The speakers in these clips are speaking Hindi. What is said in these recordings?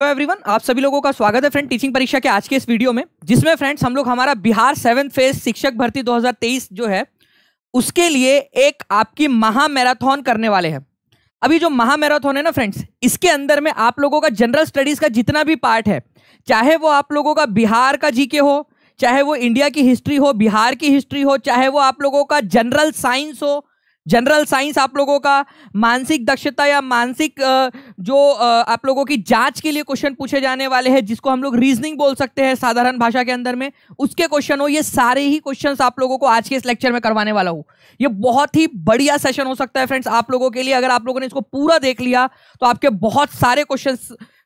तो एवरीवन आप सभी लोगों का स्वागत है फ्रेंड टीचिंग परीक्षा के आज के इस वीडियो में जिसमें फ्रेंड्स हम लोग हमारा बिहार सेवन फेज शिक्षक भर्ती 2023 जो है उसके लिए एक आपकी महा मैराथन करने वाले हैं अभी जो महा मैराथन है ना फ्रेंड्स इसके अंदर में आप लोगों का जनरल स्टडीज का जितना भी पार्ट है चाहे वो आप लोगों का बिहार का जी हो चाहे वो इंडिया की हिस्ट्री हो बिहार की हिस्ट्री हो चाहे वो आप लोगों का जनरल साइंस हो जनरल साइंस आप लोगों का मानसिक दक्षता या मानसिक जो आप लोगों की जांच के लिए क्वेश्चन पूछे जाने वाले हैं जिसको हम लोग रीजनिंग बोल सकते हैं साधारण भाषा के अंदर में उसके क्वेश्चन हो ये सारे ही क्वेश्चन आप लोगों को आज के इस लेक्चर में करवाने वाला हूँ ये बहुत ही बढ़िया सेशन हो सकता है फ्रेंड्स आप लोगों के लिए अगर आप लोगों ने इसको पूरा देख लिया तो आपके बहुत सारे क्वेश्चन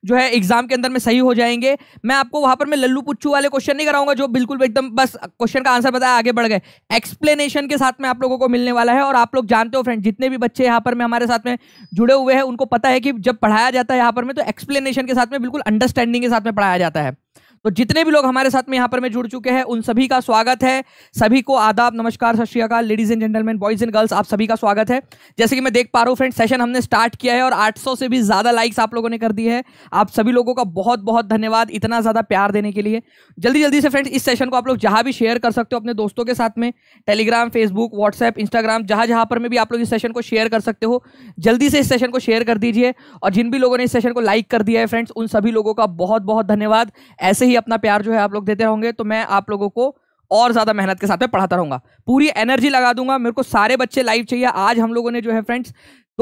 जो है एग्जाम के अंदर में सही हो जाएंगे मैं आपको वहां पर मैं लल्लू पुच्छू वाले क्वेश्चन नहीं कराऊंगा जो बिल्कुल एकदम बस क्वेश्चन का आंसर बताया आगे बढ़ गए एक्सप्लेनेशन के साथ में आप लोगों को मिलने वाला है और आप लोग जानते हो फ्रेंड जितने भी बच्चे यहाँ पर में हमारे साथ में जुड़े हुए हैं उनको पता है कि जब पढ़ाया जाता है यहाँ पर में तो एक्सप्लेनेशन के साथ में बिल्कुल अंडरस्टैंडिंग के साथ में पढ़ाया जाता है तो जितने भी लोग हमारे साथ में यहाँ पर में जुड़ चुके हैं उन सभी का स्वागत है सभी को आदाब नमस्कार सत श्रीकाल ladies and gentleman boys and girls आप सभी का स्वागत है जैसे कि मैं देख पा रहा हूँ फ्रेंड सेशन हमने स्टार्ट किया है और 800 से भी ज़्यादा लाइक्स आप लोगों ने कर दी है आप सभी लोगों का बहुत बहुत धन्यवाद इतना ज़्यादा प्यार देने के लिए जल्दी जल्दी से फ्रेंड्स इस सेशन को आप लोग जहाँ भी शेयर कर सकते हो अपने दोस्तों के साथ में टेलीग्राम फेसबुक व्हाट्सएप इंस्टाग्राम जहाँ जहाँ पर में भी आप लोग इस सेशन को शेयर कर सकते हो जल्दी से इस सेशन को शेयर कर दीजिए और जिन भी लोगों ने इस सेशन को लाइक कर दिया है फ्रेंड्स उन सभी लोगों का बहुत बहुत धन्यवाद ऐसे ही ही अपना प्यार जो है आप लोग देते रहोगे तो मैं आप लोगों को और ज़्यादा मेहनत के साथ में पढ़ाता रहूँगा पूरी एनर्जी लगा दूंगा मेरे को सारे बच्चे लाइव चाहिए आज हम लोगों ने जो है फ्रेंड्स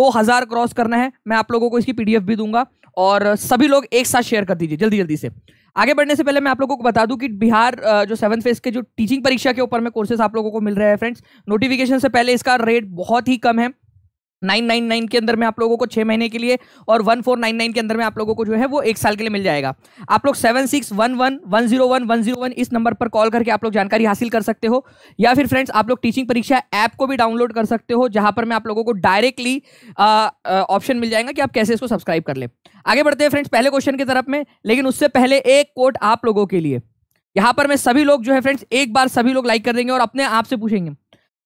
दो हज़ार क्रॉस करना है मैं आप लोगों को इसकी पीडीएफ भी दूंगा और सभी लोग एक साथ शेयर कर दीजिए जल्दी जल्दी से आगे बढ़ने से पहले मैं आप लोगों को बता दूं कि बिहार जो सेवन फेज के जो टीचिंग परीक्षा के ऊपर में कोर्सेज आप लोगों को मिल रहे हैं फ्रेंड्स नोटिफिकेशन से पहले इसका रेट बहुत ही कम है नाइन नाइन नाइन के अंदर में आप लोगों को छः महीने के लिए और वन फोर नाइन नाइन के अंदर में आप लोगों को जो है वो एक साल के लिए मिल जाएगा आप लोग seven six one one one zero one one zero one इस नंबर पर कॉल करके आप लोग जानकारी हासिल कर सकते हो या फिर फ्रेंड्स आप लोग टीचिंग परीक्षा ऐप को भी डाउनलोड कर सकते हो जहाँ पर मैं आप लोगों को डायरेक्टली ऑप्शन मिल जाएगा कि आप कैसे इसको सब्सक्राइब कर लें आगे बढ़ते हैं फ्रेंड्स पहले क्वेश्चन की तरफ में लेकिन उससे पहले एक कोट आप लोगों के लिए यहाँ पर मैं सभी लोग जो है फ्रेंड्स एक बार सभी लोग लाइक कर देंगे और अपने आप से पूछेंगे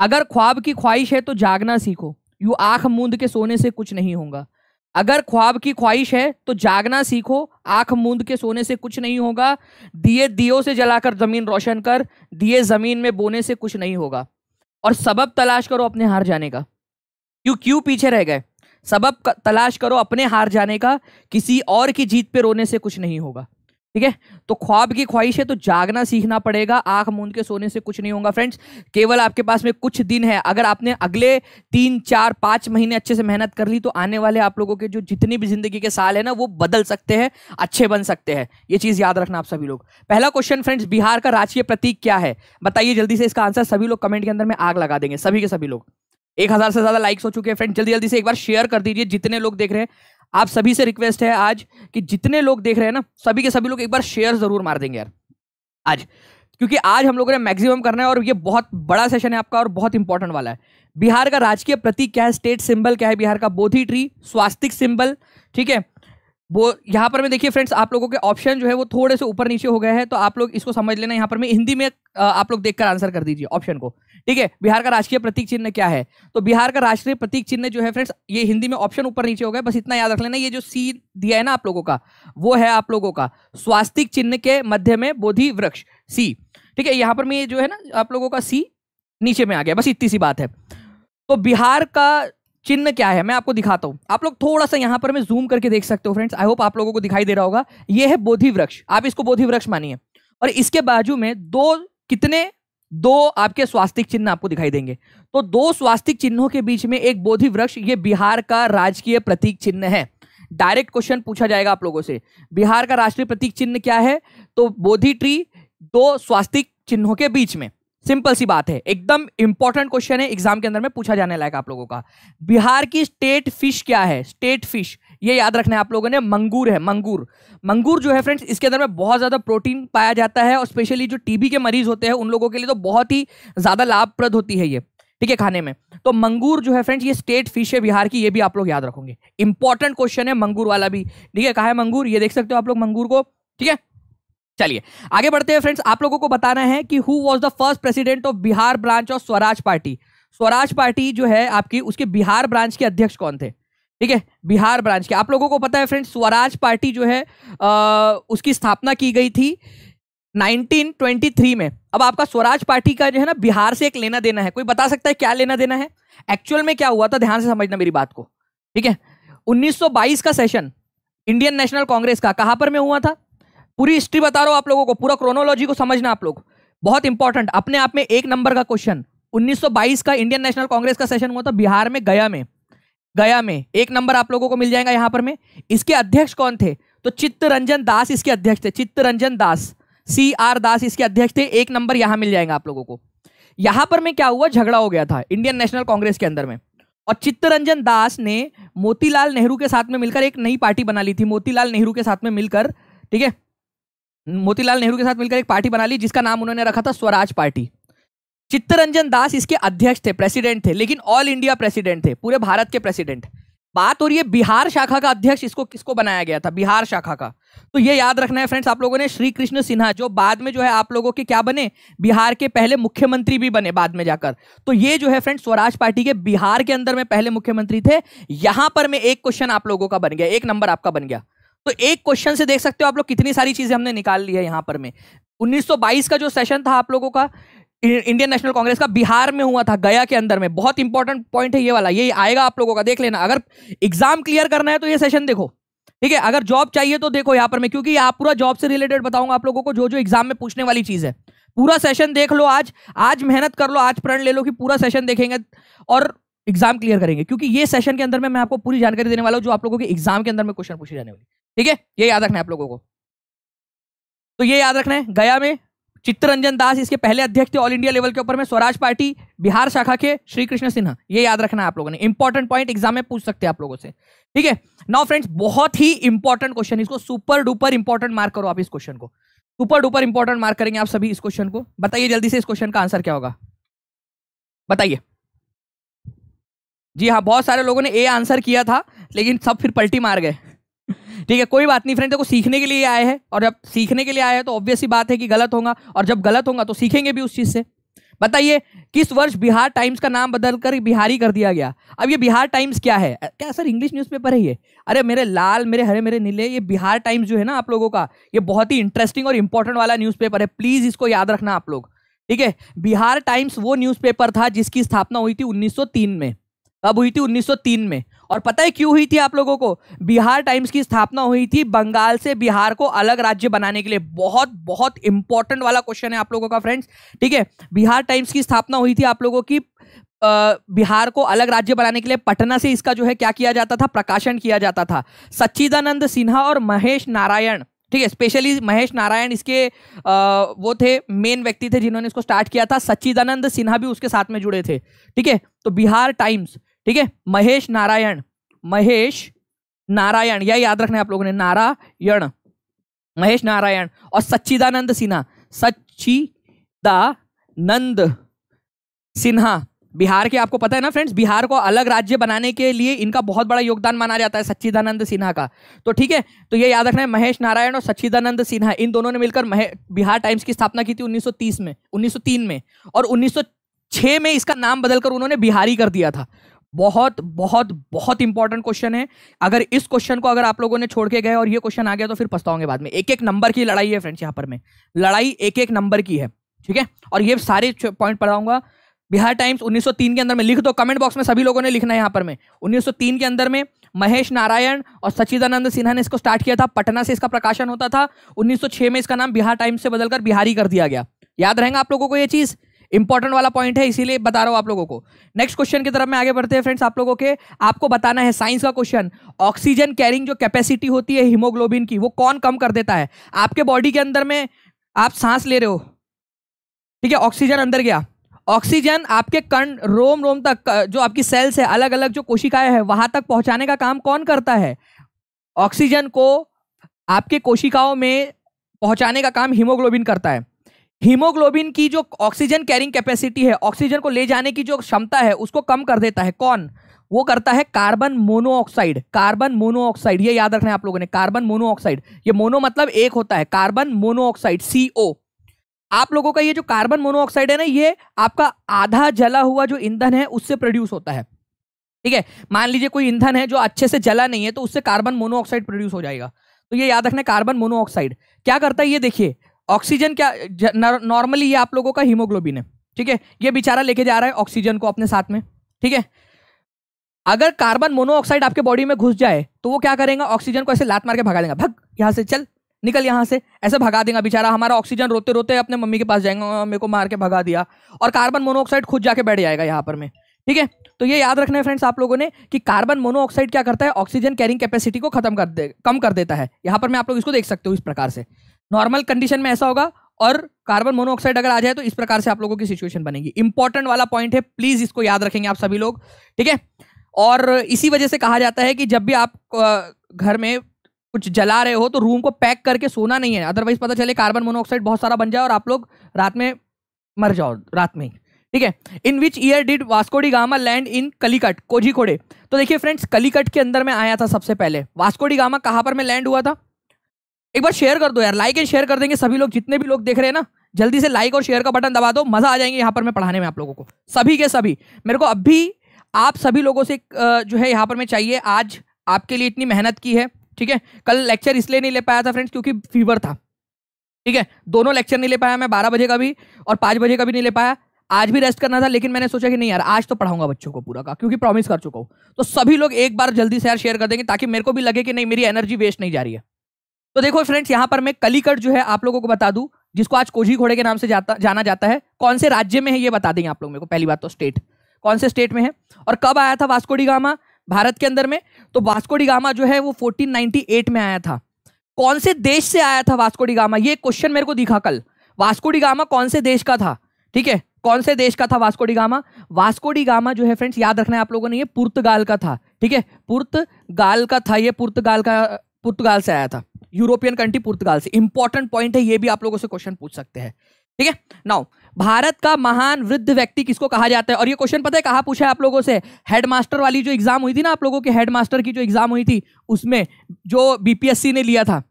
अगर ख्वाब की ख्वाहिश है तो जागना सीखो यू आंख मूंद के सोने से कुछ नहीं होगा अगर ख्वाब की ख्वाहिश है तो जागना सीखो आंख मूंद के सोने से कुछ नहीं होगा दिए दियो से जलाकर जमीन रोशन कर दिए जमीन में बोने से कुछ नहीं होगा और सबब तलाश करो अपने हार जाने का क्यों क्यों पीछे रह गए सबब तलाश करो अपने हार जाने का किसी और की जीत पे रोने से कुछ नहीं होगा ठीक है तो ख्वाब की ख्वाहिश है तो जागना सीखना पड़ेगा आंख मूंद के सोने से कुछ नहीं होगा फ्रेंड्स केवल आपके पास में कुछ दिन है अगर आपने अगले तीन चार पाँच महीने अच्छे से मेहनत कर ली तो आने वाले आप लोगों के जो जितनी भी जिंदगी के साल है ना वो बदल सकते हैं अच्छे बन सकते हैं ये चीज़ याद रखना आप सभी लोग पहला क्वेश्चन फ्रेंड्स बिहार का राजकीय प्रतीक क्या है बताइए जल्दी से इसका आंसर सभी लोग कमेंट के अंदर में आग लगा देंगे सभी के सभी लोग एक हज़ार से ज़्यादा लाइक्स हो चुके हैं फ्रेंड जल्दी जल्दी से एक बार शेयर कर दीजिए जितने लोग देख रहे हैं आप सभी से रिक्वेस्ट है आज कि जितने लोग देख रहे हैं ना सभी के सभी लोग एक बार शेयर जरूर मार देंगे यार आज क्योंकि आज हम लोगों ने मैक्सिमम करना है और ये बहुत बड़ा सेशन है आपका और बहुत इंपॉर्टेंट वाला है बिहार का राजकीय प्रतीक क्या है स्टेट सिंबल क्या है बिहार का बोधी ट्री स्वास्तिक सिंबल ठीक है वो यहाँ पर मैं देखिए फ्रेंड्स आप लोगों के ऑप्शन जो है वो थोड़े से ऊपर नीचे हो गए हैं तो आप लोग इसको समझ लेना यहाँ पर मैं हिंदी में आप लोग देखकर आंसर कर दीजिए ऑप्शन को ठीक है बिहार का राष्ट्रीय प्रतीक चिन्ह क्या है तो बिहार का राष्ट्रीय प्रतीक चिन्ह जो है फ्रेंड्स ये हिंदी में ऑप्शन ऊपर नीचे हो गए बस इतना याद रख लेना ये जो सी दिया है ना आप लोगों का वो है आप लोगों का स्वास्तिक चिन्ह के मध्य में बोधि वृक्ष सी ठीक है यहाँ पर मैं जो है ना आप लोगों का सी नीचे में आ गया बस इतनी सी बात है तो बिहार का चिन्ह क्या है मैं आपको दिखाता हूँ आप लोग थोड़ा सा यहाँ पर मैं जूम करके देख सकते हो फ्रेंड्स आई होप आप लोगों को दिखाई दे रहा होगा ये है बोधि वृक्ष आप इसको बोधि वृक्ष मानिए और इसके बाजू में दो कितने दो आपके स्वास्तिक चिन्ह आपको दिखाई देंगे तो दो स्वास्तिक चिन्हों के बीच में एक बोधि वृक्ष ये बिहार का राजकीय प्रतीक चिन्ह है डायरेक्ट क्वेश्चन पूछा जाएगा आप लोगों से बिहार का राष्ट्रीय प्रतीक चिन्ह क्या है तो बोधि ट्री दो स्वास्तिक चिन्हों के बीच में सिंपल सी बात है एकदम इंपॉर्टेंट क्वेश्चन है एग्जाम के अंदर में पूछा जाने लायक आप लोगों का बिहार की स्टेट फिश क्या है स्टेट फिश ये याद रखना है आप लोगों ने मंगूर है मंगूर मंगूर जो है फ्रेंड्स इसके अंदर में बहुत ज़्यादा प्रोटीन पाया जाता है और स्पेशली जो टीबी के मरीज होते हैं उन लोगों के लिए तो बहुत ही ज़्यादा लाभप्रद होती है ये ठीक है खाने में तो मंगूर जो है फ्रेंड्स ये स्टेट फिश है बिहार की ये भी आप लोग याद रखोगे इंपॉर्टेंट क्वेश्चन है मंगूर वाला भी ठीक है कहा है मंगूर ये देख सकते हो आप लोग मंगूर को ठीक है चलिए आगे बढ़ते हैं फ्रेंड्स आप लोगों को बताना है कि who was the first president of Bihar branch of Swaraj party Swaraj party जो है आपकी उसके बिहार ब्रांच के अध्यक्ष कौन थे ठीक है बिहार ब्रांच के आप लोगों को पता है फ्रेंड्स स्वराज पार्टी जो है आ, उसकी स्थापना की गई थी 1923 में अब आपका स्वराज पार्टी का जो है ना बिहार से एक लेना देना है कोई बता सकता है क्या लेना देना है एक्चुअल में क्या हुआ था ध्यान से समझना मेरी बात को ठीक है 1922 का सेशन इंडियन नेशनल कांग्रेस का कहां पर में हुआ था पूरी हिस्ट्री बता रहा हूँ आप लोगों को पूरा क्रोनोलॉजी को समझना आप लोग बहुत इंपॉर्टेंट अपने आप में एक नंबर का क्वेश्चन 1922 का इंडियन नेशनल कांग्रेस का सेशन हुआ था बिहार में गया में गया में एक नंबर आप लोगों को मिल जाएगा यहाँ पर में इसके अध्यक्ष कौन थे तो चित्तरंजन दास इसके अध्यक्ष थे चित्तरंजन दास सी आर दास इसके अध्यक्ष थे एक नंबर यहाँ मिल जाएगा आप लोगों को यहाँ पर में क्या हुआ झगड़ा हो गया था इंडियन नेशनल कांग्रेस के अंदर में और चित्तरंजन दास ने मोतीलाल नेहरू के साथ में मिलकर एक नई पार्टी बना ली थी मोतीलाल नेहरू के साथ में मिलकर ठीक है मोतीलाल नेहरू के साथ मिलकर एक पार्टी बना ली जिसका नाम उन्होंने रखा था स्वराज पार्टी चित्तरंजन दास इसके अध्यक्ष थे प्रेसिडेंट थे लेकिन ऑल इंडिया प्रेसिडेंट थे पूरे भारत के प्रेसिडेंट बात हो रही है बिहार शाखा का अध्यक्ष इसको किसको बनाया गया था बिहार शाखा का तो ये याद रखना है फ्रेंड्स आप लोगों ने श्री कृष्ण सिन्हा जो बाद में जो है आप लोगों के क्या बने बिहार के पहले मुख्यमंत्री भी बने बाद में जाकर तो ये जो है फ्रेंड्स स्वराज पार्टी के बिहार के अंदर में पहले मुख्यमंत्री थे यहां पर मैं एक क्वेश्चन आप लोगों का बन गया एक नंबर आपका बन गया तो एक क्वेश्चन से देख सकते हो आप लोग कितनी सारी चीजें हमने निकाल ली है यहां पर में 1922 का जो सेशन था आप लोगों का इंडियन नेशनल कांग्रेस का बिहार में हुआ था गया के अंदर में बहुत इंपॉर्टेंट पॉइंट है ये वाला ये आएगा आप लोगों का देख लेना अगर एग्जाम क्लियर करना है तो ये सेशन देखो ठीक है अगर जॉब चाहिए तो देखो यहां पर मैं क्योंकि आप पूरा जॉब से रिलेटेड बताऊंगा आप लोगों को जो जो एग्जाम में पूछने वाली चीज है पूरा सेशन देख लो आज आज मेहनत कर लो आज प्रण ले लो कि पूरा सेशन देखेंगे और एग्जाम क्लियर करेंगे क्योंकि ये सेशन के अंदर में मैं आपको पूरी जानकारी देने वाला हूँ जो आप लोगों के एग्जाम के अंदर में क्वेश्चन पूछे जाने वाले ठीक है ये याद रखना है आप लोगों को तो ये याद रखना है गया में चित्तरंजन दास इसके पहले अध्यक्ष थे ऑल इंडिया लेवल के ऊपर में स्वराज पार्टी बिहार शाखा के श्री कृष्ण सिन्हा ये याद रखना है आप लोगों ने इंपॉर्टेंट पॉइंट एग्जाम में पूछ सकते हैं आप लोगों से ठीक है नाउ फ्रेंड्स बहुत ही इंपॉर्टेंट क्वेश्चन इसको सुपर डुपर इंपॉर्टेंट मार्क करो आप इस क्वेश्चन को सुपर डुपर इंपॉर्टेंट मार्क करेंगे आप सभी इस क्वेश्चन को बताइए जल्दी से इस क्वेश्चन का आंसर क्या होगा बताइए जी हाँ बहुत सारे लोगों ने ए आंसर किया था लेकिन सब फिर पलटी मार गए ठीक है कोई बात नहीं फ्रेंड देखो सीखने के लिए आए हैं और जब सीखने के लिए आए हैं तो ऑब्वियस ही बात है कि गलत होगा और जब गलत होगा तो सीखेंगे भी उस चीज़ से बताइए किस वर्ष बिहार टाइम्स का नाम बदल कर बिहारी कर दिया गया अब ये बिहार टाइम्स क्या है क्या सर इंग्लिश न्यूज़पेपर है ये अरे मेरे लाल मेरे हरे मेरे नीले ये बिहार टाइम्स जो है ना आप लोगों का ये बहुत ही इंटरेस्टिंग और इंपॉर्टेंट वाला न्यूज़पेपर है प्लीज़ इसको याद रखना आप लोग ठीक है बिहार टाइम्स वो न्यूज़पेपर था जिसकी स्थापना हुई थी उन्नीस में कब हुई थी उन्नीस में और पता है क्यों हुई थी आप लोगों को बिहार टाइम्स की स्थापना हुई थी बंगाल से बिहार को अलग राज्य बनाने के लिए बहुत बहुत इंपॉर्टेंट वाला क्वेश्चन है आप लोगों का फ्रेंड्स ठीक है बिहार टाइम्स की स्थापना हुई थी आप लोगों की बिहार को अलग राज्य बनाने के लिए पटना से इसका जो है क्या किया जाता था प्रकाशन किया जाता था सच्चिदानंद सिन्हा और महेश नारायण ठीक है स्पेशली महेश नारायण इसके आ, वो थे मेन व्यक्ति थे जिन्होंने इसको स्टार्ट किया था सच्चिदानंद सिन्हा भी उसके साथ में जुड़े थे ठीक है तो बिहार टाइम्स ठीक है महेश नारायण महेश नारायण यह याद रखना है आप लोगों ने नारायण महेश नारायण और सच्चिदानंद सिन्हा सच्चिदानंद सिन्हा बिहार के आपको पता है ना फ्रेंड्स बिहार को अलग राज्य बनाने के लिए इनका बहुत बड़ा योगदान माना जाता है सच्चिदानंद सिन्हा का तो ठीक है तो ये याद रखना है महेश नारायण और सच्चिदानंद सिन्हा इन दोनों ने मिलकर बिहार टाइम्स की स्थापना की थी 1930 में 1903 में और 1906 में इसका नाम बदलकर उन्होंने बिहारी कर दिया था बहुत बहुत बहुत इंपॉर्टेंट क्वेश्चन है अगर इस क्वेश्चन को अगर आप लोगों ने छोड़ के गए और ये क्वेश्चन आ गया तो फिर पछताओगे बाद में एक एक नंबर की लड़ाई है फ्रेंड्स यहाँ पर में लड़ाई एक एक नंबर की है ठीक है और ये सारे पॉइंट पढ़ाऊंगा बिहार टाइम्स 1903 के अंदर में लिख दो कमेंट बॉक्स में सभी लोगों ने लिखना है यहाँ पर में 1903 के अंदर में महेश नारायण और सचिदानंद सिन्हा ने इसको स्टार्ट किया था पटना से इसका प्रकाशन होता था 1906 में इसका नाम बिहार टाइम्स से बदलकर बिहारी कर दिया गया याद रहेगा आप लोगों को ये चीज़ इंपॉर्टेंट वाला पॉइंट है इसीलिए बता रहा हूँ आप लोगों को नेक्स्ट क्वेश्चन की तरफ में आगे बढ़ते हैं फ्रेंड्स आप लोगों के आपको बताना है साइंस का क्वेश्चन ऑक्सीजन कैरिंग जो कैपेसिटी होती है हीमोग्लोबिन की वो कौन कम कर देता है आपके बॉडी के अंदर में आप सांस ले रहे हो ठीक है ऑक्सीजन अंदर गया ऑक्सीजन आपके कण रोम रोम तक जो आपकी सेल्स है अलग अलग जो कोशिकाएं है वहां तक पहुंचाने का काम कौन करता है ऑक्सीजन को आपके कोशिकाओं में पहुंचाने का काम हीमोग्लोबिन करता है हीमोग्लोबिन की जो ऑक्सीजन कैरिंग कैपेसिटी है ऑक्सीजन को ले जाने की जो क्षमता है उसको कम कर देता है कौन वो करता है कार्बन मोनोऑक्साइड कार्बन मोनोऑक्साइड ये याद रखना है आप लोगों ने कार्बन मोनोऑक्साइड ये मोनो मतलब एक होता है कार्बन मोनोऑक्साइड सीओ आप लोगों का ये जो कार्बन मोनोऑक्साइड है ना ये आपका आधा जला हुआ जो ईंधन है उससे प्रोड्यूस होता है ठीक है मान लीजिए कोई ईंधन है जो अच्छे से जला नहीं है तो उससे कार्बन मोनोऑक्साइड प्रोड्यूस हो जाएगा तो ये याद रखना कार्बन मोनोऑक्साइड क्या करता है ये देखिए ऑक्सीजन क्या नॉर्मली ये आप लोगों का हीमोग्लोबिन है ठीक है ये बेचारा लेके जा रहा है ऑक्सीजन को अपने साथ में ठीक है अगर कार्बन मोनोऑक्साइड आपके बॉडी में घुस जाए तो वो क्या करेगा ऑक्सीजन को ऐसे लात मार के भगा देगा भग यहाँ से चल निकल यहाँ से ऐसे भगा देगा बेचारा हमारा ऑक्सीजन रोते रोते अपने मम्मी के पास जाएंगे मेरे को मार के भगा दिया और कार्बन मोनोऑक्साइड खुद जाके बैठ जाएगा यहाँ पर में ठीक है तो ये याद रखना है फ्रेंड्स आप लोगों ने कि कार्बन मोनोऑक्साइड क्या करता है ऑक्सीजन कैरिंग कैपेसिटी को खत्म कर दे कम कर देता है यहाँ पर मैं आप लोग इसको देख सकते हो इस प्रकार से नॉर्मल कंडीशन में ऐसा होगा और कार्बन मोनोऑक्साइड अगर आ जाए तो इस प्रकार से आप लोगों की सिचुएशन बनेगी इंपॉर्टेंट वाला पॉइंट है प्लीज इसको याद रखेंगे आप सभी लोग ठीक है और इसी वजह से कहा जाता है कि जब भी आप घर में कुछ जला रहे हो तो रूम को पैक करके सोना नहीं है अदरवाइज पता चले कार्बन मोनोऑक्साइड बहुत सारा बन जाए और आप लोग रात में मर जाओ रात में ठीक है in which year did Vasco da Gama land in Calicut Kozhikode तो देखिए फ्रेंड्स कलीकट के अंदर में आया था सबसे पहले वास्कोडी गामा कहाँ पर में लैंड हुआ था एक बार शेयर कर दो यार लाइक एंड शेयर कर देंगे सभी लोग जितने भी लोग देख रहे हैं ना जल्दी से लाइक और शेयर का बटन दबा दो मजा आ जाएंगे यहाँ पर मैं पढ़ाने में आप लोगों को सभी के सभी मेरे को अभी आप सभी लोगों से जो है यहाँ पर मैं चाहिए आज आपके लिए इतनी मेहनत की है ठीक है कल लेक्चर इसलिए नहीं ले पाया था फ्रेंड्स क्योंकि फीवर था ठीक है दोनों लेक्चर नहीं ले पाया मैं बारह बजे का भी और पाँच बजे का भी नहीं ले पाया आज भी रेस्ट करना था लेकिन मैंने सोचा कि नहीं यार आज तो पढ़ाऊंगा बच्चों को पूरा का क्योंकि प्रॉमिस कर चुका हूँ तो सभी लोग एक बार जल्दी से यार शेयर कर देंगे ताकि मेरे को भी लगे कि नहीं मेरी एनर्जी वेस्ट नहीं जा रही है तो देखो फ्रेंड्स यहाँ पर मैं कलीकट जो है आप लोगों को बता दू जिसको आज कोझी घोड़े के नाम से जाता जाना जाता है कौन से राज्य में है ये बता देंगे आप लोग मेरे को पहली बात तो स्टेट कौन से स्टेट में है और कब आया था वास्कोडी गामा भारत के अंदर में तो वास्कोडी गामा जो है वो 1498 में आया था कौन से देश से आया था वास्कोडी गामा ये क्वेश्चन मेरे को दिखा कल वास्कोडी गामा कौन से देश का था ठीक है कौन से देश का था वास्कोडी गामा वास्कोडी गामा जो है फ्रेंड्स याद रखना है आप लोगों ने ये पुर्तगाल का था ठीक है पुर्तगाल का था ये पुर्तगाल का पुर्तगाल से आया था यूरोपियन कंट्री पुर्तगाल से इंपॉर्टेंट पॉइंट है ये भी आप लोगों से क्वेश्चन पूछ सकते हैं ठीक है नाउ भारत का महान वृद्ध व्यक्ति किसको कहा जाता है और ये क्वेश्चन पता है कहाँ पूछा है आप लोगों से हेडमास्टर वाली जो एग्जाम हुई थी ना आप लोगों के हेडमास्टर की जो एग्जाम हुई थी उसमें जो बीपीएससी ने लिया था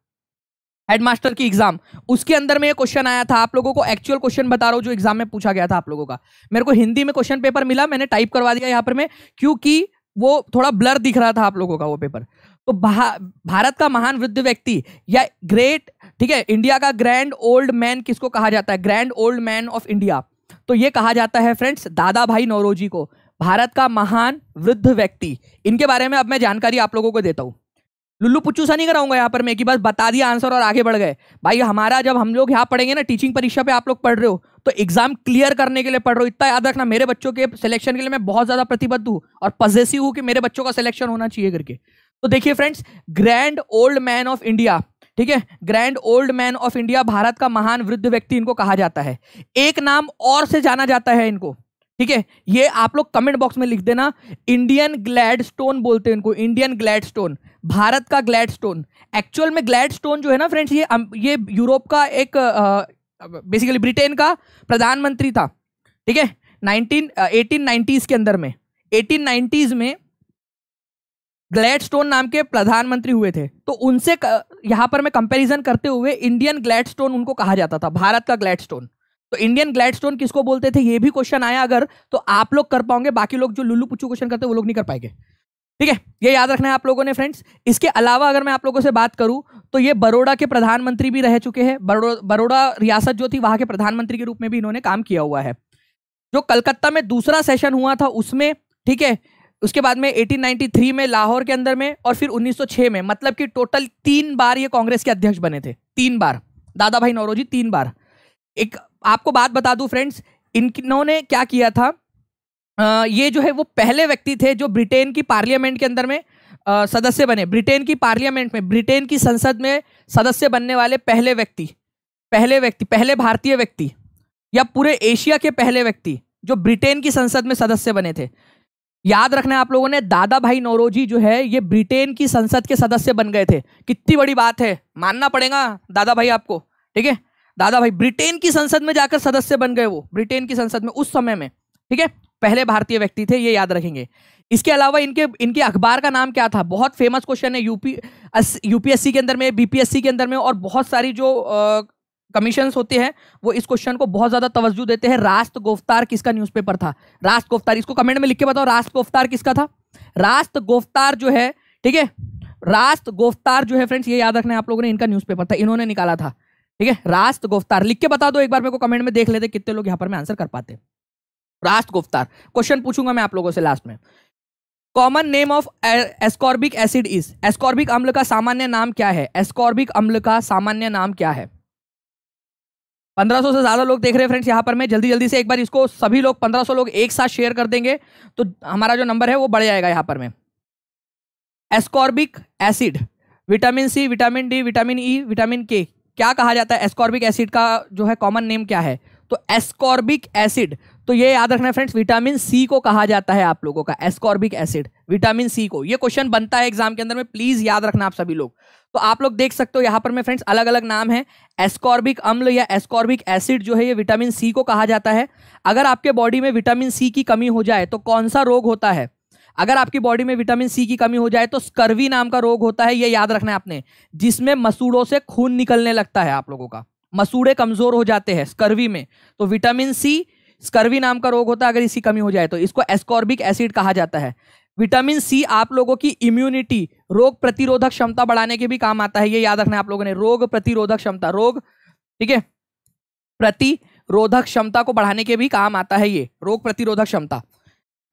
हेडमास्टर की एग्जाम उसके अंदर में ये क्वेश्चन आया था आप लोगों को एक्चुअल क्वेश्चन बता रहा हूँ जो एग्जाम में पूछा गया था आप लोगों का मेरे को हिंदी में क्वेश्चन पेपर मिला मैंने टाइप करवा दिया यहाँ पर मैं क्योंकि वो थोड़ा ब्लर दिख रहा था आप लोगों का वो पेपर तो भा, भारत का महान वृद्ध व्यक्ति या ग्रेट ठीक है इंडिया का ग्रैंड ओल्ड मैन किसको कहा जाता है grand old man of India तो ये कहा जाता है फ्रेंड्स दादा भाई नौरोजी को भारत का महान वृद्ध व्यक्ति इनके बारे में अब मैं जानकारी आप लोगों को देता हूँ लुल्लू पुच्चू सा नहीं कराऊंगा यहाँ पर मैं कि बस बता दिया आंसर और आगे बढ़ गए भाई हमारा जब हम लोग यहाँ पढ़ेंगे ना टीचिंग परीक्षा पे आप लोग पढ़ रहे हो तो एग्जाम क्लियर करने के लिए पढ़ रहे हो इतना याद रखना मेरे बच्चों के सिलेक्शन के लिए मैं बहुत ज़्यादा प्रतिबद्ध हूँ और पजेसिव हूँ कि मेरे बच्चों का सिलेक्शन होना चाहिए करके तो देखिए friends grand old man of India ठीक है grand old man of India Bharat का महान वृद्ध व्यक्ति इनको कहा जाता है एक नाम और से जाना जाता है इनको ठीक है ये आप लोग कमेंट बॉक्स में लिख देना इंडियन ग्लैड स्टोन बोलते हैं इनको इंडियन ग्लैड स्टोन भारत का ग्लैड स्टोन एक्चुअल में ग्लैड स्टोन जो है ना फ्रेंड्स ये ये यूरोप का एक बेसिकली ब्रिटेन का प्रधानमंत्री था ठीक है नाइनटीन एटीन के अंदर में एटीन में ग्लैडस्टोन नाम के प्रधानमंत्री हुए थे तो उनसे यहाँ पर मैं कंपैरिजन करते हुए इंडियन ग्लैडस्टोन उनको कहा जाता था भारत का ग्लैडस्टोन तो इंडियन ग्लैडस्टोन किसको बोलते थे ये भी क्वेश्चन आया अगर तो आप लोग कर पाओगे बाकी लोग जो लुल्लू पुच्छू क्वेश्चन करते वो लोग नहीं कर पाएंगे ठीक है ये याद रखना है आप लोगों ने फ्रेंड्स इसके अलावा अगर मैं आप लोगों से बात करूं तो ये बड़ोड़ा के प्रधानमंत्री भी रह चुके हैं बड़ोड़ा रियासत जो थी वहां के प्रधानमंत्री के रूप में भी इन्होंने काम किया हुआ है जो कलकत्ता में दूसरा सेशन हुआ था उसमें ठीक है उसके बाद में 1893 में लाहौर के अंदर में और फिर 1906 में मतलब कि टोटल तीन बार ये कांग्रेस के अध्यक्ष बने थे तीन बार दादा भाई नौरोजी तीन बार एक आपको बात बता दूं फ्रेंड्स इन्होंने क्या किया था आ, ये जो है वो पहले व्यक्ति थे जो ब्रिटेन की पार्लियामेंट के अंदर में आ, सदस्य बने ब्रिटेन की पार्लियामेंट में ब्रिटेन की संसद में सदस्य बनने वाले पहले व्यक्ति पहले व्यक्ति पहले भारतीय व्यक्ति या पूरे एशिया के पहले व्यक्ति जो ब्रिटेन की संसद में सदस्य बने थे याद रखना है आप लोगों ने दादा भाई नौरोजी जो है ये ब्रिटेन की संसद के सदस्य बन गए थे कितनी बड़ी बात है मानना पड़ेगा दादा भाई आपको ठीक है दादा भाई ब्रिटेन की संसद में जाकर सदस्य बन गए वो ब्रिटेन की संसद में उस समय में ठीक है पहले भारतीय व्यक्ति थे ये याद रखेंगे इसके अलावा इनके इनके अखबार का नाम क्या था बहुत फेमस क्वेश्चन है यूपी यूपीएससी के अंदर में बीपीएससी के अंदर में और बहुत सारी जो कमीशन होते हैं वो इस क्वेश्चन को बहुत ज्यादा तवज्जो देते हैं रास्त गोफ्तार किसका न्यूज़पेपर था रास्त गोफ्तार इसको कमेंट में लिख के बताओ रास्त गोफ्तार किसका था रास्त गोफ्तार जो है ठीक है रास्त गोफ्तार जो है फ्रेंड्स ये याद रखना है आप लोगों ने इनका न्यूज़पेपर था इन्होंने निकाला था ठीक है रास्त गोफ्तार लिख के बता दो एक बार मेरे को कमेंट में देख लेते कितने लोग यहाँ पर मैं आंसर कर पाते रास्त गोफ्तार क्वेश्चन पूछूंगा मैं आप लोगों से लास्ट में common name of ascorbic acid is ascorbic अम्ल का सामान्य नाम क्या है एस्कॉर्बिक अम्ल का सामान्य नाम क्या है 1500 से ज़्यादा लोग देख रहे हैं फ्रेंड्स यहाँ पर मैं जल्दी जल्दी से एक बार इसको सभी लोग 1500 लोग एक साथ शेयर कर देंगे तो हमारा जो नंबर है वो बढ़ जाएगा यहाँ पर मैं ascorbic acid vitamin C vitamin D vitamin E vitamin K क्या कहा जाता है एस्कॉर्बिक एसिड का जो है कॉमन नेम क्या है तो एस्कॉर्बिक एसिड तो ये याद रखना फ्रेंड्स विटामिन सी को कहा जाता है आप लोगों का एस्कॉर्बिक एसिड विटामिन सी को ये क्वेश्चन बनता है एग्जाम के अंदर में प्लीज याद रखना आप सभी लोग तो आप लोग देख सकते हो यहाँ पर मैं फ्रेंड्स अलग अलग नाम है एस्कॉर्बिक अम्ल या एस्कॉर्बिक एसिड जो है ये विटामिन सी को कहा जाता है अगर आपके बॉडी में विटामिन सी की कमी हो जाए तो कौन सा रोग होता है अगर आपकी बॉडी में विटामिन सी की कमी हो जाए तो स्कर्वी नाम का रोग होता है ये याद रखना है आपने जिसमें मसूड़ों से खून निकलने लगता है आप लोगों का मसूड़े कमजोर हो जाते हैं स्कर्वी में तो विटामिन सी स्कर्वी नाम का रोग होता है अगर इसकी कमी हो जाए तो इसको एस्कॉर्बिक एसिड कहा जाता है विटामिन सी आप लोगों की इम्यूनिटी रोग प्रतिरोधक क्षमता बढ़ाने के भी काम आता है ये याद रखना आप लोगों ने रोग प्रतिरोधक क्षमता रोग ठीक है प्रतिरोधक क्षमता को बढ़ाने के भी काम आता है ये रोग प्रतिरोधक क्षमता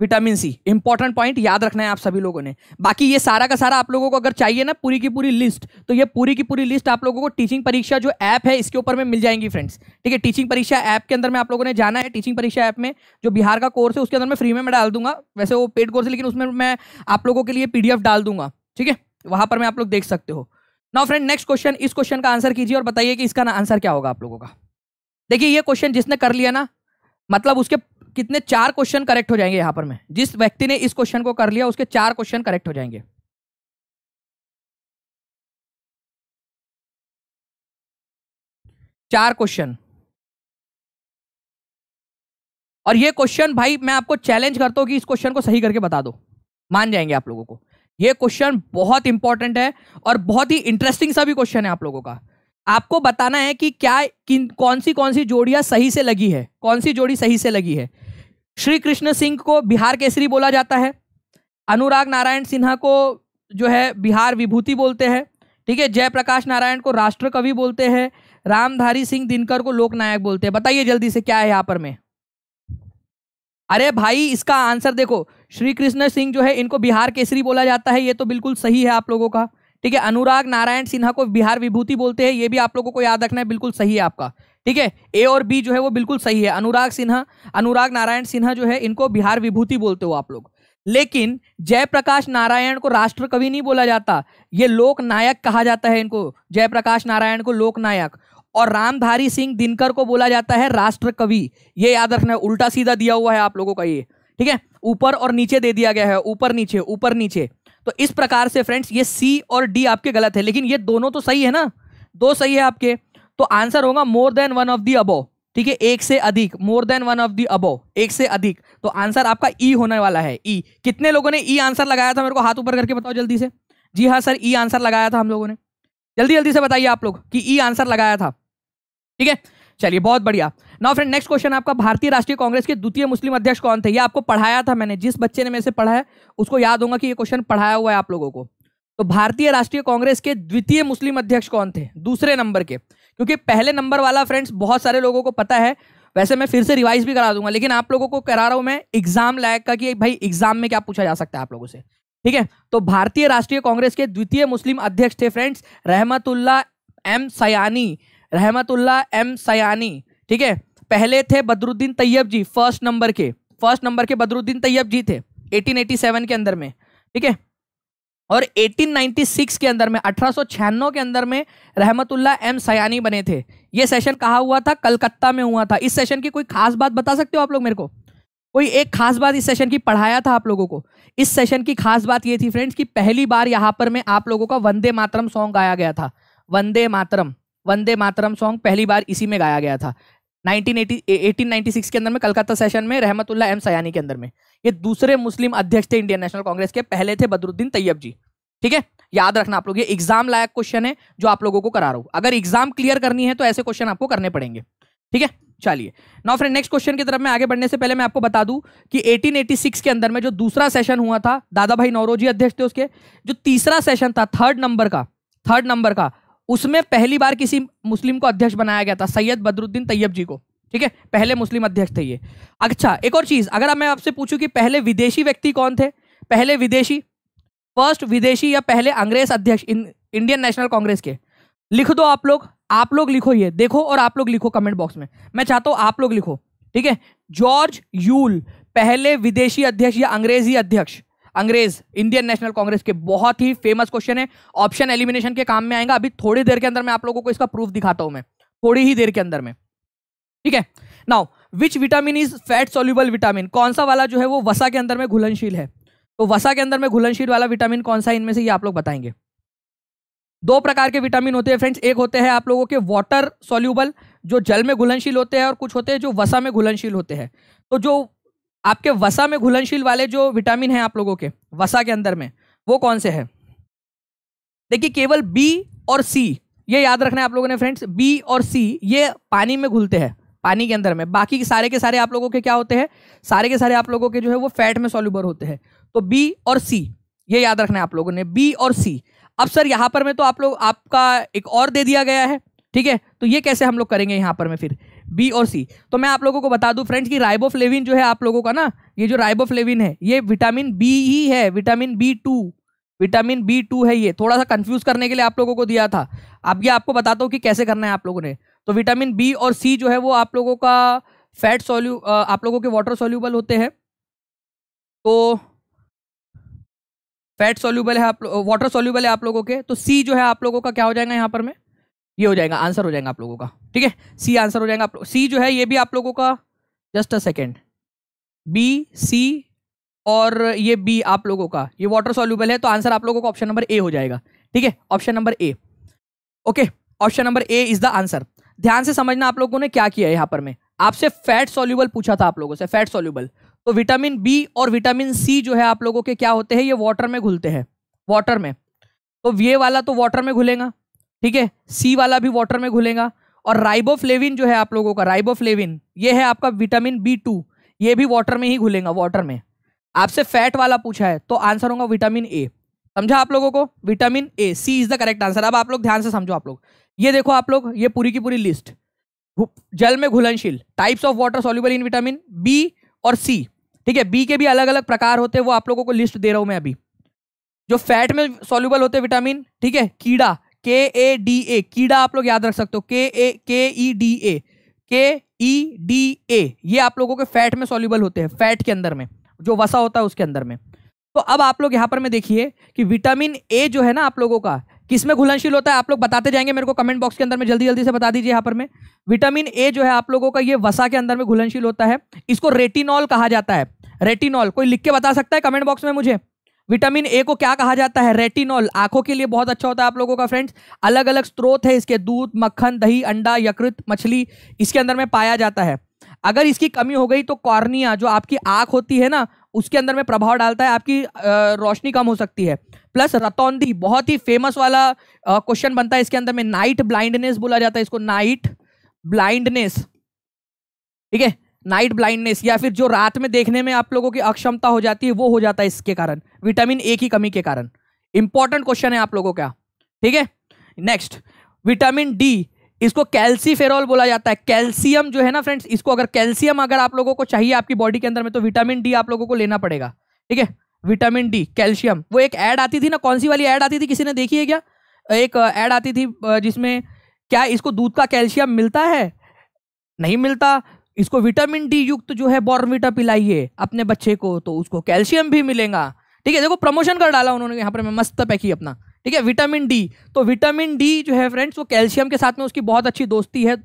विटामिन सी इंपॉर्टेंट पॉइंट याद रखना है आप सभी लोगों ने बाकी ये सारा का सारा आप लोगों को अगर चाहिए ना पूरी की पूरी लिस्ट तो ये पूरी की पूरी लिस्ट आप लोगों को टीचिंग परीक्षा जो ऐप है इसके ऊपर में मिल जाएंगी फ्रेंड्स ठीक है टीचिंग परीक्षा ऐप के अंदर में आप लोगों ने जाना है टीचिंग परीक्षा ऐप में जो बिहार का कोर्स है उसके अंदर मैं फ्री में मैं डाल दूंगा वैसे वो पेड कोर्स है लेकिन उसमें मैं आप लोगों के लिए पीडीएफ डाल दूंगा ठीक है वहां पर मैं आप लोग देख सकते हो नाउ फ्रेंड नेक्स्ट क्वेश्चन इस क्वेश्चन का आंसर कीजिए और बताइए कि इसका आंसर क्या होगा आप लोगों का देखिए ये क्वेश्चन जिसने कर लिया ना मतलब उसके कितने चार क्वेश्चन करेक्ट हो जाएंगे यहां पर मैं जिस व्यक्ति ने इस क्वेश्चन को कर लिया उसके चार क्वेश्चन करेक्ट हो जाएंगे चार क्वेश्चन और ये क्वेश्चन भाई मैं आपको चैलेंज करता हूं कि इस क्वेश्चन को सही करके बता दो मान जाएंगे आप लोगों को ये क्वेश्चन बहुत इंपॉर्टेंट है और बहुत ही इंटरेस्टिंग सा भी क्वेश्चन है आप लोगों का आपको बताना है कि क्या किन कौन सी कौन सी जोड़ियां सही से लगी है कौन सी जोड़ी सही से लगी है श्री कृष्ण सिंह को बिहार केसरी बोला जाता है अनुराग नारायण सिन्हा को जो है बिहार विभूति बोलते हैं ठीक है जयप्रकाश नारायण को राष्ट्र कवि बोलते हैं रामधारी सिंह दिनकर को लोकनायक बोलते हैं बताइए जल्दी से क्या है यहाँ पर में अरे भाई इसका आंसर देखो श्री कृष्ण सिंह जो है इनको बिहार केसरी बोला जाता है ये तो बिल्कुल सही है आप लोगों का ठीक है अनुराग नारायण सिन्हा को बिहार विभूति बोलते हैं ये भी आप लोगों को याद रखना है बिल्कुल सही है आपका ठीक है ए और बी जो है वो बिल्कुल सही है अनुराग सिन्हा अनुराग नारायण सिन्हा जो है इनको बिहार विभूति बोलते हो आप लोग लेकिन जयप्रकाश नारायण को राष्ट्र कवि नहीं बोला जाता ये लोक नायक कहा जाता है इनको जयप्रकाश नारायण को लोक नायक और रामधारी सिंह दिनकर को बोला जाता है राष्ट्र कवि ये याद रखना है उल्टा सीधा दिया हुआ है आप लोगों का ये ठीक है ऊपर और नीचे दे दिया गया है ऊपर नीचे ऊपर नीचे तो इस प्रकार से फ्रेंड्स ये सी और डी आपके गलत है लेकिन ये दोनों तो सही है ना दो सही है आपके तो आंसर होगा more than one of the above ठीक है एक से अधिक more than one of the above एक से अधिक तो आंसर आपका ई e होने वाला है ई e. कितने लोगों ने ई e आंसर लगाया था मेरे को हाथ ऊपर करके बताओ जल्दी से जी हाँ सर ई आंसर लगाया था हम लोगों ने जल्दी जल्दी से बताइए आप लोग कि ई e आंसर लगाया था ठीक है चलिए बहुत बढ़िया नाउ फ्रेंड नेक्स्ट क्वेश्चन आपका भारतीय राष्ट्रीय कांग्रेस के द्वितीय मुस्लिम अध्यक्ष कौन थे ये आपको पढ़ाया था मैंने जिस बच्चे ने मेरे से पढ़ा है उसको याद होगा कि ये क्वेश्चन पढ़ाया हुआ है आप लोगों को तो भारतीय राष्ट्रीय कांग्रेस के द्वितीय मुस्लिम अध्यक्ष कौन थे दूसरे नंबर के क्योंकि पहले नंबर वाला फ्रेंड्स बहुत सारे लोगों को पता है वैसे मैं फिर से रिवाइज भी करा दूंगा लेकिन आप लोगों को करा रहा हूं मैं एग्जाम लायक का कि भाई एग्जाम में क्या पूछा जा सकता है आप लोगों से ठीक है तो भारतीय राष्ट्रीय कांग्रेस के द्वितीय मुस्लिम अध्यक्ष थे friends Rahimtulla M Sayani Rahimtulla M Sayani ठीक है पहले थे Badruddin Tyabji first number के फर्स्ट नंबर के बदरुद्दीन तैयब जी थे 1887 के अंदर में ठीक है और 1896 के अंदर में अठारह के अंदर में रहमतुल्ला एम सयानी बने थे ये सेशन कहा हुआ था कलकत्ता में हुआ था इस सेशन की कोई खास बात बता सकते हो आप लोग मेरे को कोई एक खास बात इस सेशन की पढ़ाया था आप लोगों को इस सेशन की खास बात ये थी फ्रेंड्स कि पहली बार यहाँ पर मैं आप लोगों का वंदे मातरम सॉन्ग गाया गया था वंदे मातरम वंदे मातरम सॉन्ग पहली बार इसी में गाया गया था 1980 1896 के अंदर में कलकत्ता सेशन में रहमतुल्ला एम सयानी के अंदर में ये दूसरे मुस्लिम अध्यक्ष थे इंडियन नेशनल कांग्रेस के पहले थे बदरुद्दीन तैयब जी ठीक है याद रखना आप लोग ये एग्जाम लायक क्वेश्चन है जो आप लोगों को करा रहा हूँ अगर एग्जाम क्लियर करनी है तो ऐसे क्वेश्चन आपको करने पड़ेंगे ठीक है चलिए नाउ फ्रेंड नेक्स्ट क्वेश्चन की तरफ मैं आगे बढ़ने से पहले मैं आपको बता दूं कि 1886 के अंदर में जो दूसरा सेशन हुआ था दादा भाई नौरोजी अध्यक्ष थे उसके जो तीसरा सेशन था थर्ड नंबर का थर्ड नंबर का उसमें पहली बार किसी मुस्लिम को अध्यक्ष बनाया गया था सैयद बदरुद्दीन तैयब जी को ठीक है पहले मुस्लिम अध्यक्ष थे ये अच्छा एक और चीज अगर मैं आपसे पूछूं कि पहले विदेशी व्यक्ति कौन थे पहले विदेशी फर्स्ट विदेशी या पहले अंग्रेज अध्यक्ष इंडियन नेशनल कांग्रेस के लिख दो आप लोग आप लोग लिखो ये देखो और आप लोग लिखो कमेंट बॉक्स में मैं चाहता हूं आप लोग लिखो ठीक है जॉर्ज यूल पहले विदेशी अध्यक्ष या अंग्रेजी अध्यक्ष अंग्रेज इंडियन नेशनल कांग्रेस के बहुत ही फेमस क्वेश्चन है ऑप्शन एलिमिनेशन के काम में आएगा अभी थोड़ी देर के अंदर मैं आप लोगों को इसका प्रूफ दिखाता हूं मैं थोड़ी ही देर के अंदर में ठीक है now which vitamin is fat soluble vitamin कौन सा वाला जो है वो वसा के अंदर में घुलनशील है तो वसा के अंदर में घुलनशील वाला विटामिन कौन सा इनमें से ये आप लोग बताएंगे दो प्रकार के विटामिन होते हैं फ्रेंड्स एक होते हैं आप लोगों के वाटर सोल्यूबल जो जल में घुलनशील होते हैं और कुछ होते हैं जो वसा में घुलनशील होते हैं तो जो आपके वसा में घुलनशील वाले जो विटामिन है आप लोगों के वसा के अंदर में वो कौन से है देखिए केवल बी और सी ये याद रखना है आप लोगों ने फ्रेंड्स बी और सी ये पानी में घुलते हैं पानी के अंदर में बाकी सारे के सारे आप लोगों के क्या होते हैं सारे के सारे आप लोगों के जो है वो फैट में सॉल्यूबर होते हैं तो बी और सी ये याद रखना है आप लोगों ने बी और सी अब सर यहाँ पर मैं तो आप लोग आपका एक और दे दिया गया है ठीक है तो ये कैसे हम लोग करेंगे यहाँ पर में फिर बी और सी तो मैं आप लोगों को बता दूं फ्रेंड्स कि राइबोफ्लेविन जो है आप लोगों का ना ये जो राइबोफ्लेविन है ये विटामिन बी ही है vitamin B two vitamin B two है ये थोड़ा सा कंफ्यूज करने के लिए आप लोगों को दिया था अब ये आपको बताता हूँ कि कैसे करना है आप लोगों ने तो विटामिन बी और सी जो है वो आप लोगों का फैट सोल्यू आप लोगों के वाटर सोल्यूबल होते हैं तो फैट सोल्यूबल है आप वाटर सोल्यूबल है आप लोगों के तो सी जो है आप लोगों का क्या हो जाएगा यहाँ पर में ये हो जाएगा आंसर हो जाएगा आप लोगों का ठीक है सी आंसर हो जाएगा आप लोग सी जो है ये भी आप लोगों का just a second B C और ये बी आप लोगों का ये वाटर सॉल्यूबल है तो आंसर आप लोगों का ऑप्शन नंबर ए हो जाएगा ठीक है option number A okay option number A is the answer ध्यान से समझना आप लोगों ने क्या किया यहाँ पर मैं आपसे फैट सॉल्यूबल पूछा था आप लोगों से फैट सॉल्यूबल तो विटामिन बी और विटामिन सी जो है आप लोगों के क्या होते हैं ये वाटर में घुलते हैं वाटर में तो ये वाला तो वाटर में घुलेगा ठीक है सी वाला भी वाटर में घुलेगा और राइबोफ्लेविन जो है आप लोगों का राइबोफ्लेविन ये है आपका विटामिन बी टू ये भी वाटर में ही घुलेगा वाटर में आपसे फैट वाला पूछा है तो आंसर होगा विटामिन ए समझा आप लोगों को vitamin A C is the correct answer अब आप लोग ध्यान से समझो आप लोग ये देखो आप लोग ये पूरी की पूरी लिस्ट जल में घुलनशील types of water soluble in vitamin B और सी ठीक है बी के भी अलग अलग प्रकार होते हैं वो आप लोगों को लिस्ट दे रहा हूं मैं अभी जो फैट में सोल्यूबल होते हैं विटामिन ठीक है कीड़ा के ए डी ए कीड़ा आप लोग याद रख सकते हो के ए के ई डी ए के ई डी ए ये आप लोगों के फैट में सॉल्यूबल होते हैं फैट के अंदर में जो वसा होता है उसके अंदर में तो अब आप लोग यहाँ पर में देखिए कि विटामिन ए जो है ना आप लोगों का किस में घुलनशील होता है आप लोग बताते जाएंगे मेरे को कमेंट बॉक्स के अंदर में जल्दी जल्दी से बता दीजिए यहाँ पर मैं विटामिन ए जो है आप लोगों का ये वसा के अंदर में घुलनशील होता है इसको रेटिनॉल कहा जाता है रेटिनॉल कोई लिख के बता सकता है कमेंट बॉक्स में मुझे विटामिन ए को क्या कहा जाता है रेटिनॉल आंखों के लिए बहुत अच्छा होता है आप लोगों का फ्रेंड्स अलग अलग स्रोत है इसके दूध मक्खन दही अंडा यकृत मछली इसके अंदर में पाया जाता है अगर इसकी कमी हो गई तो कॉर्निया जो आपकी आंख होती है ना उसके अंदर में प्रभाव डालता है आपकी रोशनी कम हो सकती है प्लस रतौंदी बहुत ही फेमस वाला क्वेश्चन बनता है इसके अंदर में नाइट ब्लाइंडनेस बोला जाता है इसको नाइट ब्लाइंडनेस ठीक है नाइट ब्लाइंडनेस या फिर जो रात में देखने में आप लोगों की अक्षमता हो जाती है वो हो जाता है इसके कारण विटामिन ए की कमी के कारण इंपॉर्टेंट क्वेश्चन है आप लोगों का ठीक है नेक्स्ट विटामिन डी इसको कैल्सीफेरॉल बोला जाता है कैल्शियम जो है ना फ्रेंड्स इसको अगर कैल्शियम अगर आप लोगों को चाहिए आपकी बॉडी के अंदर में तो विटामिन डी आप लोगों को लेना पड़ेगा ठीक है विटामिन डी कैल्शियम वो एक ऐड आती थी ना कौन सी वाली ऐड आती थी किसी ने देखी है क्या एक ऐड आती थी जिसमें क्या इसको दूध का कैल्शियम मिलता है नहीं मिलता इसको विटामिन डी युक्त जो है बॉर्नविटा पिलाइए अपने बच्चे को तो उसको कैल्शियम भी मिलेगा ठीक है देखो प्रमोशन कर डाला उन्होंने यहाँ पर मैं मस्त पैकी अपना ठीक है विटामिन डी तो विटामिन डी जो है फ्रेंड्स वो कैल्शियम के साथ में उसकी बहुत अच्छी दोस्ती है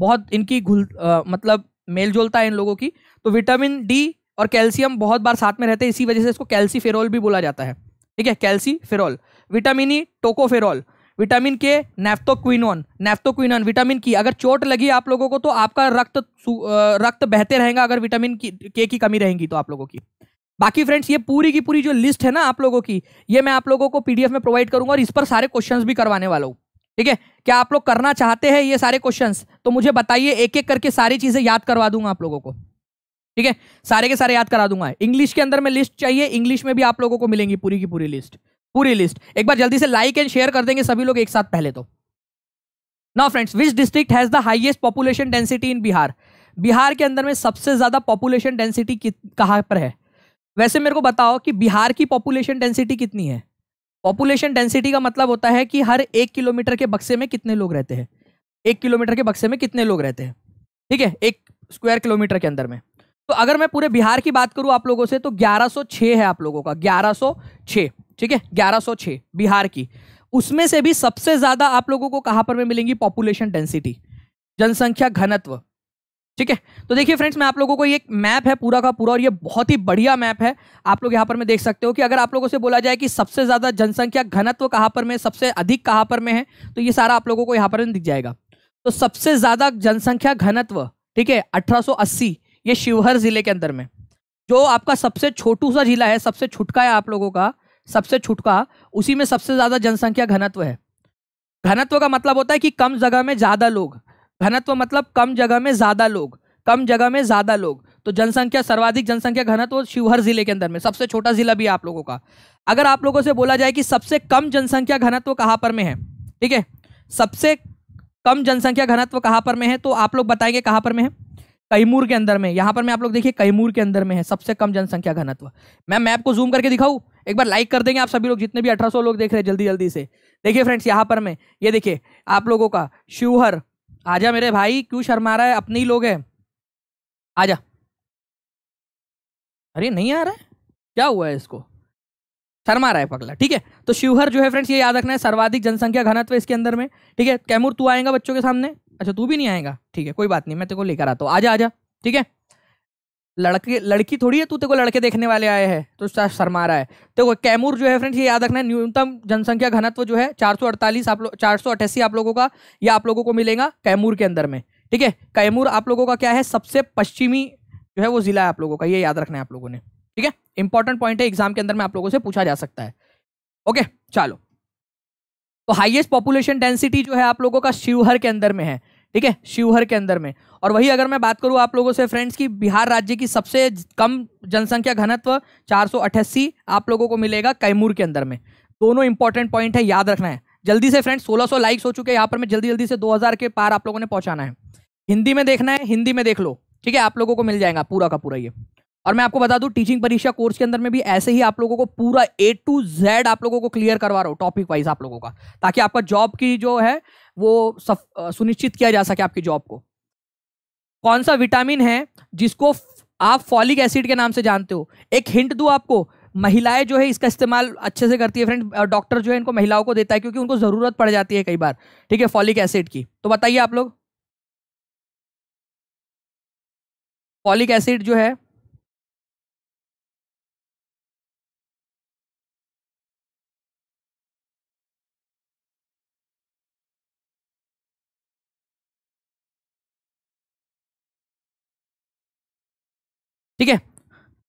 बहुत इनकी घुल मतलब मेल जोलता है इन लोगों की तो विटामिन डी और कैल्शियम बहुत बार साथ में रहते हैं इसी वजह से इसको फेरोल भी बोला जाता है ठीक है फेरोल vitamin E tocopherol vitamin K नेफ्तोक्विन नेफ्थोक्विनोन विटामिन की अगर चोट लगी आप लोगों को तो आपका रक्त रक्त बहते रहेगा अगर विटामिन की के की कमी रहेगी तो आप लोगों की बाकी फ्रेंड्स ये पूरी की पूरी जो लिस्ट है ना आप लोगों की ये मैं आप लोगों को पीडीएफ में प्रोवाइड करूंगा और इस पर सारे क्वेश्चंस भी करवाने वाला हूँ ठीक है क्या आप लोग करना चाहते हैं ये सारे क्वेश्चंस तो मुझे बताइए एक एक करके सारी चीजें याद करवा दूंगा आप लोगों को ठीक है सारे के सारे याद करा दूंगा इंग्लिश के अंदर में लिस्ट चाहिए इंग्लिश में भी आप लोगों को मिलेंगी पूरी की पूरी लिस्ट पूरी लिस्ट एक बार जल्दी से लाइक एंड शेयर कर देंगे सभी लोग एक साथ पहले तो now friends which district has the highest population density in Bihar Bihar के अंदर में सबसे ज्यादा पॉपुलेशन डेंसिटी कहाँ पर है वैसे मेरे को बताओ कि बिहार की पॉपुलेशन डेंसिटी कितनी है पॉपुलेशन डेंसिटी का मतलब होता है कि हर एक किलोमीटर के बक्से में कितने लोग रहते हैं एक किलोमीटर के बक्से में कितने लोग रहते हैं ठीक है एक स्क्वायर किलोमीटर के अंदर में तो अगर मैं पूरे बिहार की बात करूं आप लोगों से तो 1106 है आप लोगों का 1106 ठीक है 1106 बिहार की उसमें से भी सबसे ज्यादा आप लोगों को कहां पर में मिलेंगी पॉपुलेशन डेंसिटी जनसंख्या घनत्व ठीक है तो देखिए फ्रेंड्स मैं आप लोगों को ये मैप है पूरा का पूरा और ये बहुत ही बढ़िया मैप है आप लोग यहां पर में देख सकते हो कि अगर आप लोगों से बोला जाए कि सबसे ज़्यादा जनसंख्या घनत्व कहां पर में सबसे अधिक कहां पर में है तो ये सारा आप लोगों को यहां पर दिख जाएगा तो सबसे ज़्यादा जनसंख्या घनत्व ठीक है अठारह ये शिवहर जिले के अंदर में जो आपका सबसे छोटू सा जिला है सबसे छुटका है आप लोगों का सबसे छुटका उसी में सबसे ज़्यादा जनसंख्या घनत्व है घनत्व का मतलब होता है कि कम जगह में ज़्यादा लोग घनत्व मतलब कम जगह में ज़्यादा लोग कम जगह में ज़्यादा लोग तो जनसंख्या सर्वाधिक जनसंख्या घनत्व शिवहर जिले के अंदर में सबसे छोटा जिला भी है आप लोगों का अगर आप लोगों से बोला जाए कि सबसे कम जनसंख्या घनत्व कहां पर में है ठीक है सबसे कम जनसंख्या घनत्व कहां पर में है तो आप लोग बताएंगे कहां पर में है कैमूर के अंदर में यहां पर मैं आप लोग देखिए कैमूर के अंदर में है सबसे कम जनसंख्या घनत्व मैं मैप को जूम करके दिखाऊँ एक बार लाइक कर देंगे आप सभी लोग जितने भी अठारह लोग देख रहे हैं जल्दी जल्दी से देखिए फ्रेंड्स यहाँ पर मैं ये देखिए आप लोगों का शिवहर आजा मेरे भाई क्यों शर्मा रहा है अपने ही लोग हैं आजा अरे नहीं आ रहा है क्या हुआ है इसको शर्मा रहा है पगला ठीक है तो शिवहर जो है फ्रेंड्स ये याद रखना है सर्वाधिक जनसंख्या घनत्व इसके अंदर में ठीक है कैमूर तू आएगा बच्चों के सामने अच्छा तू भी नहीं आएगा ठीक है कोई बात नहीं मैं तेरे को लेकर आता हूँ आजा आजा ठीक है लड़के लड़की थोड़ी है तू तेको लड़के देखने वाले आए हैं तो शर्मा रहा है तो कैमूर जो है फ्रेंड्स ये याद रखना न्यूनतम जनसंख्या घनत्व जो है अड़तालीस आप लोग चार आप लोगों का या आप लोगों को मिलेगा कैमूर के अंदर में ठीक है कैमूर आप लोगों का क्या है सबसे पश्चिमी जो है वो जिला है आप लोगों का ये याद रखना है आप लोगों ने ठीक है इंपॉर्टेंट पॉइंट है एग्जाम के अंदर में आप लोगों से पूछा जा सकता है ओके चलो तो हाइएस्ट पॉपुलेशन डेंसिटी जो है आप लोगों का शिवहर के अंदर में है ठीक है शिवहर के अंदर में और वही अगर मैं बात करूँ आप लोगों से फ्रेंड्स की बिहार राज्य की सबसे कम जनसंख्या घनत्व चार आप लोगों को मिलेगा कैमूर के अंदर में दोनों इंपॉर्टेंट पॉइंट है याद रखना है जल्दी से फ्रेंड्स 1600 लाइक्स हो चुके हैं यहाँ पर मैं जल्दी जल्दी से 2000 के पार आप लोगों ने पहुंचाना है हिंदी में देखना है हिंदी में देख लो ठीक है आप लोगों को मिल जाएगा पूरा का पूरा ये और मैं आपको बता दूं टीचिंग परीक्षा कोर्स के अंदर में भी ऐसे ही आप लोगों को पूरा ए टू जेड आप लोगों को क्लियर करवा रहा हूँ टॉपिक वाइज आप लोगों का ताकि आपका जॉब की जो है वो सफ, सुनिश्चित किया जा सके आपकी जॉब को कौन सा विटामिन है जिसको आप फॉलिक एसिड के नाम से जानते हो एक हिंट दूँ आपको महिलाएं जो है इसका इस्तेमाल अच्छे से करती है फ्रेंड डॉक्टर जो है इनको महिलाओं को देता है क्योंकि उनको ज़रूरत पड़ जाती है कई बार ठीक है फॉलिक एसिड की तो बताइए आप लोग फॉलिक एसिड जो है ठीक है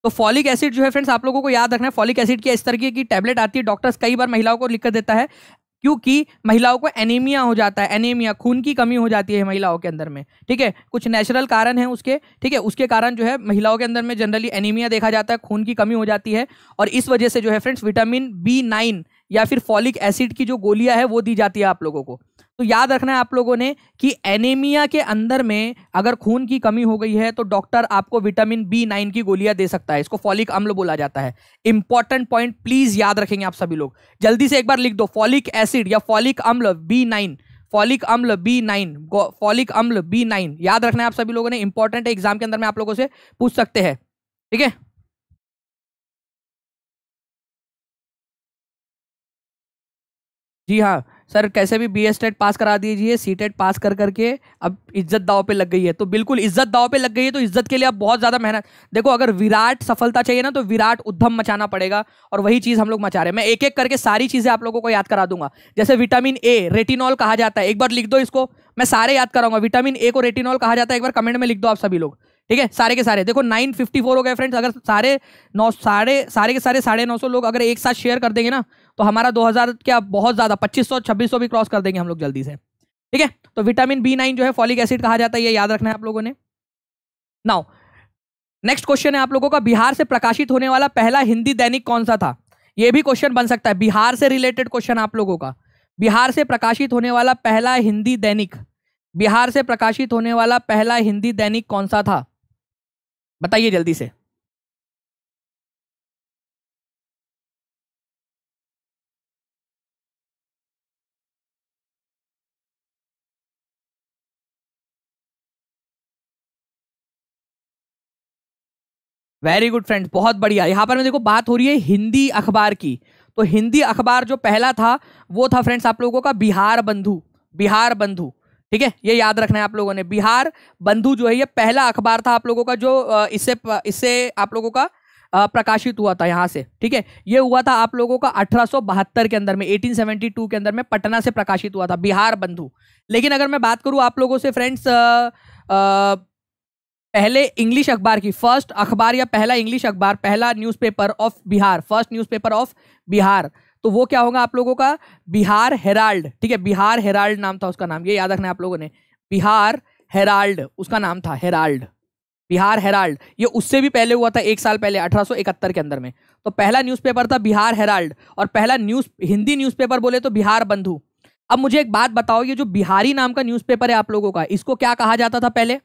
तो फॉलिक एसिड जो है फ्रेंड्स आप लोगों को याद रखना है फॉलिक एसिड की इस तरह की टैबलेट आती है डॉक्टर्स कई बार महिलाओं को लिख कर देता है क्योंकि महिलाओं को एनीमिया हो जाता है एनीमिया खून की कमी हो जाती है महिलाओं के अंदर में ठीक है कुछ नेचुरल कारण है उसके ठीक है उसके कारण जो है महिलाओं के अंदर में जनरली एनीमिया देखा जाता है खून की कमी हो जाती है और इस वजह से जो है फ्रेंड्स विटामिन बी नाइन या फिर फॉलिक एसिड की जो गोलियां है वो दी जाती है आप लोगों को तो याद रखना है आप लोगों ने कि एनीमिया के अंदर में अगर खून की कमी हो गई है तो डॉक्टर आपको विटामिन बी नाइन की गोलियां दे सकता है इसको फॉलिक अम्ल बोला जाता है इंपॉर्टेंट पॉइंट प्लीज याद रखेंगे आप सभी लोग जल्दी से एक बार लिख दो फॉलिक एसिड या फॉलिक अम्ल बी नाइन फॉलिक अम्ल बी नाइन फॉलिक अम्ल बी नाइन याद रखना है आप सभी लोगों ने इंपॉर्टेंट एग्जाम के अंदर में आप लोगों से पूछ सकते हैं ठीक है जी हाँ सर कैसे भी बी एस टेट पास करा दीजिए सी टेट पास कर करके अब इज्जत दाव पे लग गई है तो बिल्कुल इज्जत दाव पे लग गई है तो इज्जत के लिए अब बहुत ज़्यादा मेहनत देखो अगर विराट सफलता चाहिए ना तो विराट उद्धम मचाना पड़ेगा और वही चीज़ हम लोग मचा रहे हैं मैं एक एक करके सारी चीज़ें आप लोगों को याद करा दूंगा जैसे विटामिन ए रेटिनॉल कहा जाता है एक बार लिख दो इसको मैं सारे याद कराऊंगा विटामिन ए को रेटिनॉल कहा जाता है एक बार कमेंट में लिख दो आप सभी लोग ठीक है सारे के सारे देखो 954 हो गए फ्रेंड्स अगर सारे नौ साढ़े सारे के सारे साढ़े नौ सौ लोग अगर एक साथ शेयर कर देंगे ना तो हमारा 2000 क्या बहुत ज़्यादा 2500 2600 भी क्रॉस कर देंगे हम लोग जल्दी से ठीक है तो विटामिन बी नाइन जो है फॉलिक एसिड कहा जाता है ये याद रखना है आप लोगों ने नाउ नेक्स्ट क्वेश्चन है आप लोगों का बिहार से प्रकाशित होने वाला पहला हिंदी दैनिक कौन सा था ये भी क्वेश्चन बन सकता है बिहार से रिलेटेड क्वेश्चन आप लोगों का बिहार से प्रकाशित होने वाला पहला हिंदी दैनिक बिहार से प्रकाशित होने वाला पहला हिंदी दैनिक कौन सा था बताइए जल्दी से वेरी गुड फ्रेंड्स बहुत बढ़िया यहां पर मैं देखो बात हो रही है हिंदी अखबार की तो हिंदी अखबार जो पहला था वो था फ्रेंड्स आप लोगों का बिहार बंधु बिहार बंधु ठीक है ये याद रखना है आप लोगों ने बिहार बंधु जो है ये पहला अखबार था आप लोगों का जो इससे इससे आप लोगों का प्रकाशित हुआ था यहाँ से ठीक है ये हुआ था आप लोगों का अठारह के अंदर में 1872 के अंदर में पटना से प्रकाशित हुआ था बिहार बंधु लेकिन अगर मैं बात करूँ आप लोगों से फ्रेंड्स पहले इंग्लिश अखबार की फर्स्ट अखबार या पहला इंग्लिश अखबार पहला newspaper of Bihar first newspaper of Bihar तो वो क्या होगा आप लोगों का बिहार हेराल्ड ठीक है बिहार हेराल्ड नाम था उसका नाम ये याद रखना है आप लोगों ने बिहार हेराल्ड उसका नाम था हेराल्ड बिहार हेराल्ड ये उससे भी पहले हुआ था एक साल पहले 1871 के अंदर में तो पहला न्यूज़पेपर था बिहार हेराल्ड और पहला न्यूज़ हिंदी न्यूज़पेपर बोले तो बिहार बंधु अब मुझे एक बात बताओ ये जो बिहारी नाम का न्यूज़पेपर है आप लोगों का इसको क्या कहा जाता था पहले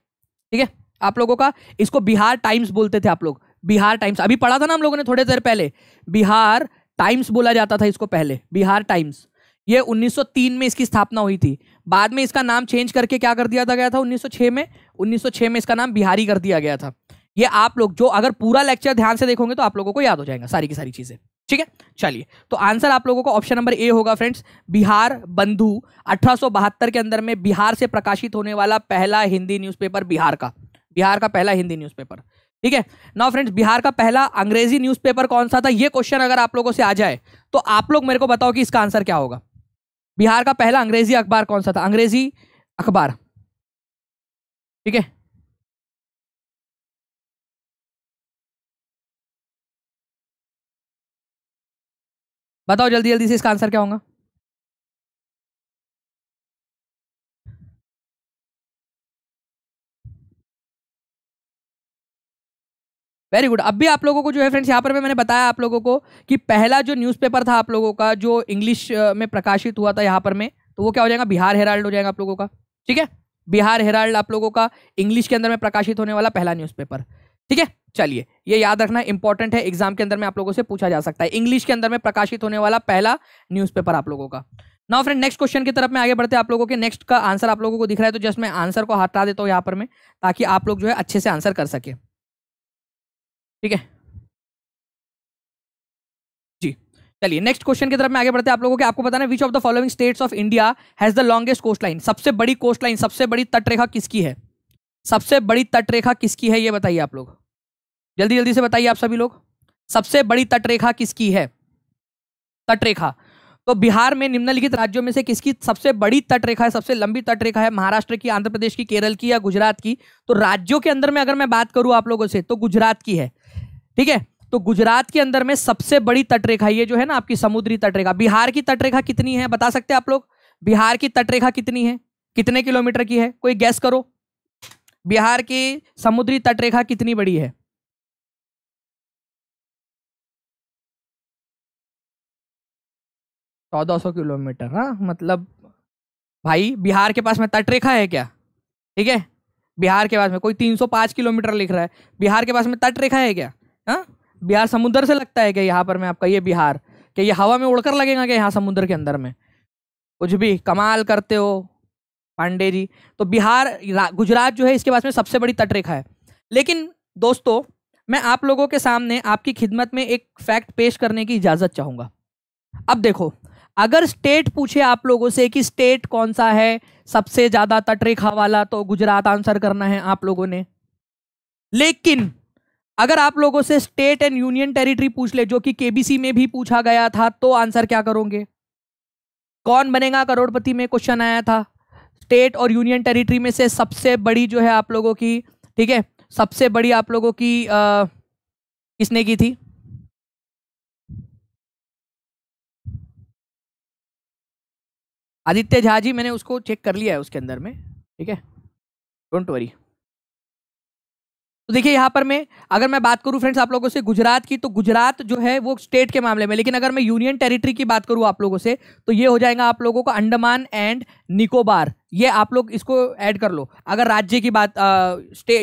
ठीक है आप लोगों का इसको बिहार टाइम्स बोलते थे आप लोग बिहार टाइम्स अभी पढ़ा था ना हम लोगों ने थोड़ी देर पहले बिहार टाइम्स बोला जाता था इसको पहले बिहार टाइम्स ये 1903 में इसकी स्थापना हुई थी बाद में इसका नाम चेंज करके क्या कर दिया था गया था 1906 में 1906 में इसका नाम बिहारी कर दिया गया था ये आप लोग जो अगर पूरा लेक्चर ध्यान से देखोगे तो आप लोगों को याद हो जाएगा सारी की सारी चीज़ें ठीक है चलिए तो आंसर आप लोगों का ऑप्शन नंबर ए होगा फ्रेंड्स बिहार बंधु अठारह के अंदर में बिहार से प्रकाशित होने वाला पहला हिंदी न्यूज़पेपर बिहार का बिहार का पहला हिंदी न्यूज़पेपर ठीक है नाउ फ्रेंड्स बिहार का पहला अंग्रेजी न्यूज़पेपर कौन सा था ये क्वेश्चन अगर आप लोगों से आ जाए तो आप लोग मेरे को बताओ कि इसका आंसर क्या होगा बिहार का पहला अंग्रेजी अखबार कौन सा था अंग्रेजी अखबार ठीक है बताओ जल्दी जल्दी से इसका आंसर क्या होगा वेरी गुड अब भी आप लोगों को जो है फ्रेंड्स यहाँ पर मैं मैंने बताया आप लोगों को कि पहला जो न्यूज़पेपर था आप लोगों का जो इंग्लिश में प्रकाशित हुआ था यहाँ पर में तो वो क्या हो जाएगा बिहार हेराल्ड हो जाएगा आप लोगों का ठीक है बिहार हेराल्ड आप लोगों का इंग्लिश के अंदर में प्रकाशित होने वाला पहला न्यूज़पेपर ठीक है चलिए ये याद रखना इंपॉर्टेंट है एग्जाम के अंदर में आप लोगों से पूछा जा सकता है इंग्लिश के अंदर में प्रकाशित होने वाला पहला न्यूज़पेपर आप लोगों का नाउ फ्रेंड नेक्स्ट क्वेश्चन की तरफ में आगे बढ़ते हैं आप लोगों के नेक्स्ट का आंसर आप लोगों को दिख रहा है तो जस्ट मैं आंसर को हटा देता हूँ यहाँ पर मैं ताकि आप लोग जो है अच्छे से आंसर कर सके ठीक है जी चलिए नेक्स्ट क्वेश्चन की तरफ में आगे बढ़ते हैं आप लोगों के आपको बताना which of the following states of India has the longest coastline सबसे बड़ी कोस्ट लाइन सबसे बड़ी तटरेखा किसकी है सबसे बड़ी तटरेखा किसकी है ये बताइए आप लोग जल्दी जल्दी से बताइए आप सभी लोग सबसे बड़ी तटरेखा किसकी है तटरेखा तो बिहार में निम्नलिखित राज्यों में से किसकी सबसे बड़ी तटरेखा है सबसे लंबी तटरेखा है महाराष्ट्र की आंध्र प्रदेश की केरल की या गुजरात की तो राज्यों के अंदर में अगर मैं बात करूं आप लोगों से तो गुजरात की है ठीक है तो गुजरात के अंदर में सबसे बड़ी तटरेखा ये जो है ना आपकी समुद्री तटरेखा बिहार की तटरेखा कितनी है बता सकते हैं आप लोग बिहार की तटरेखा कितनी है कितने किलोमीटर की है कोई गैस करो बिहार की समुद्री तटरेखा कितनी बड़ी है चौदह सौ किलोमीटर हाँ मतलब भाई बिहार के पास में तटरेखा है क्या ठीक है बिहार के पास में कोई तीन सौ पांच किलोमीटर लिख रहा है बिहार के पास में तटरेखा है क्या हाँ बिहार समुद्र से लगता है क्या यहाँ पर मैं आपका ये बिहार क्या ये हवा में उड़कर लगेगा क्या यहाँ समुद्र के अंदर में कुछ भी कमाल करते हो पांडे जी तो बिहार गुजरात जो है इसके पास में सबसे बड़ी तटरेखा है लेकिन दोस्तों मैं आप लोगों के सामने आपकी खिदमत में एक फैक्ट पेश करने की इजाज़त चाहूँगा अब देखो अगर स्टेट पूछे आप लोगों से कि स्टेट कौन सा है सबसे ज़्यादा तटरेखा वाला तो गुजरात आंसर करना है आप लोगों ने लेकिन अगर आप लोगों से स्टेट एंड यूनियन टेरिटरी पूछ ले जो कि केबीसी में भी पूछा गया था तो आंसर क्या करोगे कौन बनेगा करोड़पति में क्वेश्चन आया था स्टेट और यूनियन टेरिटरी में से सबसे बड़ी जो है आप लोगों की ठीक है सबसे बड़ी आप लोगों की आ, किसने की थी आदित्य झा जी मैंने उसको चेक कर लिया है उसके अंदर में ठीक है डोंट वरी तो देखिए यहाँ पर मैं अगर मैं बात करूँ फ्रेंड्स आप लोगों से गुजरात की तो गुजरात जो है वो स्टेट के मामले में लेकिन अगर मैं यूनियन टेरिटरी की बात करूँ आप लोगों से तो ये हो जाएगा आप लोगों को अंडमान एंड निकोबार ये आप लोग इसको ऐड कर लो अगर राज्य की बात स्टे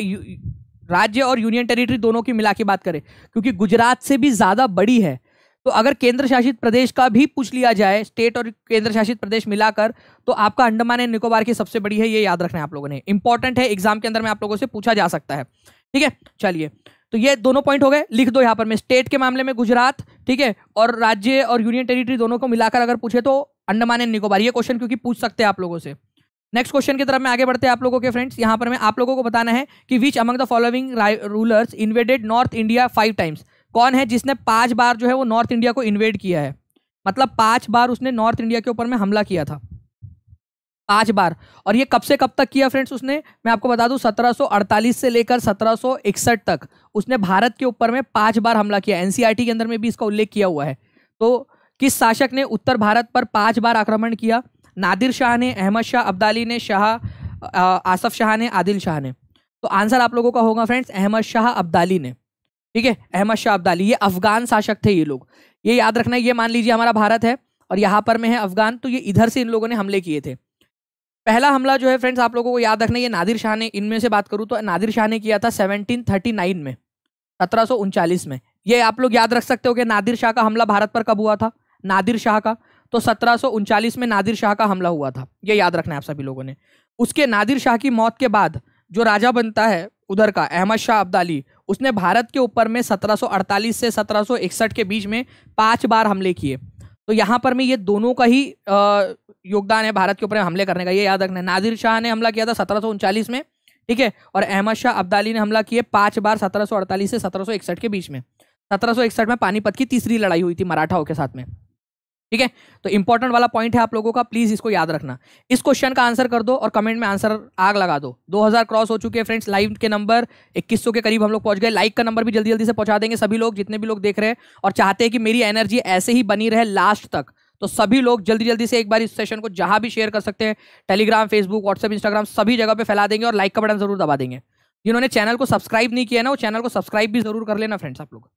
राज्य और यूनियन टेरिटरी दोनों की मिला के बात करें क्योंकि गुजरात से भी ज़्यादा बड़ी है तो अगर केंद्र शासित प्रदेश का भी पूछ लिया जाए स्टेट और केंद्र शासित प्रदेश मिलाकर तो आपका अंडमान एंड निकोबार की सबसे बड़ी है ये याद रखना है आप लोगों ने इंपॉर्टेंट है एग्जाम के अंदर में आप लोगों से पूछा जा सकता है ठीक है चलिए तो ये दोनों पॉइंट हो गए लिख दो यहाँ पर मैं स्टेट के मामले में गुजरात ठीक है और राज्य और यूनियन टेरिटरी दोनों को मिलाकर अगर पूछे तो अंडमान एंड निकोबार ये क्वेश्चन क्योंकि पूछ सकते हैं आप लोगों से नेक्स्ट क्वेश्चन की तरफ मैं आगे बढ़ते हैं आप लोगों के फ्रेंड्स यहाँ पर मैं आप लोगों को बताना है कि which among the following rulers invaded north India five times कौन है जिसने पांच बार जो है वो नॉर्थ इंडिया को इन्वेड किया है मतलब पांच बार उसने नॉर्थ इंडिया के ऊपर में हमला किया था पांच बार और ये कब से कब तक किया फ्रेंड्स उसने मैं आपको बता दूं 1748 से लेकर 1761 तक उसने भारत के ऊपर में पांच बार हमला किया एनसीईआरटी के अंदर में भी इसका उल्लेख किया हुआ है तो किस शासक ने उत्तर भारत पर पांच बार आक्रमण किया नादिर शाह ने अहमद शाह अब्दाली ने शाह आसफ शाह ने आदिल शाह ने तो आंसर आप लोगों का होगा फ्रेंड्स अहमद शाह अब्दाली ने ठीक है अहमद शाह अब्दाली ये अफगान शासक थे ये लोग ये याद रखना ये मान लीजिए हमारा भारत है और यहाँ पर में है अफगान तो ये इधर से इन लोगों ने हमले किए थे पहला हमला जो है फ्रेंड्स आप लोगों को याद रखना ये नादिर शाह ने इनमें से बात करूँ तो नादिर शाह ने किया था सेवनटीन में सत्रह में ये आप लोग याद रख सकते हो कि नादिर शाह का हमला भारत पर कब हुआ था नादिर शाह का तो सत्रह में नादिर शाह का हमला हुआ था ये याद रखना है आप सभी लोगों ने उसके नादिर शाह की मौत के बाद जो राजा बनता है उधर का अहमद शाह अब्दाली उसने भारत के ऊपर में 1748 से 1761 के बीच में पांच बार हमले किए तो यहाँ पर मैं ये दोनों का ही योगदान है भारत के ऊपर हमले करने का ये याद रखना नादिर शाह ने हमला किया था सत्रह में ठीक है और अहमद शाह अब्दाली ने हमला किए पांच बार सत्रह से सत्रह के बीच में सत्रह में पानीपत की तीसरी लड़ाई हुई थी मराठाओं के साथ में ठीक है तो इंपॉर्टेंट वाला पॉइंट है आप लोगों का प्लीज इसको याद रखना इस क्वेश्चन का आंसर कर दो और कमेंट में आंसर आग लगा दो 2000 क्रॉस हो चुके हैं फ्रेंड्स लाइव के नंबर 2100 के करीब हम लोग पहुंच गए लाइक का नंबर भी जल्दी जल्दी से पहुंचा देंगे सभी लोग जितने भी लोग देख रहे हैं और चाहते हैं कि मेरी एनर्जी ऐसे ही बनी रहे लास्ट तक तो सभी लोग जल्दी जल्दी से एक बार इस सेशन को जहां भी शेयर कर सकते हैं टेलीग्राम फेसबुक व्हाट्सएप इंस्टाग्राम सभी जगह पे फैला देंगे और लाइक का बटन जरूर दबा देंगे जिन्होंने चैनल को सब्सक्राइब नहीं किया ना वो चैनल को सब्सक्राइब भी जरूर कर लेना फ्रेंड्स आप लोग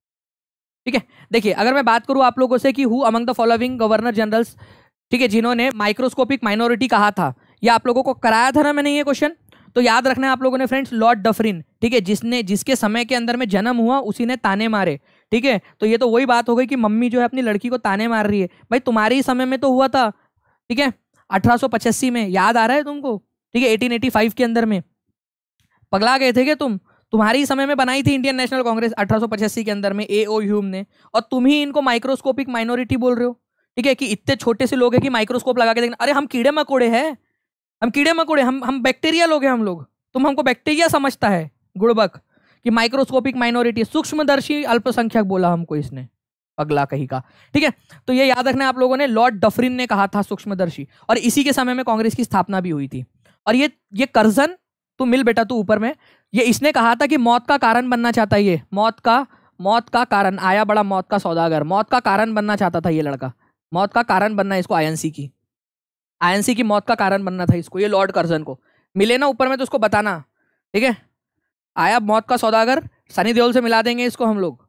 ठीक है देखिए अगर मैं बात करूँ आप लोगों से कि who among the following governor generals ठीक है जिन्होंने माइक्रोस्कोपिक माइनॉरिटी कहा था या आप लोगों को कराया था ना मैंने ये क्वेश्चन तो याद रखना है आप लोगों ने फ्रेंड्स लॉर्ड डफरिन ठीक है जिसने जिसके समय के अंदर में जन्म हुआ उसी ने ताने मारे ठीक है तो ये तो वही बात हो गई कि मम्मी जो है अपनी लड़की को ताने मार रही है भाई तुम्हारे ही समय में तो हुआ था ठीक है अठारह में याद आ रहा है तुमको ठीक है एटीन के अंदर में पगला गए थे क्या तुम तुम्हारे ही समय में बनाई थी इंडियन नेशनल कांग्रेस अठारह के अंदर में ए ओ ह्यूम ने और तुम ही इनको माइक्रोस्कोपिक माइनॉरिटी बोल रहे हो ठीक है कि इतने छोटे से लोग हैं कि माइक्रोस्कोप लगा के देखना अरे हम कीड़े मकोड़े हैं हम कीड़े मकोड़े हम हम बैक्टीरिया लोग हैं हम लोग तुम हमको बैक्टीरिया समझता है गुड़बक कि माइक्रोस्कोपिक माइनॉरिटी सूक्ष्मदर्शी अल्पसंख्यक बोला हमको इसने अगला कहीं का ठीक है तो ये याद रखना आप लोगों ने लॉर्ड डफरिन ने कहा था सूक्ष्मदर्शी और इसी के समय में कांग्रेस की स्थापना भी हुई थी और ये ये कर्जन तू मिल बेटा तू ऊपर में ये इसने कहा था कि मौत का कारण बनना चाहता ये मौत का मौत का कारण आया बड़ा मौत का सौदागर मौत का कारण बनना चाहता था ये लड़का मौत का कारण बनना इसको आई की आई की मौत का कारण बनना था इसको ये लॉर्ड कर्जन को मिले ना ऊपर में तो उसको बताना ठीक है आया मौत का सौदागर सनी देओल से मिला देंगे इसको हम लोग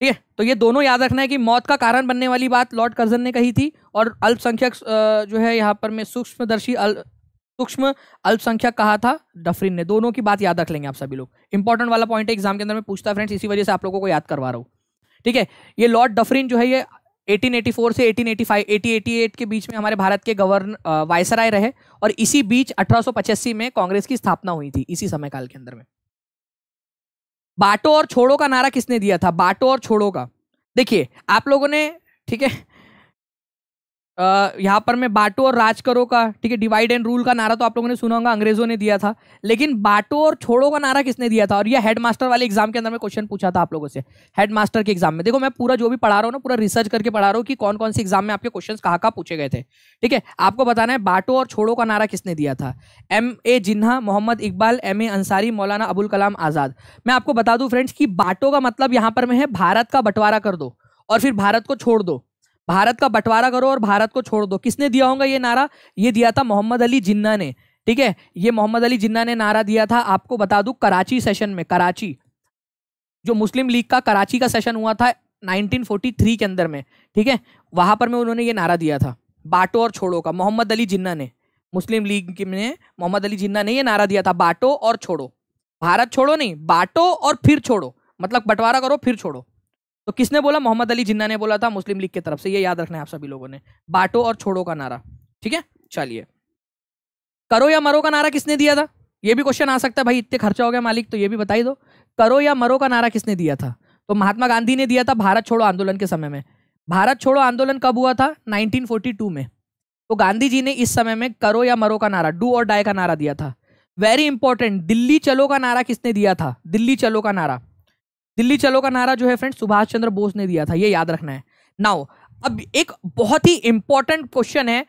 ठीक है तो ये दोनों याद रखना है कि मौत का कारण बनने वाली बात लॉर्ड कर्जन ने कही थी और अल्पसंख्यक जो है यहाँ पर मैं सूक्ष्मदर्शी सूक्ष्म अल्पसंख्यक कहा था डफरिन ने दोनों की बात याद रख लेंगे आप सभी लोग इंपॉर्टेंट वाला पॉइंट है एग्जाम के अंदर मैं पूछता फ्रेंड्स इसी वजह से आप लोगों को याद करवा रहा हूँ ठीक है ये लॉर्ड डफरिन जो है ये 1884 से 1885 1888 के बीच में हमारे भारत के गवर्न वायसराय रहे और इसी बीच अठारह में कांग्रेस की स्थापना हुई थी इसी समय काल के अंदर में बाटो और छोड़ो का नारा किसने दिया था बाटो और छोड़ो का देखिए आप लोगों ने ठीक है यहाँ पर मैं बाटो और राज करो का ठीक है डिवाइड एंड रूल का नारा तो आप लोगों ने सुना होगा अंग्रेजों ने दिया था लेकिन बाटो और छोड़ो का नारा किसने दिया था और यह हेड मास्टर वाले एग्जाम के अंदर मैं क्वेश्चन पूछा था आप लोगों से हेड मास्टर के एग्जाम में देखो मैं पूरा जो भी पढ़ा रहा हूँ ना पूरा रिसर्च करके पढ़ा रहा हूँ कि कौन कौन से एग्जाम में आपके क्वेश्चन कहाँ कहाँ पूछे गए थे ठीक है आपको बताना है बाटो और छोड़ो का नारा किसने दिया था M A Jinnah Mohammad Iqbal M A Ansari Maulana Abul कलाम आज़ाद मैं आपको बता दूँ फ्रेंड्स कि बाटो का मतलब यहाँ पर मैं है भारत का बंटवारा कर दो और फिर भारत को छोड़ दो भारत का बंटवारा करो और भारत को छोड़ दो किसने दिया होगा ये नारा ये दिया था मोहम्मद अली जिन्ना ने ठीक है ये मोहम्मद अली जिन्ना ने नारा दिया था आपको बता दूं कराची सेशन में कराची जो मुस्लिम लीग का कराची का सेशन हुआ था 1943 के अंदर में ठीक है वहां पर में उन्होंने ये नारा दिया था बाटो और छोड़ो का मोहम्मद अली जिन्ना ने मुस्लिम लीग ने मोहम्मद अली जिन्ना ने ये नारा दिया था बाटो और छोड़ो भारत छोड़ो नहीं बाटो और फिर छोड़ो मतलब बंटवारा करो फिर छोड़ो तो किसने बोला मोहम्मद अली जिन्ना ने बोला था मुस्लिम लीग की तरफ से ये याद रखना है आप सभी लोगों ने बाटो और छोड़ो का नारा ठीक है चलिए करो या मरो का नारा किसने दिया था ये भी क्वेश्चन आ सकता है भाई इतने खर्चा हो गया मालिक तो ये भी बताई दो करो या मरो का नारा किसने दिया था तो महात्मा गांधी ने दिया था भारत छोड़ो आंदोलन के समय में भारत छोड़ो आंदोलन कब हुआ था 1942 में तो गांधी जी ने इस समय में करो या मरो का नारा डू और डाई का नारा दिया था वेरी इंपॉर्टेंट दिल्ली चलो का नारा किसने दिया था दिल्ली चलो का नारा दिल्ली चलो का नारा जो है फ्रेंड सुभाष चंद्र बोस ने दिया था ये याद रखना है नाउ अब एक बहुत ही इंपॉर्टेंट क्वेश्चन है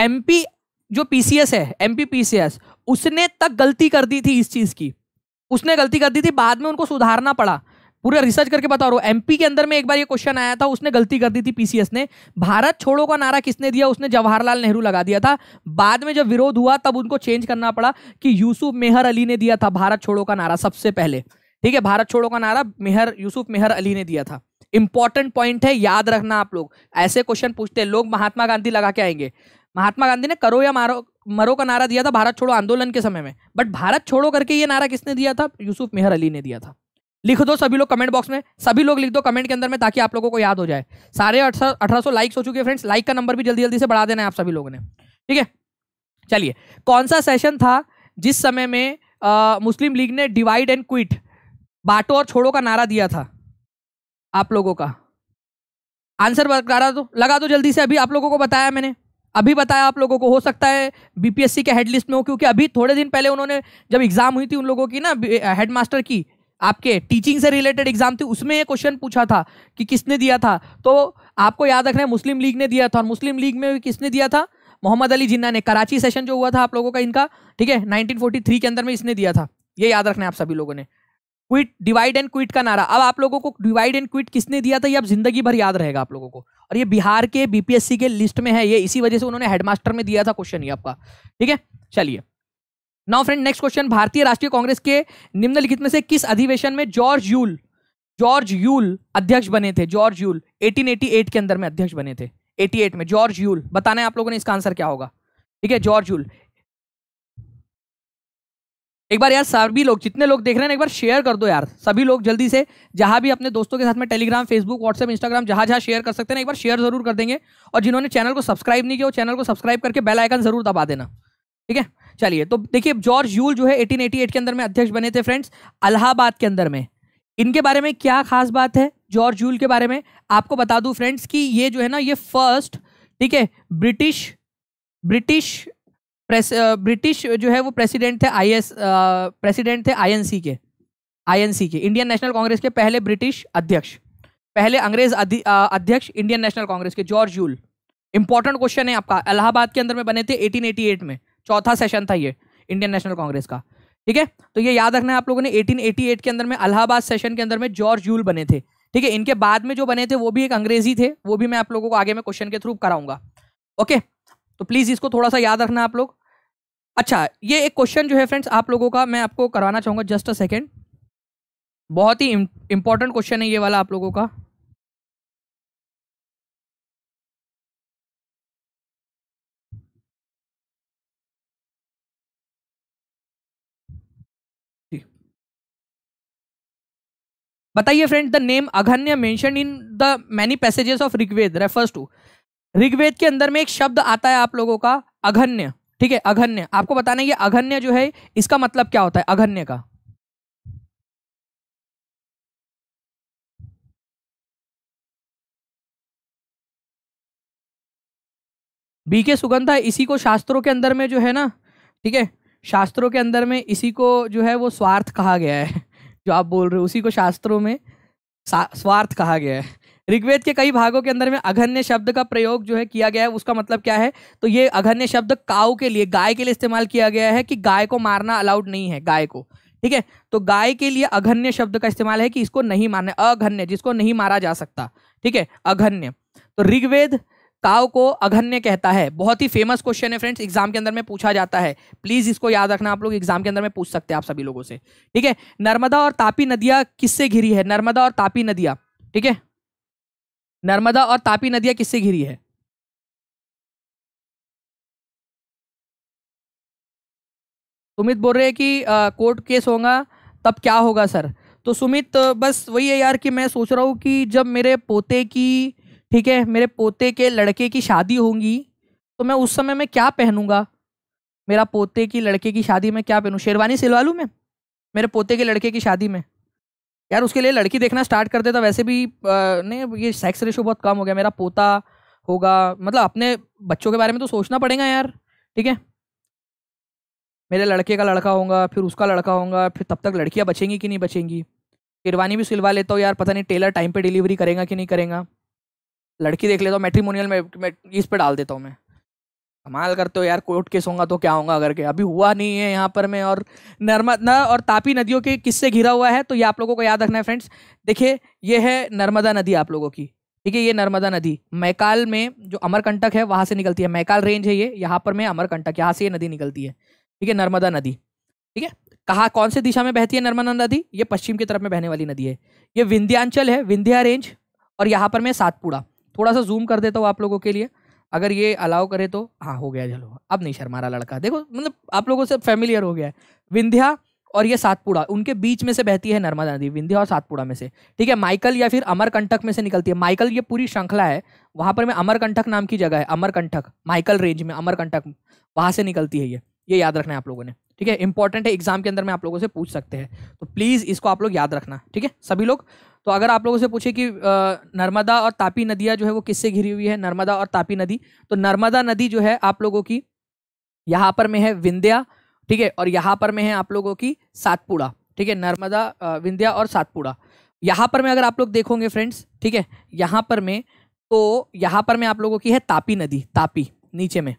एमपी जो पीसीएस है एमपी पीसीएस उसने तक गलती कर दी थी इस चीज की उसने गलती कर दी थी बाद में उनको सुधारना पड़ा पूरा रिसर्च करके बता रहा हूँ एम के अंदर में एक बार ये क्वेश्चन आया था उसने गलती कर दी थी पीसीएस ने भारत छोड़ो का नारा किसने दिया उसने जवाहरलाल नेहरू लगा दिया था बाद में जब विरोध हुआ तब उनको चेंज करना पड़ा कि यूसुफ मेहर अली ने दिया था भारत छोड़ो का नारा सबसे पहले ठीक है भारत छोड़ो का नारा मेहर यूसुफ मेहर अली ने दिया था इंपॉर्टेंट पॉइंट है याद रखना आप लोग ऐसे क्वेश्चन पूछते हैं लोग महात्मा गांधी लगा के आएंगे महात्मा गांधी ने करो या मारो मरो का नारा दिया था भारत छोड़ो आंदोलन के समय में बट भारत छोड़ो करके ये नारा किसने दिया था यूसुफ मेहर अली ने दिया था लिख दो सभी लोग कमेंट बॉक्स में सभी लोग लिख दो कमेंट के अंदर में ताकि आप लोगों को याद हो जाए सारे अठारह सौ लाइक्स हो चुके हैं फ्रेंड्स लाइक का नंबर भी जल्दी जल्दी से बढ़ा देना है आप सभी लोगों ने ठीक है चलिए कौन सा सेशन था जिस समय में आ, मुस्लिम लीग ने डिवाइड एंड क्विट बांटो और छोड़ो का नारा दिया था आप लोगों का आंसर बता दो लगा दो जल्दी से अभी आप लोगों को बताया मैंने अभी बताया आप लोगों को हो सकता है बीपीएससी के हेडलिस्ट में हो क्योंकि अभी थोड़े दिन पहले उन्होंने जब एग्जाम हुई थी उन लोगों की ना हेडमास्टर की आपके टीचिंग से रिलेटेड एग्जाम थी उसमें ये क्वेश्चन पूछा था कि किसने दिया था तो आपको याद रखना है मुस्लिम लीग ने दिया था और मुस्लिम लीग में किसने दिया था मोहम्मद अली जिन्ना ने कराची सेशन जो हुआ था आप लोगों का इनका ठीक है नाइनटीन के अंदर में इसने दिया था ये याद रखना है आप सभी लोगों ने क्विट डिवाइड एंड क्विट का नारा अब आप लोगों को डिवाइड एंड क्विट किसने दिया था ये अब जिंदगी भर याद रहेगा आप लोगों को और ये बिहार के बीपीएससी के लिस्ट में है ये इसी वजह से उन्होंने हेडमास्टर में दिया था क्वेश्चन ये आपका ठीक है चलिए नाउ फ्रेंड नेक्स्ट क्वेश्चन भारतीय राष्ट्रीय कांग्रेस के निम्नलिखित में से किस अधिवेशन में जॉर्ज यूल जॉर्ज यूल अध्यक्ष बने थे जॉर्ज यूल 1888 के अंदर में अध्यक्ष बने थे 88 में जॉर्ज यूल बताना है आप लोगों ने इसका आंसर क्या होगा ठीक है जॉर्ज यूल एक बार यार सभी लोग जितने लोग देख रहे हैं एक बार शेयर कर दो यार सभी लोग जल्दी से जहां भी अपने दोस्तों के साथ में टेलीग्राम फेसबुक व्हाट्सएप इंस्टाग्राम जहां जहां शेयर कर सकते हैं एक बार शेयर जरूर कर देंगे और जिन्होंने चैनल को सब्सक्राइब नहीं किया वो चैनल को सब्सक्राइब करके बेल आइकन जरूर दबा देना ठीक है चलिए तो देखिए जॉर्ज यूल जो है एट के अंदर में अध्यक्ष बने थे फ्रेंड्स अलाहाबाद के अंदर में इनके बारे में क्या खास बात है जॉर्ज यूल के बारे में आपको बता दूं फ्रेंड्स कि ये जो है ना ये फर्स्ट ठीक है ब्रिटिश ब्रिटिश ब्रिटिश जो है वो प्रेसिडेंट थे आई एस प्रेसिडेंट थे आईएनसी के आईएनसी के इंडियन नेशनल कांग्रेस के पहले ब्रिटिश अध्यक्ष पहले अंग्रेज अध्यक्ष इंडियन नेशनल कांग्रेस के जॉर्ज यूल इंपॉर्टेंट क्वेश्चन है आपका इलाहाबाद के अंदर में बने थे 1888 में चौथा सेशन था ये इंडियन नेशनल कांग्रेस का ठीक है तो ये याद रखना है आप लोगों ने 1888 के अंदर में अलाहाबाद सेशन के अंदर में जॉर्ज यूल बने थे ठीक है इनके बाद में जो बने थे वो भी एक अंग्रेजी थे वो भी मैं आप लोगों को आगे में क्वेश्चन के थ्रू कराऊंगा ओके तो प्लीज़ इसको थोड़ा सा याद रखना आप लोग अच्छा ये एक क्वेश्चन जो है फ्रेंड्स आप लोगों का मैं आपको करवाना चाहूंगा जस्ट अ सेकेंड बहुत ही इंपॉर्टेंट क्वेश्चन है ये वाला आप लोगों का बताइए friend the name aghnya mentioned in the many passages of Rigveda refers to Rigveda के अंदर में एक शब्द आता है आप लोगों का अघन्य ठीक है अघन्य आपको बताना ये अघन्य जो है इसका मतलब क्या होता है अघन्य का बी के सुगंधा इसी को शास्त्रों के अंदर में जो है ना ठीक है शास्त्रों के अंदर में इसी को जो है वो स्वार्थ कहा गया है जो आप बोल रहे हो उसी को शास्त्रों में स्वार्थ कहा गया है ऋग्वेद के कई भागों के अंदर में अघन्य शब्द का प्रयोग जो है किया गया है उसका मतलब क्या है तो ये अघन्य शब्द काऊ के लिए गाय के लिए इस्तेमाल किया गया है कि गाय को मारना अलाउड नहीं है गाय को ठीक है तो गाय के लिए अघन्य शब्द का इस्तेमाल है कि इसको नहीं मारना अघन्य जिसको नहीं मारा जा सकता ठीक है अघन्य तो ऋग्वेद काव को अघन्य कहता है बहुत ही फेमस क्वेश्चन है फ्रेंड्स एग्जाम के अंदर में पूछा जाता है प्लीज इसको याद रखना आप लोग एग्जाम के अंदर में पूछ सकते हैं आप सभी लोगों से ठीक है नर्मदा और तापी नदियां किससे घिरी है नर्मदा और तापी नदियां ठीक है नर्मदा और तापी नदियां किससे घिरी है सुमित बोल रहे हैं कि आ, कोर्ट केस होगा तब क्या होगा सर तो सुमित बस वही है यार कि मैं सोच रहा हूँ कि जब मेरे पोते की ठीक है मेरे पोते के लड़के की शादी होगी तो मैं उस समय मैं क्या पहनूंगा मेरा पोते की लड़के की शादी में क्या पहनूँ शेरवानी सिलवा लूँ मैं मेरे पोते के लड़के की शादी में यार उसके लिए लड़की देखना स्टार्ट कर देता तो वैसे भी नहीं ये सेक्स रेशो बहुत कम हो गया मेरा पोता होगा मतलब अपने बच्चों के बारे में तो सोचना पड़ेगा यार ठीक है मेरे लड़के का लड़का होगा फिर उसका लड़का होगा फिर तब तक लड़कियाँ बचेंगी कि नहीं बचेंगी किरवानी भी सिलवा लेता हूँ यार पता नहीं टेलर टाइम पे डिलीवरी करेगा कि नहीं करेगा लड़की देख लेता हूँ मेट्रीमोनियल में, में इस पर डाल देता हूँ मैं कमाल करते हो यार कोर्ट केस होगा तो क्या होगा अगर के अभी हुआ नहीं है यहाँ पर मैं और नर्मदा और तापी नदियों के किससे घिरा हुआ है तो ये आप लोगों को याद रखना है फ्रेंड्स देखिए ये है नर्मदा नदी आप लोगों की ठीक है ये नर्मदा नदी मैकाल में जो अमरकंटक है वहाँ से निकलती है मैकाल रेंज है ये यहाँ पर मैं अमरकंटक यहाँ से ये नदी निकलती है ठीक है नर्मदा नदी ठीक है कहाँ कौन से दिशा में बहती है नर्मदा नदी ये पश्चिम की तरफ में बहने वाली नदी है ये विंध्यांचल है विंध्या रेंज और यहाँ पर मैं सातपुड़ा थोड़ा सा जूम कर देता हूँ आप लोगों के लिए अगर ये अलाउ करे तो हाँ हो गया चलो अब नहीं शर्मा रहा लड़का देखो मतलब आप लोगों से फेमिलियर हो गया है विंध्या और ये सातपुड़ा उनके बीच में से बहती है नर्मदा नदी विंध्या और सातपुड़ा में से ठीक है माइकल या फिर अमरकंटक में से निकलती है माइकल ये पूरी श्रृंखला है वहाँ पर मैं अमरकंटक नाम की जगह है अमरकंटक माइकल रेंज में अमरकंटक वहाँ से निकलती है ये ये याद रखना है आप लोगों ने ठीक है इंपॉर्टेंट है एग्जाम के अंदर में आप लोगों से पूछ सकते हैं तो प्लीज़ इसको आप लोग याद रखना ठीक है सभी लोग तो अगर आप लोगों से पूछे कि नर्मदा और तापी नदियाँ जो है वो किससे घिरी हुई है नर्मदा और तापी नदी तो नर्मदा नदी जो है आप लोगों की यहाँ पर में है विंध्या ठीक है और यहाँ पर में है आप लोगों की सातपुड़ा ठीक है नर्मदा विंध्या और सातपुड़ा यहाँ पर में अगर आप लोग देखोगे फ्रेंड्स ठीक है यहाँ पर में तो यहाँ पर में आप लोगों की है तापी नदी तापी नीचे में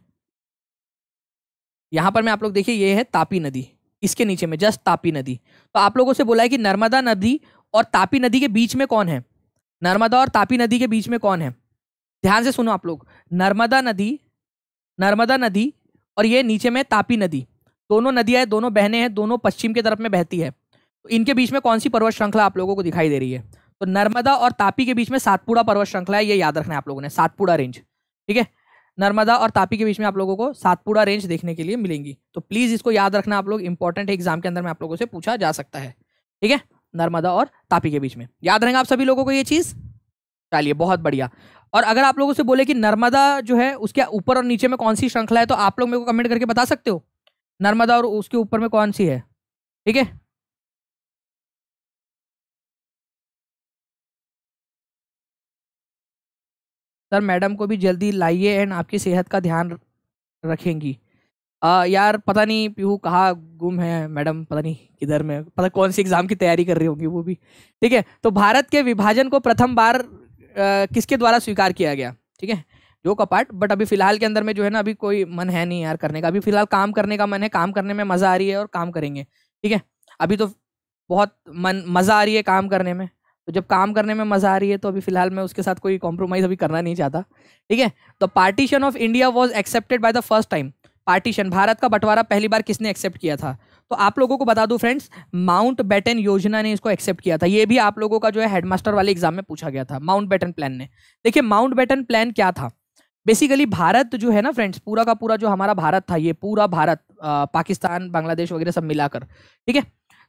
यहाँ पर में आप लोग देखिए ये है तापी नदी इसके नीचे में जस्ट तापी नदी तो आप लोगों से बोला है कि नर्मदा नदी और तापी नदी के बीच में कौन है नर्मदा और तापी नदी के बीच में कौन है ध्यान से सुनो आप लोग नर्मदा नदी नर्मदा नदी और ये नीचे में तापी नदी दोनों नदियाँ दोनों बहने हैं दोनों पश्चिम की तरफ में बहती है तो इनके बीच में कौन सी पर्वत श्रृंखला आप लोगों को दिखाई दे रही है तो नर्मदा और तापी के बीच में सातपुड़ा पर्वत श्रृंखला है ये याद रखना है आप लोगों ने सातपुड़ा रेंज ठीक है नर्मदा और तापी के बीच में आप लोगों को सातपुड़ा रेंज देखने के लिए मिलेंगी तो प्लीज़ इसको याद रखना आप लोग इंपॉर्टेंट एग्जाम के अंदर में आप लोगों से पूछा जा सकता है ठीक है नर्मदा और तापी के बीच में याद रहेंगे आप सभी लोगों को ये चीज़ चलिए बहुत बढ़िया और अगर आप लोगों से बोले कि नर्मदा जो है उसके ऊपर और नीचे में कौन सी श्रृंखला है तो आप लोग मेरे को कमेंट करके बता सकते हो नर्मदा और उसके ऊपर में कौन सी है ठीक है सर मैडम को भी जल्दी लाइए एंड आपकी सेहत का ध्यान रखेंगी आ, यार पता नहीं पीहू कहाँ गुम है मैडम पता नहीं किधर में पता कौन सी एग्ज़ाम की तैयारी कर रही होगी वो भी ठीक है तो भारत के विभाजन को प्रथम बार आ, किसके द्वारा स्वीकार किया गया ठीक है जो का पार्ट बट अभी फिलहाल के अंदर में जो है ना अभी कोई मन है नहीं यार करने का अभी फिलहाल काम करने का मन है काम करने में मज़ा आ रही है और काम करेंगे ठीक है अभी तो बहुत मन मज़ा आ रही है काम करने में तो जब काम करने में मज़ा आ रही है तो अभी फिलहाल मैं उसके साथ कोई कॉम्प्रोमाइज़ अभी करना नहीं चाहता ठीक है the partition of India was accepted by the first time partition Bharat का बंटवारा पहली बार किसने एक्सेप्ट किया था तो आप लोगों को बता दूं फ्रेंड्स माउंट बैटन योजना ने इसको एक्सेप्ट किया था ये भी आप लोगों का जो है हेडमास्टर वाले एग्जाम में पूछा गया था माउंट बैटन प्लान ने देखिए माउंट बैटन प्लान क्या था बेसिकली भारत जो है ना फ्रेंड्स पूरा का पूरा जो हमारा भारत था ये पूरा भारत आ, पाकिस्तान बांग्लादेश वगैरह सब मिलाकर ठीक है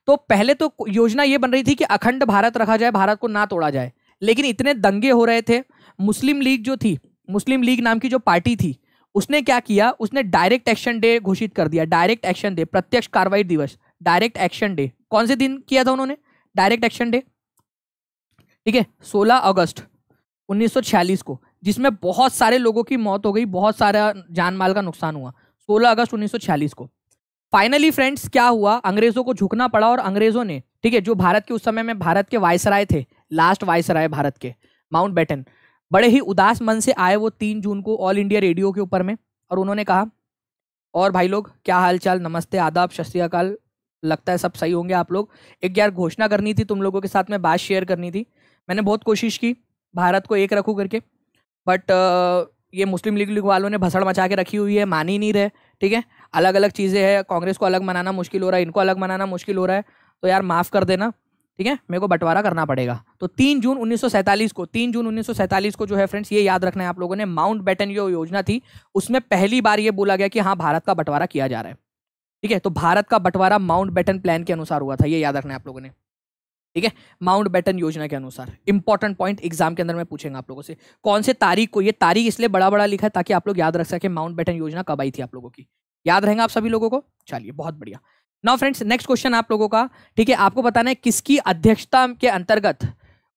तो पहले तो योजना ये बन रही थी कि अखंड भारत रखा जाए भारत को ना तोड़ा जाए लेकिन इतने दंगे हो रहे थे मुस्लिम लीग जो थी मुस्लिम लीग नाम की जो पार्टी थी उसने क्या किया उसने डायरेक्ट एक्शन डे घोषित कर दिया डायरेक्ट एक्शन डे प्रत्यक्ष कार्रवाई दिवस डायरेक्ट एक्शन डे कौन से दिन किया था उन्होंने डायरेक्ट एक्शन डे ठीक है 16 अगस्त 1946 को जिसमें बहुत सारे लोगों की मौत हो गई बहुत सारा जान माल का नुकसान हुआ 16 अगस्त 1946 को फाइनली फ्रेंड्स क्या हुआ अंग्रेजों को झुकना पड़ा और अंग्रेजों ने ठीक है जो भारत के उस समय में भारत के वायसराय थे लास्ट वायसराय भारत के माउंट बड़े ही उदास मन से आए वो तीन जून को ऑल इंडिया रेडियो के ऊपर में और उन्होंने कहा और भाई लोग क्या हाल चाल नमस्ते आदाब सत लगता है सब सही होंगे आप लोग एक यार घोषणा करनी थी तुम लोगों के साथ में बात शेयर करनी थी मैंने बहुत कोशिश की भारत को एक रखूँ करके बट ये मुस्लिम लीग लीग वालों ने भसड़ मचा के रखी हुई है मान ही नहीं रहे ठीक है अलग अलग चीज़ें हैं कांग्रेस को अलग मनाना मुश्किल हो रहा है इनको अलग मनाना मुश्किल हो रहा है तो यार माफ़ कर देना ठीक है मेरे को बंटवारा करना पड़ेगा तो तीन जून 1947 को तीन जून 1947 को जो है फ्रेंड्स ये याद रखना है आप लोगों ने माउंट बैटन जो योजना थी उसमें पहली बार ये बोला गया कि हाँ भारत का बंटवारा किया जा रहा है ठीक है तो भारत का बंटवारा माउंट बैटन प्लान के अनुसार हुआ था ये याद रखना है आप लोगों ने ठीक है माउंट बैटन योजना के अनुसार इंपॉर्टेंट पॉइंट एग्जाम के अंदर मैं पूछेंगे आप लोगों से कौन से तारीख को ये तारीख इसलिए बड़ा बड़ा लिखा है ताकि आप लोग याद रख सके माउंट बैटन योजना कब आई थी आप लोगों की याद रहेंगे आप सभी लोगों को चलिए बहुत बढ़िया नाउ फ्रेंड्स नेक्स्ट क्वेश्चन आप लोगों का ठीक है आपको बताना है किसकी अध्यक्षता के अंतर्गत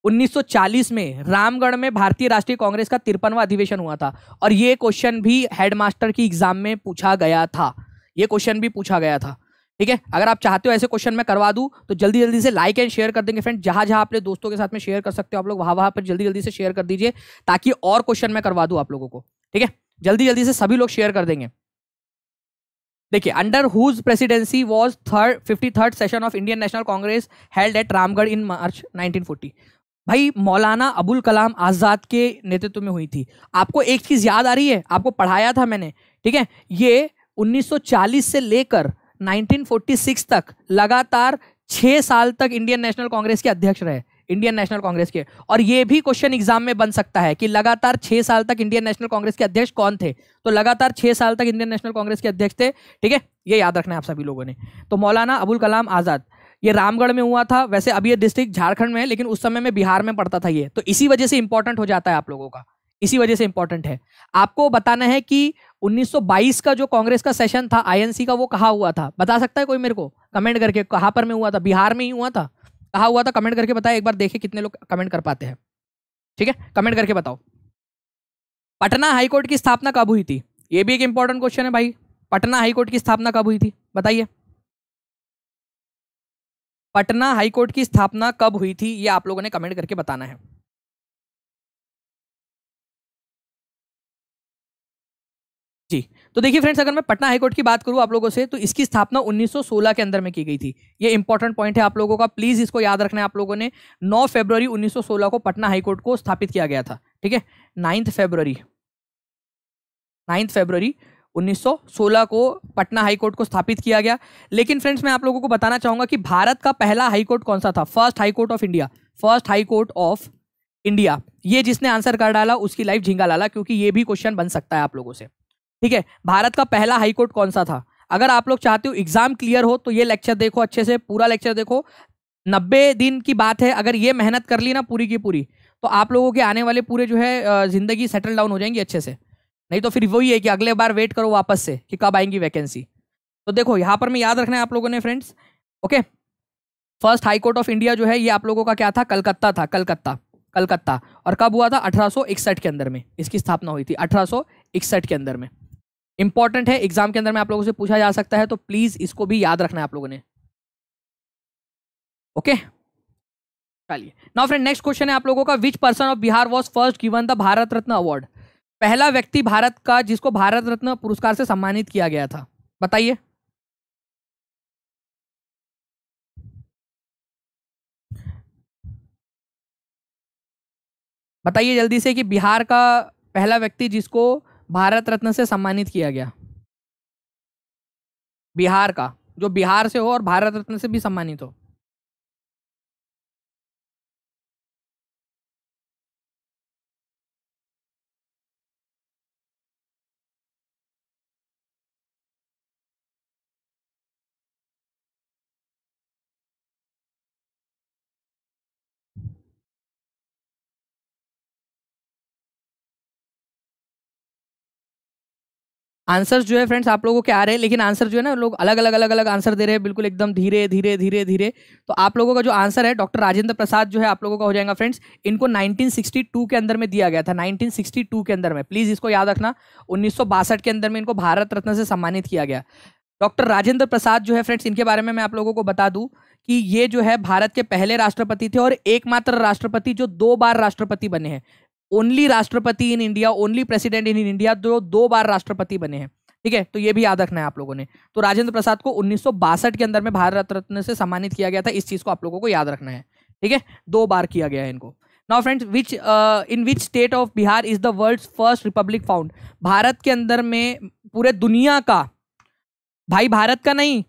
1940 में रामगढ़ में भारतीय राष्ट्रीय कांग्रेस का तिरपनवा अधिवेशन हुआ था और ये क्वेश्चन भी हेडमास्टर की एग्जाम में पूछा गया था ये क्वेश्चन भी पूछा गया था ठीक है अगर आप चाहते हो ऐसे क्वेश्चन मैं करवा दूं तो जल्दी जल्दी से लाइक एंड शेयर कर देंगे फ्रेंड जहां जहां अपने दोस्तों के साथ में शेयर कर सकते हो आप लोग वहां वहां पर जल्दी जल्दी से शेयर कर दीजिए ताकि और क्वेश्चन मैं करवा दूं आप लोगों को ठीक है जल्दी जल्दी से सभी लोग शेयर कर देंगे देखिए under whose presidency was third fifty third session of Indian national Congress held at Ramgarh in March 1940 भाई मौलाना अबुल कलाम आज़ाद के नेतृत्व में हुई थी आपको एक चीज़ याद आ रही है आपको पढ़ाया था मैंने ठीक है ये 1940 से लेकर 1946 तक लगातार छः साल तक इंडियन नेशनल कांग्रेस के अध्यक्ष रहे इंडियन नेशनल कांग्रेस के और ये भी क्वेश्चन एग्जाम में बन सकता है कि लगातार छह साल तक इंडियन नेशनल कांग्रेस के अध्यक्ष कौन थे तो लगातार छह साल तक इंडियन नेशनल कांग्रेस के अध्यक्ष थे ठीक है ये याद रखना है आप सभी लोगों ने तो मौलाना अबुल कलाम आज़ाद ये रामगढ़ में हुआ था वैसे अब ये डिस्ट्रिक्ट झारखंड में है लेकिन उस समय में बिहार में पड़ता था ये तो इसी वजह से इंपॉर्टेंट हो जाता है आप लोगों का इसी वजह से इंपॉर्टेंट है आपको बताना है कि 1922 का जो कांग्रेस का सेशन था आईएनसी का वो कहाँ हुआ था बता सकता है कोई मेरे को कमेंट करके कहाँ पर में हुआ था बिहार में ही हुआ था कहा हुआ था कमेंट करके बताया एक बार देखे कितने लोग कमेंट कर पाते हैं ठीक है कमेंट करके बताओ पटना हाईकोर्ट की स्थापना कब हुई थी ये भी एक इंपॉर्टेंट क्वेश्चन है भाई पटना हाईकोर्ट की स्थापना कब हुई थी बताइए पटना हाईकोर्ट की स्थापना कब हुई थी ये आप लोगों ने कमेंट करके बताना है जी तो देखिए फ्रेंड्स अगर मैं पटना हाईकोर्ट की बात करूँ आप लोगों से तो इसकी स्थापना 1916 के अंदर में की गई थी ये इंपॉर्टेंट पॉइंट है आप लोगों का प्लीज़ इसको याद रखना है आप लोगों ने 9 फरवरी 1916 को पटना हाईकोर्ट को स्थापित किया गया था ठीक है नाइन्थ फेबररी नाइन्थ फरवरी 1916 को पटना हाईकोर्ट को स्थापित किया गया लेकिन फ्रेंड्स मैं आप लोगों को बताना चाहूंगा कि भारत का पहला हाईकोर्ट कौन सा था first high court of India first high court of India ये जिसने आंसर कर डाला उसकी लाइफ झींगा लाला क्योंकि ये भी क्वेश्चन बन सकता है आप लोगों से ठीक है भारत का पहला हाईकोर्ट कौन सा था अगर आप लोग चाहते हो एग्जाम क्लियर हो तो ये लेक्चर देखो अच्छे से पूरा लेक्चर देखो नब्बे दिन की बात है अगर ये मेहनत कर ली ना पूरी की पूरी तो आप लोगों के आने वाले पूरे जो है ज़िंदगी सेटल डाउन हो जाएंगी अच्छे से नहीं तो फिर वही है कि अगले बार वेट करो वापस से कि कब आएंगी वैकेंसी तो देखो यहाँ पर मैं याद रखना है आप लोगों ने friends okay first high court of India जो है ये आप लोगों का क्या था कलकत्ता था कलकत्ता कलकत्ता और कब हुआ था अठारह के अंदर में इसकी स्थापना हुई थी अठारह के अंदर में इंपॉर्टेंट है एग्जाम के अंदर में आप लोगों से पूछा जा सकता है तो प्लीज इसको भी याद रखना है आप लोगों ने ओके चलिए नाउ फ्रेंड नेक्स्ट क्वेश्चन है आप लोगों का which person of Bihar was first given the Bharat Ratna award पहला व्यक्ति भारत का जिसको भारत रत्न पुरस्कार से सम्मानित किया गया था बताइए बताइए जल्दी से कि बिहार का पहला व्यक्ति जिसको भारत रत्न से सम्मानित किया गया बिहार का जो बिहार से हो और भारत रत्न से भी सम्मानित हो आंसर जो है फ्रेंड्स आप लोगों के आ रहे हैं लेकिन आंसर जो है ना लोग अलग अलग अलग अलग आंसर दे रहे हैं बिल्कुल एकदम धीरे धीरे धीरे धीरे तो आप लोगों का जो आंसर है डॉक्टर राजेंद्र प्रसाद जो है आप लोगों का हो जाएगा फ्रेंड्स इनको 1962 के अंदर में दिया गया था 1962 के अंदर में प्लीज़ इसको याद रखना उन्नीस के अंदर में इनको भारत रत्न से सम्मानित किया गया डॉक्टर राजेंद्र प्रसाद जो है फ्रेंड्स इनके बारे में मैं आप लोगों को बता दूँ कि ये जो है भारत के पहले राष्ट्रपति थे और एकमात्र राष्ट्रपति जो दो बार राष्ट्रपति बने हैं ओनली राष्ट्रपति in India only president in India जो दो बार राष्ट्रपति बने हैं ठीक है तो ये भी याद रखना है आप लोगों ने तो राजेंद्र प्रसाद को उन्नीस के अंदर में भारत रत्न से सम्मानित किया गया था इस चीज़ को आप लोगों को याद रखना है ठीक है दो बार किया गया है इनको now friends which in which state of Bihar is the world first republic found Bharat के अंदर में पूरे दुनिया का भाई भारत का नहीं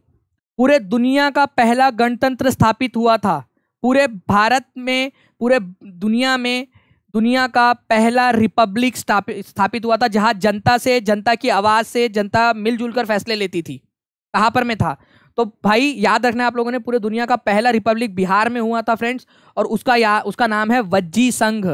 पूरे दुनिया का पहला गणतंत्र स्थापित हुआ था पूरे भारत में पूरे दुनिया में दुनिया का पहला रिपब्लिक स्थापित हुआ था जहां जनता से जनता की आवाज से जनता मिलजुल कर फैसले लेती थी कहां पर मैं था तो भाई याद रखना आप लोगों ने पूरे दुनिया का पहला रिपब्लिक बिहार में हुआ था फ्रेंड्स और उसका या उसका नाम है वज्जी संघ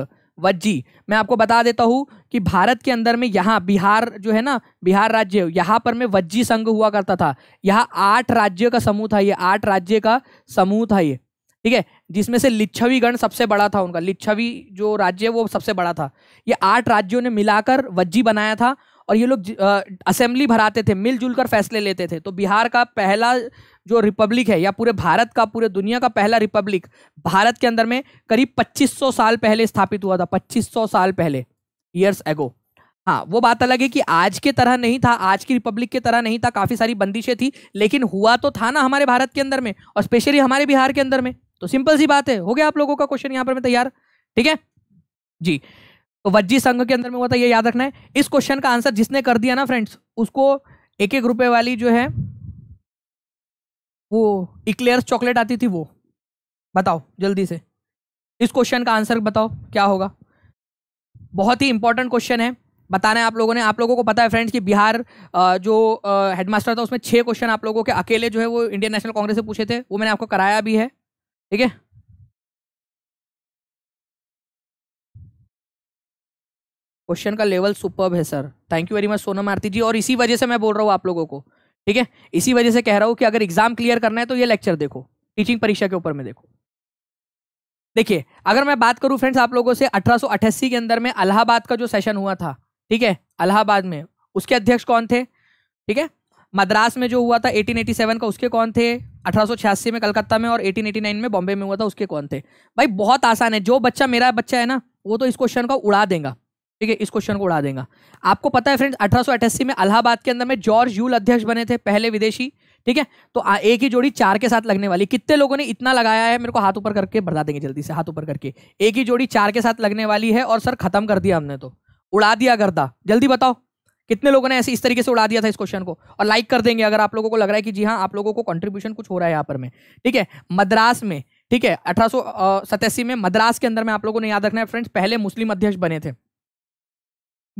वज्जी मैं आपको बता देता हूँ कि भारत के अंदर में यहाँ बिहार जो है ना बिहार राज्य यहाँ पर में वज्जी संघ हुआ करता था यहाँ आठ राज्य का समूह था ये आठ राज्य का समूह था ये ठीक है जिसमें से लिच्छवी गण सबसे बड़ा था उनका लिच्छवी जो राज्य है वो सबसे बड़ा था ये आठ राज्यों ने मिलाकर वज्जी बनाया था और ये लोग असेंबली भराते थे मिलजुल कर फैसले लेते थे तो बिहार का पहला जो रिपब्लिक है या पूरे भारत का पूरे दुनिया का पहला रिपब्लिक भारत के अंदर में करीब 2500 साल पहले स्थापित हुआ था 2500 साल पहले ईयर्स एगो हाँ वो बात अलग है कि आज के तरह नहीं था आज की रिपब्लिक के तरह नहीं था काफ़ी सारी बंदिशें थी लेकिन हुआ तो था ना हमारे भारत के अंदर में और स्पेशली हमारे बिहार के अंदर में तो सिंपल सी बात है हो गया आप लोगों का क्वेश्चन यहां पर मैं तैयार ठीक है जी तो वज्जी संघ के अंदर में हुआ था ये याद रखना है इस क्वेश्चन का आंसर जिसने कर दिया ना फ्रेंड्स उसको एक एक रुपए वाली जो है वो इक्लेयर्स चॉकलेट आती थी वो बताओ जल्दी से इस क्वेश्चन का आंसर बताओ क्या होगा बहुत ही इंपॉर्टेंट क्वेश्चन है बताना है आप लोगों ने आप लोगों को पता है फ्रेंड्स कि बिहार जो हेडमास्टर था उसमें छः क्वेश्चन आप लोगों के अकेले जो है वो इंडियन नेशनल कांग्रेस से पूछे थे वो मैंने आपको कराया भी है ठीक है क्वेश्चन का लेवल सुपर है sir thank you very much Sonam Aarti ji और इसी वजह से मैं बोल रहा हूँ आप लोगों को ठीक है इसी वजह से कह रहा हूँ कि अगर एग्जाम क्लियर करना है तो ये लेक्चर देखो टीचिंग परीक्षा के ऊपर में देखो देखिए अगर मैं बात करूँ फ्रेंड्स आप लोगों से अठारह के अंदर में अलाहाबाद का जो सेशन हुआ था ठीक है अलाहाबाद में उसके अध्यक्ष कौन थे ठीक है मद्रास में जो हुआ था 1887 का उसके कौन थे 1886 में कलकत्ता में और 1889 में बॉम्बे में हुआ था उसके कौन थे भाई बहुत आसान है जो बच्चा मेरा बच्चा है ना वो तो इस क्वेश्चन को उड़ा देगा ठीक है इस क्वेश्चन को उड़ा देगा आपको पता है फ्रेंड्स अठारह में अलाहाबाद के अंदर में जॉर्ज यूल अध्यक्ष बने थे पहले विदेशी ठीक है तो एक ही जोड़ी चार के साथ लगने वाली कितने लोगों ने इतना लगाया है मेरे को हाथ ऊपर करके बता देंगे जल्दी से हाथ ऊपर करके एक ही जोड़ी चार के साथ लगने वाली है और सर खत्म कर दिया हमने तो उड़ा दिया गर्दा जल्दी बताओ कितने लोगों ने ऐसे इस तरीके से उड़ा दिया था इस क्वेश्चन को और लाइक कर देंगे अगर आप लोगों को लग रहा है कि जी हाँ आप लोगों को कंट्रीब्यूशन कुछ हो रहा है यहाँ पर में ठीक है मद्रास में ठीक है अठारह में मद्रास के अंदर में आप लोगों ने याद रखना है फ्रेंड्स पहले मुस्लिम अध्यक्ष बने थे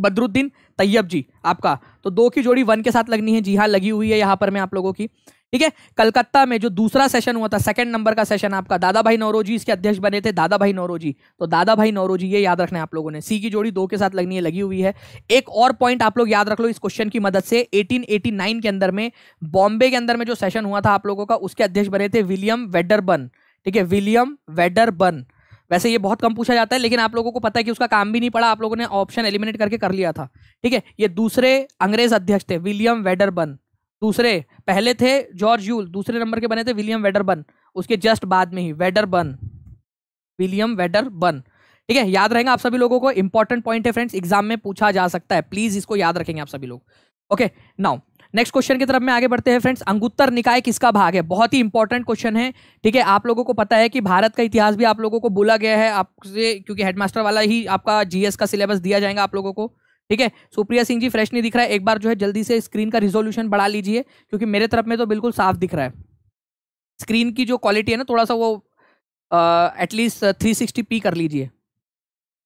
बदरुद्दीन तैयब जी आपका तो दो की जोड़ी वन के साथ लगनी है जी हाँ लगी हुई है यहाँ पर मैं आप लोगों की ठीक है कलकत्ता में जो दूसरा सेशन हुआ था सेकंड नंबर का सेशन आपका दादा भाई नौरोजी इसके अध्यक्ष बने थे दादा भाई नौरोजी तो दादा भाई नौरोजी ये याद रखना है आप लोगों ने सी की जोड़ी दो के साथ लगनी है लगी हुई है एक और पॉइंट आप लोग याद रख लो इस क्वेश्चन की मदद से एटीन के अंदर में बॉम्बे के अंदर में जो सेशन हुआ था आप लोगों का उसके अध्यक्ष बने थे विलियम वेडरबन ठीक है विलियम वेडरबन वैसे ये बहुत कम पूछा जाता है लेकिन आप लोगों को पता है कि उसका काम भी नहीं पड़ा आप लोगों ने ऑप्शन एलिमिनेट करके कर लिया था ठीक है ये दूसरे अंग्रेज अध्यक्ष थे विलियम वेडरबन दूसरे पहले थे जॉर्ज यूल दूसरे नंबर के बने थे विलियम बन उसके जस्ट बाद में ही वेडरबन विलियम बन ठीक है याद रहेगा आप सभी लोगों को इंपॉर्टेंट पॉइंट है फ्रेंड्स एग्जाम में पूछा जा सकता है प्लीज इसको याद रखेंगे आप सभी लोग ओके नाउ नेक्स्ट क्वेश्चन की तरफ में आगे बढ़ते हैं फ्रेंड्स अंगुत्तर निकाय किसका भाग है बहुत ही इंपॉर्टेंट क्वेश्चन है ठीक है आप लोगों को पता है कि भारत का इतिहास भी आप लोगों को बोला गया है आपसे क्योंकि हेडमास्टर वाला ही आपका जीएस का सिलेबस दिया जाएगा आप लोगों को ठीक है सुप्रिया सिंह जी फ्रेश नहीं दिख रहा है एक बार जो है जल्दी से स्क्रीन का रिजोल्यूशन बढ़ा लीजिए क्योंकि मेरे तरफ में तो बिल्कुल साफ दिख रहा है स्क्रीन की जो क्वालिटी है ना थोड़ा सा वो एटलीस्ट थ्री सिक्सटी पी कर लीजिए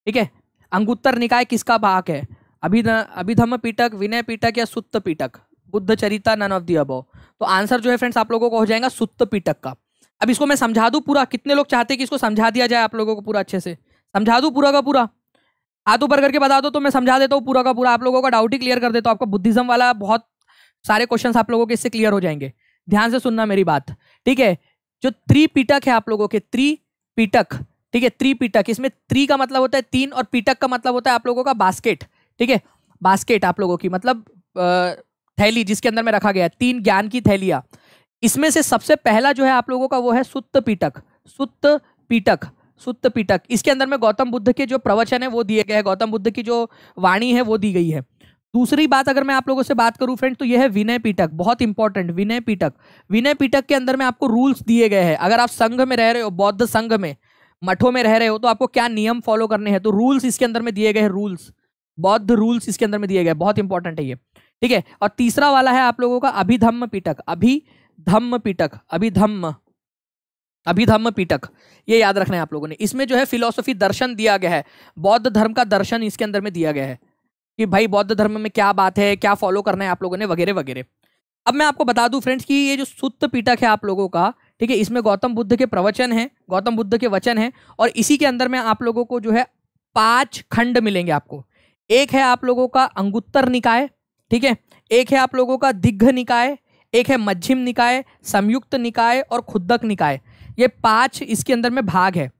ठीक है अंगुत्तर निकाय किसका भाग है अभिध अभिधम पीटक विनय पीटक या Sutta Pitaka Buddha Charita none of the above तो आंसर जो है फ्रेंड्स आप लोगों को हो जाएगा सुत्त पीटक का अब इसको मैं समझा दूँ पूरा कितने लोग चाहते हैं कि इसको समझा दिया जाए आप लोगों को पूरा अच्छे से समझा दूँ पूरा का पूरा हाथ ऊपर करके बता दो तो मैं समझा देता हूँ पूरा का पूरा आप लोगों का डाउट ही क्लियर कर देता हूँ आपका बुद्धिज्म वाला बहुत सारे क्वेश्चन आप लोगों के इससे क्लियर हो जाएंगे ध्यान से सुनना मेरी बात ठीक है जो त्रिपीटक है आप लोगों के त्रिपीटक ठीक है त्रिपीटक इसमें त्रि का मतलब होता है तीन और पीटक का मतलब होता है आप लोगों का बास्केट ठीक है बास्केट आप लोगों की मतलब थैली जिसके अंदर में रखा गया है तीन ज्ञान की थैलियाँ इसमें से सबसे पहला जो है आप लोगों का वो है सुत्त पीटक सुत्त पीटक सुत्त पिटक इसके अंदर में गौतम बुद्ध के जो प्रवचन है वो दिए गए हैं गौतम बुद्ध की जो वाणी है वो दी गई है दूसरी बात अगर मैं आप लोगों से बात करूं फ्रेंड तो यह है विनय पीटक बहुत इंपॉर्टेंट विनय पीटक विनय पीटक के अंदर में आपको रूल्स दिए गए हैं अगर आप संघ में रह रहे हो बौद्ध संघ में मठों में रह रहे हो तो आपको क्या नियम फॉलो करने हैं तो रूल्स इसके अंदर में दिए गए हैं रूल्स बौद्ध रूल्स इसके अंदर में दिए गए बहुत इंपॉर्टेंट है ये ठीक है और तीसरा वाला है आप लोगों का अभिधम्म पीटक अभिधम्म पीटक अभिधम्म अभिधम्म पीटक ये याद रखना है आप लोगों ने इसमें जो है फिलोसफी दर्शन दिया गया है बौद्ध धर्म का दर्शन इसके अंदर में दिया गया है कि भाई बौद्ध धर्म में क्या बात है क्या फॉलो करना है आप लोगों ने वगैरह वगैरह अब मैं आपको बता दूं फ्रेंड्स कि ये जो सुत्त पीटक है आप लोगों का ठीक है इसमें गौतम बुद्ध के प्रवचन है गौतम बुद्ध के वचन है और इसी के अंदर में आप लोगों को जो है पांच खंड मिलेंगे आपको एक है आप लोगों का अंगुत्तर निकाय ठीक है एक है आप लोगों का दिग्घ निकाय एक है मध्यम निकाय संयुक्त निकाय और खुदक निकाय ये पांच इसके अंदर में भाग है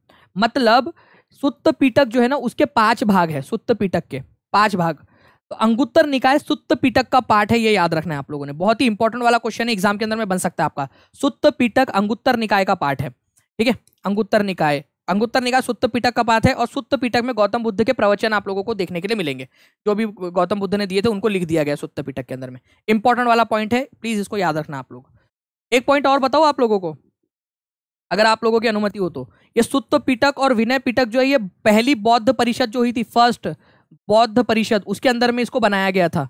मतलब सुत्त पीटक जो है ना उसके पांच भाग है सुत्त पीटक के पांच भाग तो अंगुत्तर निकाय सुत्त पीटक का पाठ है ये याद रखना है आप लोगों ने बहुत ही इंपॉर्टेंट वाला क्वेश्चन है एग्जाम के अंदर में बन सकता है आपका सुत्त पीटक अंगुत्तर निकाय का पाठ है ठीक है अंगुत्तर निकाय अंगुत्तर निकाय सुत्त पीटक का पाठ है और सुत्त पीटक में गौतम बुद्ध के प्रवचन आप लोगों को देखने के लिए मिलेंगे जो भी गौतम बुद्ध ने दिए थे उनको लिख दिया गया सुत्त पीटक के अंदर में इंपॉर्टेंट वाला पॉइंट है प्लीज इसको याद रखना आप लोग एक पॉइंट और बताओ आप लोगों को अगर आप लोगों की अनुमति हो तो ये सुत्त पिटक और विनय पिटक जो है ये पहली बौद्ध परिषद जो हुई थी फर्स्ट बौद्ध परिषद उसके अंदर में इसको बनाया गया था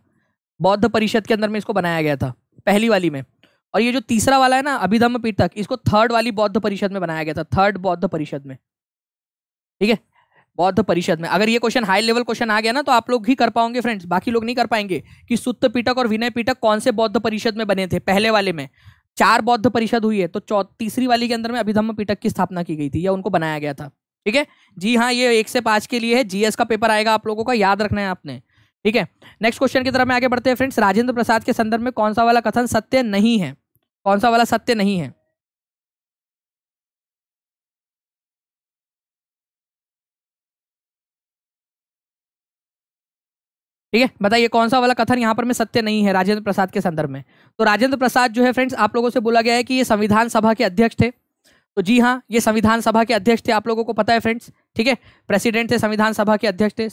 बौद्ध परिषद के अंदर में इसको बनाया गया था पहली वाली में और ये जो तीसरा वाला है ना अभिधम पिटक इसको थर्ड वाली बौद्ध परिषद में बनाया गया था थर्ड बौद्ध परिषद में ठीक है बौद्ध परिषद में अगर ये क्वेश्चन हाई लेवल क्वेश्चन आ गया ना तो आप लोग ही कर पाओगे फ्रेंड्स बाकी लोग नहीं कर पाएंगे कि सुत्त पिटक और विनय पिटक कौन से बौद्ध परिषद में बने थे पहले वाले में चार बौद्ध परिषद हुई है तो तीसरी वाली के अंदर में अभिधम्म पीटक की स्थापना की गई थी या उनको बनाया गया था ठीक है जी हाँ ये एक से पांच के लिए है जीएस का पेपर आएगा आप लोगों का याद रखना है आपने ठीक है नेक्स्ट क्वेश्चन की तरफ में आगे बढ़ते हैं फ्रेंड्स राजेंद्र प्रसाद के संदर्भ में कौन सा वाला कथन सत्य नहीं है कौन सा वाला सत्य नहीं है ठीक है बताइए कौन सा वाला कथन यहाँ पर में सत्य नहीं है राजेंद्र प्रसाद के संदर्भ में तो राजेंद्र प्रसाद जो है फ्रेंड्स आप लोगों से बोला गया है कि ये संविधान सभा के अध्यक्ष थे तो जी हाँ ये संविधान सभा के अध्यक्ष थे आप लोगों को पता है फ्रेंड्स ठीक है प्रेसिडेंट थे संविधान सभा के अध्यक्ष थे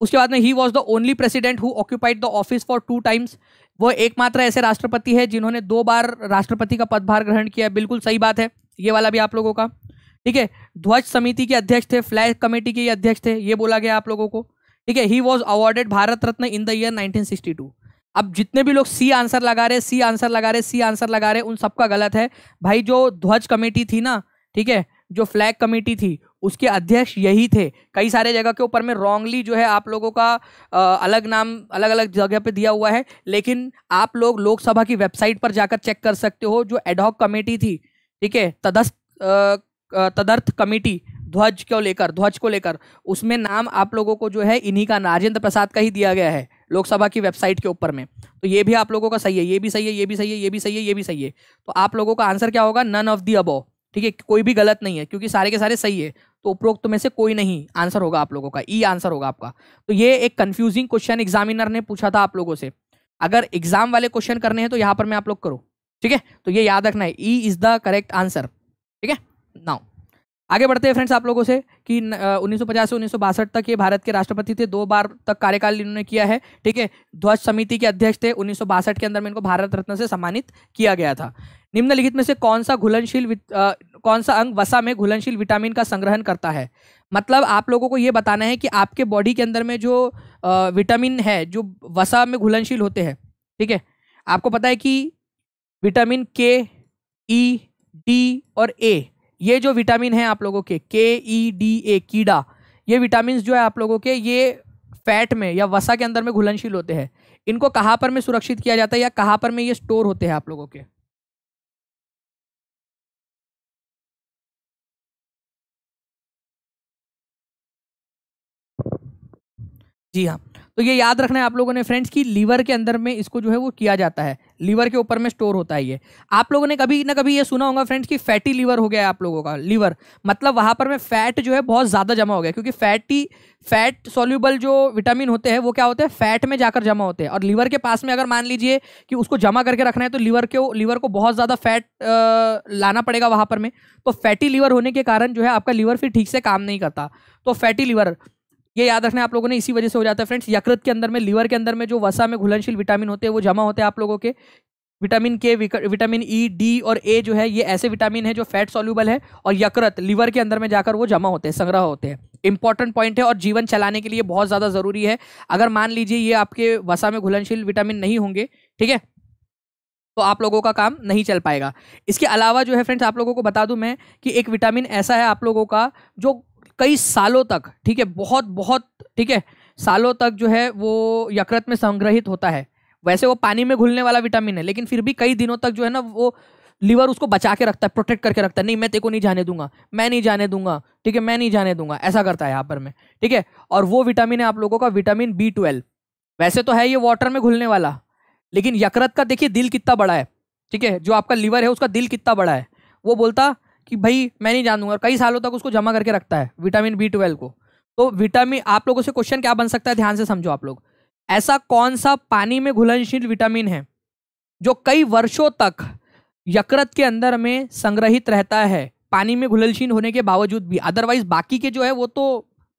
उसके बाद में ही was the only president who occupied the office for two times वो एकमात्र ऐसे राष्ट्रपति है जिन्होंने दो बार राष्ट्रपति का पदभार ग्रहण किया बिल्कुल सही बात है ये वाला भी आप लोगों का ठीक है ध्वज समिति के अध्यक्ष थे फ्लैग कमेटी के अध्यक्ष थे ये बोला गया आप लोगों को ठीक है ही was awarded Bharat Ratna in the year 1962 अब जितने भी लोग सी आंसर लगा रहे सी आंसर लगा रहे सी आंसर लगा रहे उन सबका गलत है भाई जो ध्वज कमेटी थी ना ठीक है जो फ्लैग कमेटी थी उसके अध्यक्ष यही थे कई सारे जगह के ऊपर में रॉन्गली जो है आप लोगों का आ, अलग नाम अलग अलग जगह पे दिया हुआ है लेकिन आप लोग लोकसभा की वेबसाइट पर जाकर चेक कर सकते हो जो एडहॉक कमेटी थी ठीक है तदस्थ तदर्थ कमेटी ध्वज को लेकर ध्वज को लेकर उसमें नाम आप लोगों को जो है इन्हीं का राजेंद्र प्रसाद का ही दिया गया है लोकसभा की वेबसाइट के ऊपर में तो ये भी आप लोगों का सही है ये भी सही है ये भी सही है ये भी सही है ये भी सही है तो आप लोगों का आंसर क्या होगा नन ऑफ दी अबो ठीक है कोई भी गलत नहीं है क्योंकि सारे के सारे सही है तो उपरोक्त में से कोई नहीं आंसर होगा आप लोगों का ई आंसर होगा आपका तो ये एक कंफ्यूजिंग क्वेश्चन एग्जामिनर ने पूछा था आप लोगों से अगर एग्जाम वाले क्वेश्चन करने हैं तो यहाँ पर मैं आप लोग करूँ ठीक है तो ये याद रखना है E is the correct answer ठीक है नाउ आगे बढ़ते हैं फ्रेंड्स आप लोगों से कि 1950 से उन्नीस तक ये भारत के राष्ट्रपति थे दो बार तक कार्यकाल इन्होंने किया है ठीक है ध्वज समिति के अध्यक्ष थे उन्नीस के अंदर में इनको भारत रत्न से सम्मानित किया गया था निम्नलिखित में से कौन सा घुलनशील कौन सा अंग वसा में घुलनशील विटामिन का संग्रहण करता है मतलब आप लोगों को ये बताना है कि आपके बॉडी के अंदर में जो विटामिन है जो वसा में घुलनशील होते हैं ठीक है आपको पता है कि विटामिन के ई डी और ए ये जो विटामिन है आप लोगों के के ई डी ए कीड़ा ये विटामिन जो है आप लोगों के ये फैट में या वसा के अंदर में घुलनशील होते हैं इनको कहाँ पर में सुरक्षित किया जाता है या कहाँ पर में ये स्टोर होते हैं आप लोगों के जी हाँ तो ये याद रखना है आप लोगों ने फ्रेंड्स कि लीवर के अंदर में इसको जो है वो किया जाता है लीवर के ऊपर में स्टोर होता है ये आप लोगों ने कभी ना कभी ये सुना होगा फ्रेंड्स कि फैटी लीवर हो गया है आप लोगों का लीवर मतलब वहाँ पर में फैट जो है बहुत ज़्यादा जमा हो गया क्योंकि फैटी फैट सोल्यूबल जो विटामिन होते हैं वो क्या होते हैं फैट में जाकर जमा होते हैं और लीवर के पास में अगर मान लीजिए कि उसको जमा करके रखना है तो लीवर के लीवर को बहुत ज़्यादा फैट लाना पड़ेगा वहाँ पर में तो फैटी लीवर होने के कारण जो है आपका लीवर फिर ठीक से काम नहीं करता तो फैटी लीवर ये याद रखना आप लोगों ने इसी वजह से हो जाता है फ्रेंड्स यकृत के अंदर में लीवर के अंदर में जो वसा में घुलनशील विटामिन होते हैं वो जमा होते हैं आप लोगों के विटामिन के विटामिन ई डी और ए जो है ये ऐसे विटामिन है जो फैट सॉल्यूबल है और यकृत लीवर के अंदर में जाकर वो जमा होते हैं संग्रह होते हैं इंपॉर्टेंट पॉइंट है और जीवन चलाने के लिए बहुत ज़्यादा ज़रूरी है अगर मान लीजिए ये आपके वसा में घुलनशील विटामिन नहीं होंगे ठीक है तो आप लोगों का काम नहीं चल पाएगा इसके अलावा जो है फ्रेंड्स आप लोगों को बता दूं मैं कि एक विटामिन ऐसा है आप लोगों का जो कई सालों तक ठीक है बहुत बहुत ठीक है सालों तक जो है वो यकृत में संग्रहित होता है वैसे वो पानी में घुलने वाला विटामिन है लेकिन फिर भी कई दिनों तक जो है ना वो लीवर उसको बचा के रखता है प्रोटेक्ट करके रखता है नहीं मैं तेरे को नहीं जाने दूंगा मैं नहीं जाने दूंगा ठीक है मैं नहीं जाने दूंगा ऐसा करता है यहाँ पर मैं ठीक है और वो विटामिन है आप लोगों का विटामिन बी ट्वेल्व वैसे तो है ये वाटर में घुलने वाला लेकिन यकृत का देखिए दिल कितना बड़ा है ठीक है जो आपका लीवर है उसका दिल कितना बड़ा है वो बोलता कि भाई मैं नहीं जानूंगा और कई सालों तक उसको जमा करके रखता है विटामिन बी ट्वेल्व को तो विटामिन आप लोगों से क्वेश्चन क्या बन सकता है ध्यान से समझो आप लोग ऐसा कौन सा पानी में घुलनशील विटामिन है जो कई वर्षों तक यकृत के अंदर में संग्रहित रहता है पानी में घुलनशील होने के बावजूद भी अदरवाइज बाकी के जो है वो तो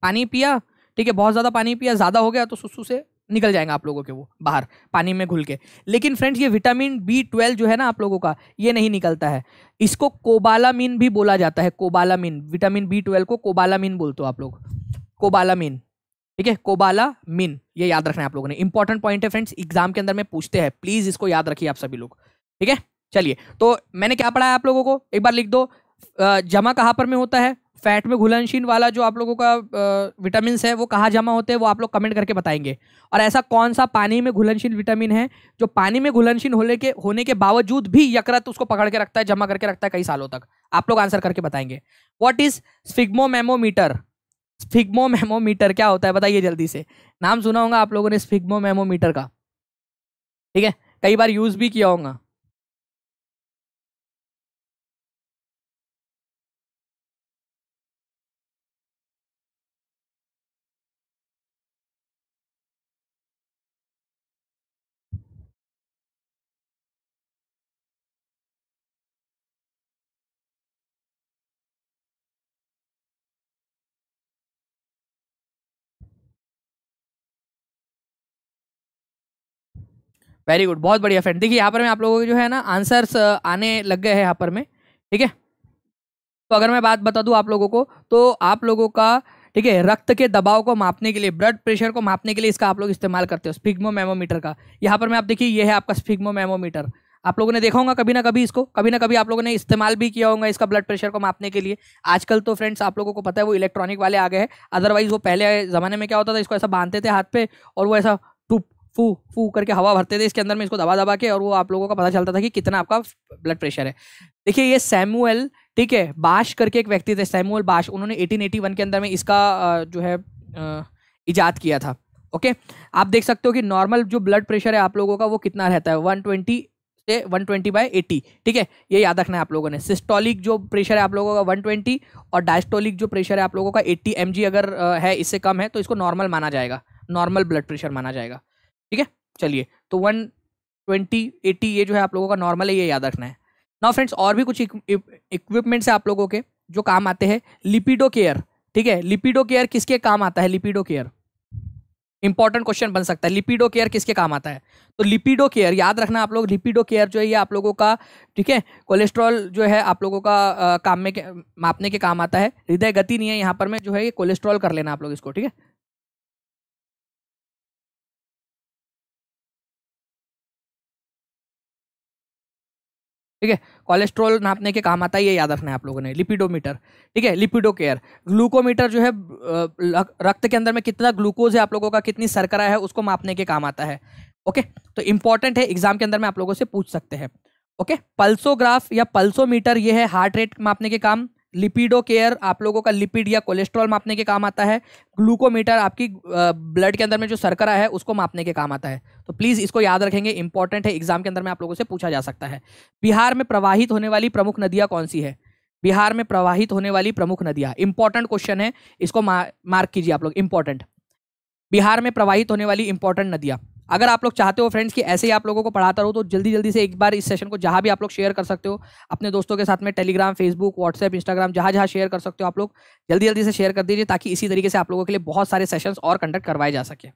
पानी पिया ठीक है बहुत ज़्यादा पानी पिया ज़्यादा हो गया तो सुसु से निकल जाएंगे आप लोगों के वो बाहर पानी में घुल के लेकिन फ्रेंड्स ये विटामिन बी ट्वेल्व जो है ना आप लोगों का ये नहीं निकलता है इसको कोबालामीन भी बोला जाता है कोबालामीन विटामिन बी ट्वेल्व को कोबालामीन बोलते हो आप लोग कोबालामीन ठीक है कोबाला ये याद रखना है आप लोगों ने इंपॉर्टेंट पॉइंट है फ्रेंड्स एग्जाम के अंदर में पूछते हैं प्लीज इसको याद रखिए आप सभी लोग ठीक है चलिए तो मैंने क्या पढ़ाया आप लोगों को एक बार लिख दो जमा कहाँ पर में होता है फैट में घुलनशील वाला जो आप लोगों का विटामिन है वो कहाँ जमा होते हैं वो आप लोग कमेंट करके बताएंगे और ऐसा कौन सा पानी में घुलनशील विटामिन है जो पानी में घुलनशील होने के होने के बावजूद भी यकृत उसको पकड़ के रखता है जमा करके रखता है कई सालों तक आप लोग आंसर करके बताएंगे वॉट इज स्फिग्मो मेमोमीटर क्या होता है बताइए जल्दी से नाम सुना होगा आप लोगों ने मेमोमीटर का ठीक है कई बार यूज़ भी किया होगा वेरी गुड बहुत बढ़िया फ्रेंड देखिए यहाँ पर मैं आप लोगों के जो है ना आंसर्स आने लग गए हैं यहाँ पर में ठीक है तो अगर मैं बात बता दूँ आप लोगों को तो आप लोगों का ठीक है रक्त के दबाव को मापने के लिए ब्लड प्रेशर को मापने के लिए इसका आप लोग इस्तेमाल करते हो स्पिग्मो मेमोमीटर का यहाँ पर मैं आप देखिए ये है आपका स्पिग्मो मेमोमीटर आप लोगों ने देखा होगा कभी ना कभी इसको कभी ना कभी आप लोगों ने इस्तेमाल भी किया होगा इसका ब्लड प्रेशर को मापने के लिए आजकल तो फ्रेंड्स आप लोगों को पता है वो इलेक्ट्रॉनिक वाले आ गए हैं अदरवाइज वो पहले ज़माने में क्या होता था इसको ऐसा बांधते थे हाथ पे और वो ऐसा फू फू करके हवा भरते थे इसके अंदर में इसको दबा दबा के और वो आप लोगों का पता चलता था कि कितना आपका ब्लड प्रेशर है देखिए ये सैमुअल ठीक है बाश करके एक व्यक्ति थे सैमुअल बाश उन्होंने वन के अंदर में इसका जो है ईजाद किया था ओके आप देख सकते हो कि नॉर्मल जो ब्लड प्रेशर है आप लोगों का वो कितना रहता है वन ट्वेंटी से वन ट्वेंटी बाई एटी ठीक है ये याद रखना है आप लोगों ने सिस्टोलिक जो प्रेशर है आप लोगों का वन ट्वेंटी और डायस्टोलिक जो प्रेशर है आप लोगों का एट्टी एम अगर है इससे कम है तो इसको नॉर्मल माना जाएगा नॉर्मल ब्लड प्रेशर माना जाएगा ठीक है चलिए तो वन ट्वेंटी एटी ये जो है आप लोगों का नॉर्मल है ये याद रखना है ना फ्रेंड्स और भी कुछ इक्विपमेंट्स है आप लोगों के जो काम आते हैं लिपिडो केयर ठीक है लिपिडो केयर किसके काम आता है लिपिडो केयर इंपॉर्टेंट क्वेश्चन बन सकता है लिपिडो केयर किसके काम आता है तो लिपिडो केयर याद रखना आप लोग लिपिडो केयर जो है ये आप लोगों का ठीक है कोलेस्ट्रॉल जो है आप लोगों का आ, काम में के, मापने के काम आता है हृदय गति नहीं है यहाँ पर मैं जो है ये कोलेस्ट्रॉल कर लेना आप लोग इसको ठीक है ठीक है कोलेस्ट्रॉल नापने के काम आता है ये याद रखना है आप लोगों ने लिपिडोमीटर ठीक है लिपिडो केयर ग्लूकोमीटर जो है रक्त के अंदर में कितना ग्लूकोज है आप लोगों का कितनी सरकरा है उसको मापने के काम आता है ओके तो इंपॉर्टेंट है एग्जाम के अंदर में आप लोगों से पूछ सकते हैं ओके पल्सोग्राफ या पल्सोमीटर ये है हार्ट रेट मापने के काम लिपिडो केयर आप लोगों का लिपिड या कोलेस्ट्रॉल मापने के काम आता है ग्लूकोमीटर आपकी ब्लड के अंदर में जो सरकरा है उसको मापने के काम आता है तो प्लीज़ इसको याद रखेंगे इंपॉर्टेंट है एग्जाम के अंदर में आप लोगों से पूछा जा सकता है बिहार में प्रवाहित होने वाली प्रमुख नदियाँ कौन सी है बिहार में प्रवाहित होने वाली प्रमुख नदियाँ इंपॉर्टेंट क्वेश्चन है इसको मार्क कीजिए आप लोग इंपॉर्टेंट बिहार में प्रवाहित होने वाली इंपॉर्टेंट नदियाँ अगर आप लोग चाहते हो फ्रेंड्स कि ऐसे ही आप लोगों को पढ़ाता रहो तो जल्दी जल्दी से एक बार इस सेशन को जहाँ भी आप लोग शेयर कर सकते हो अपने दोस्तों के साथ में टेलीग्राम फेसबुक व्हाट्सएप इंस्टाग्राम जहाँ जहाँ शेयर कर सकते हो आप लोग जल्दी जल्दी से शेयर कर दीजिए ताकि इसी तरीके से आप लोगों के लिए बहुत सारे सेशन और कंडक्ट करवाए जा सके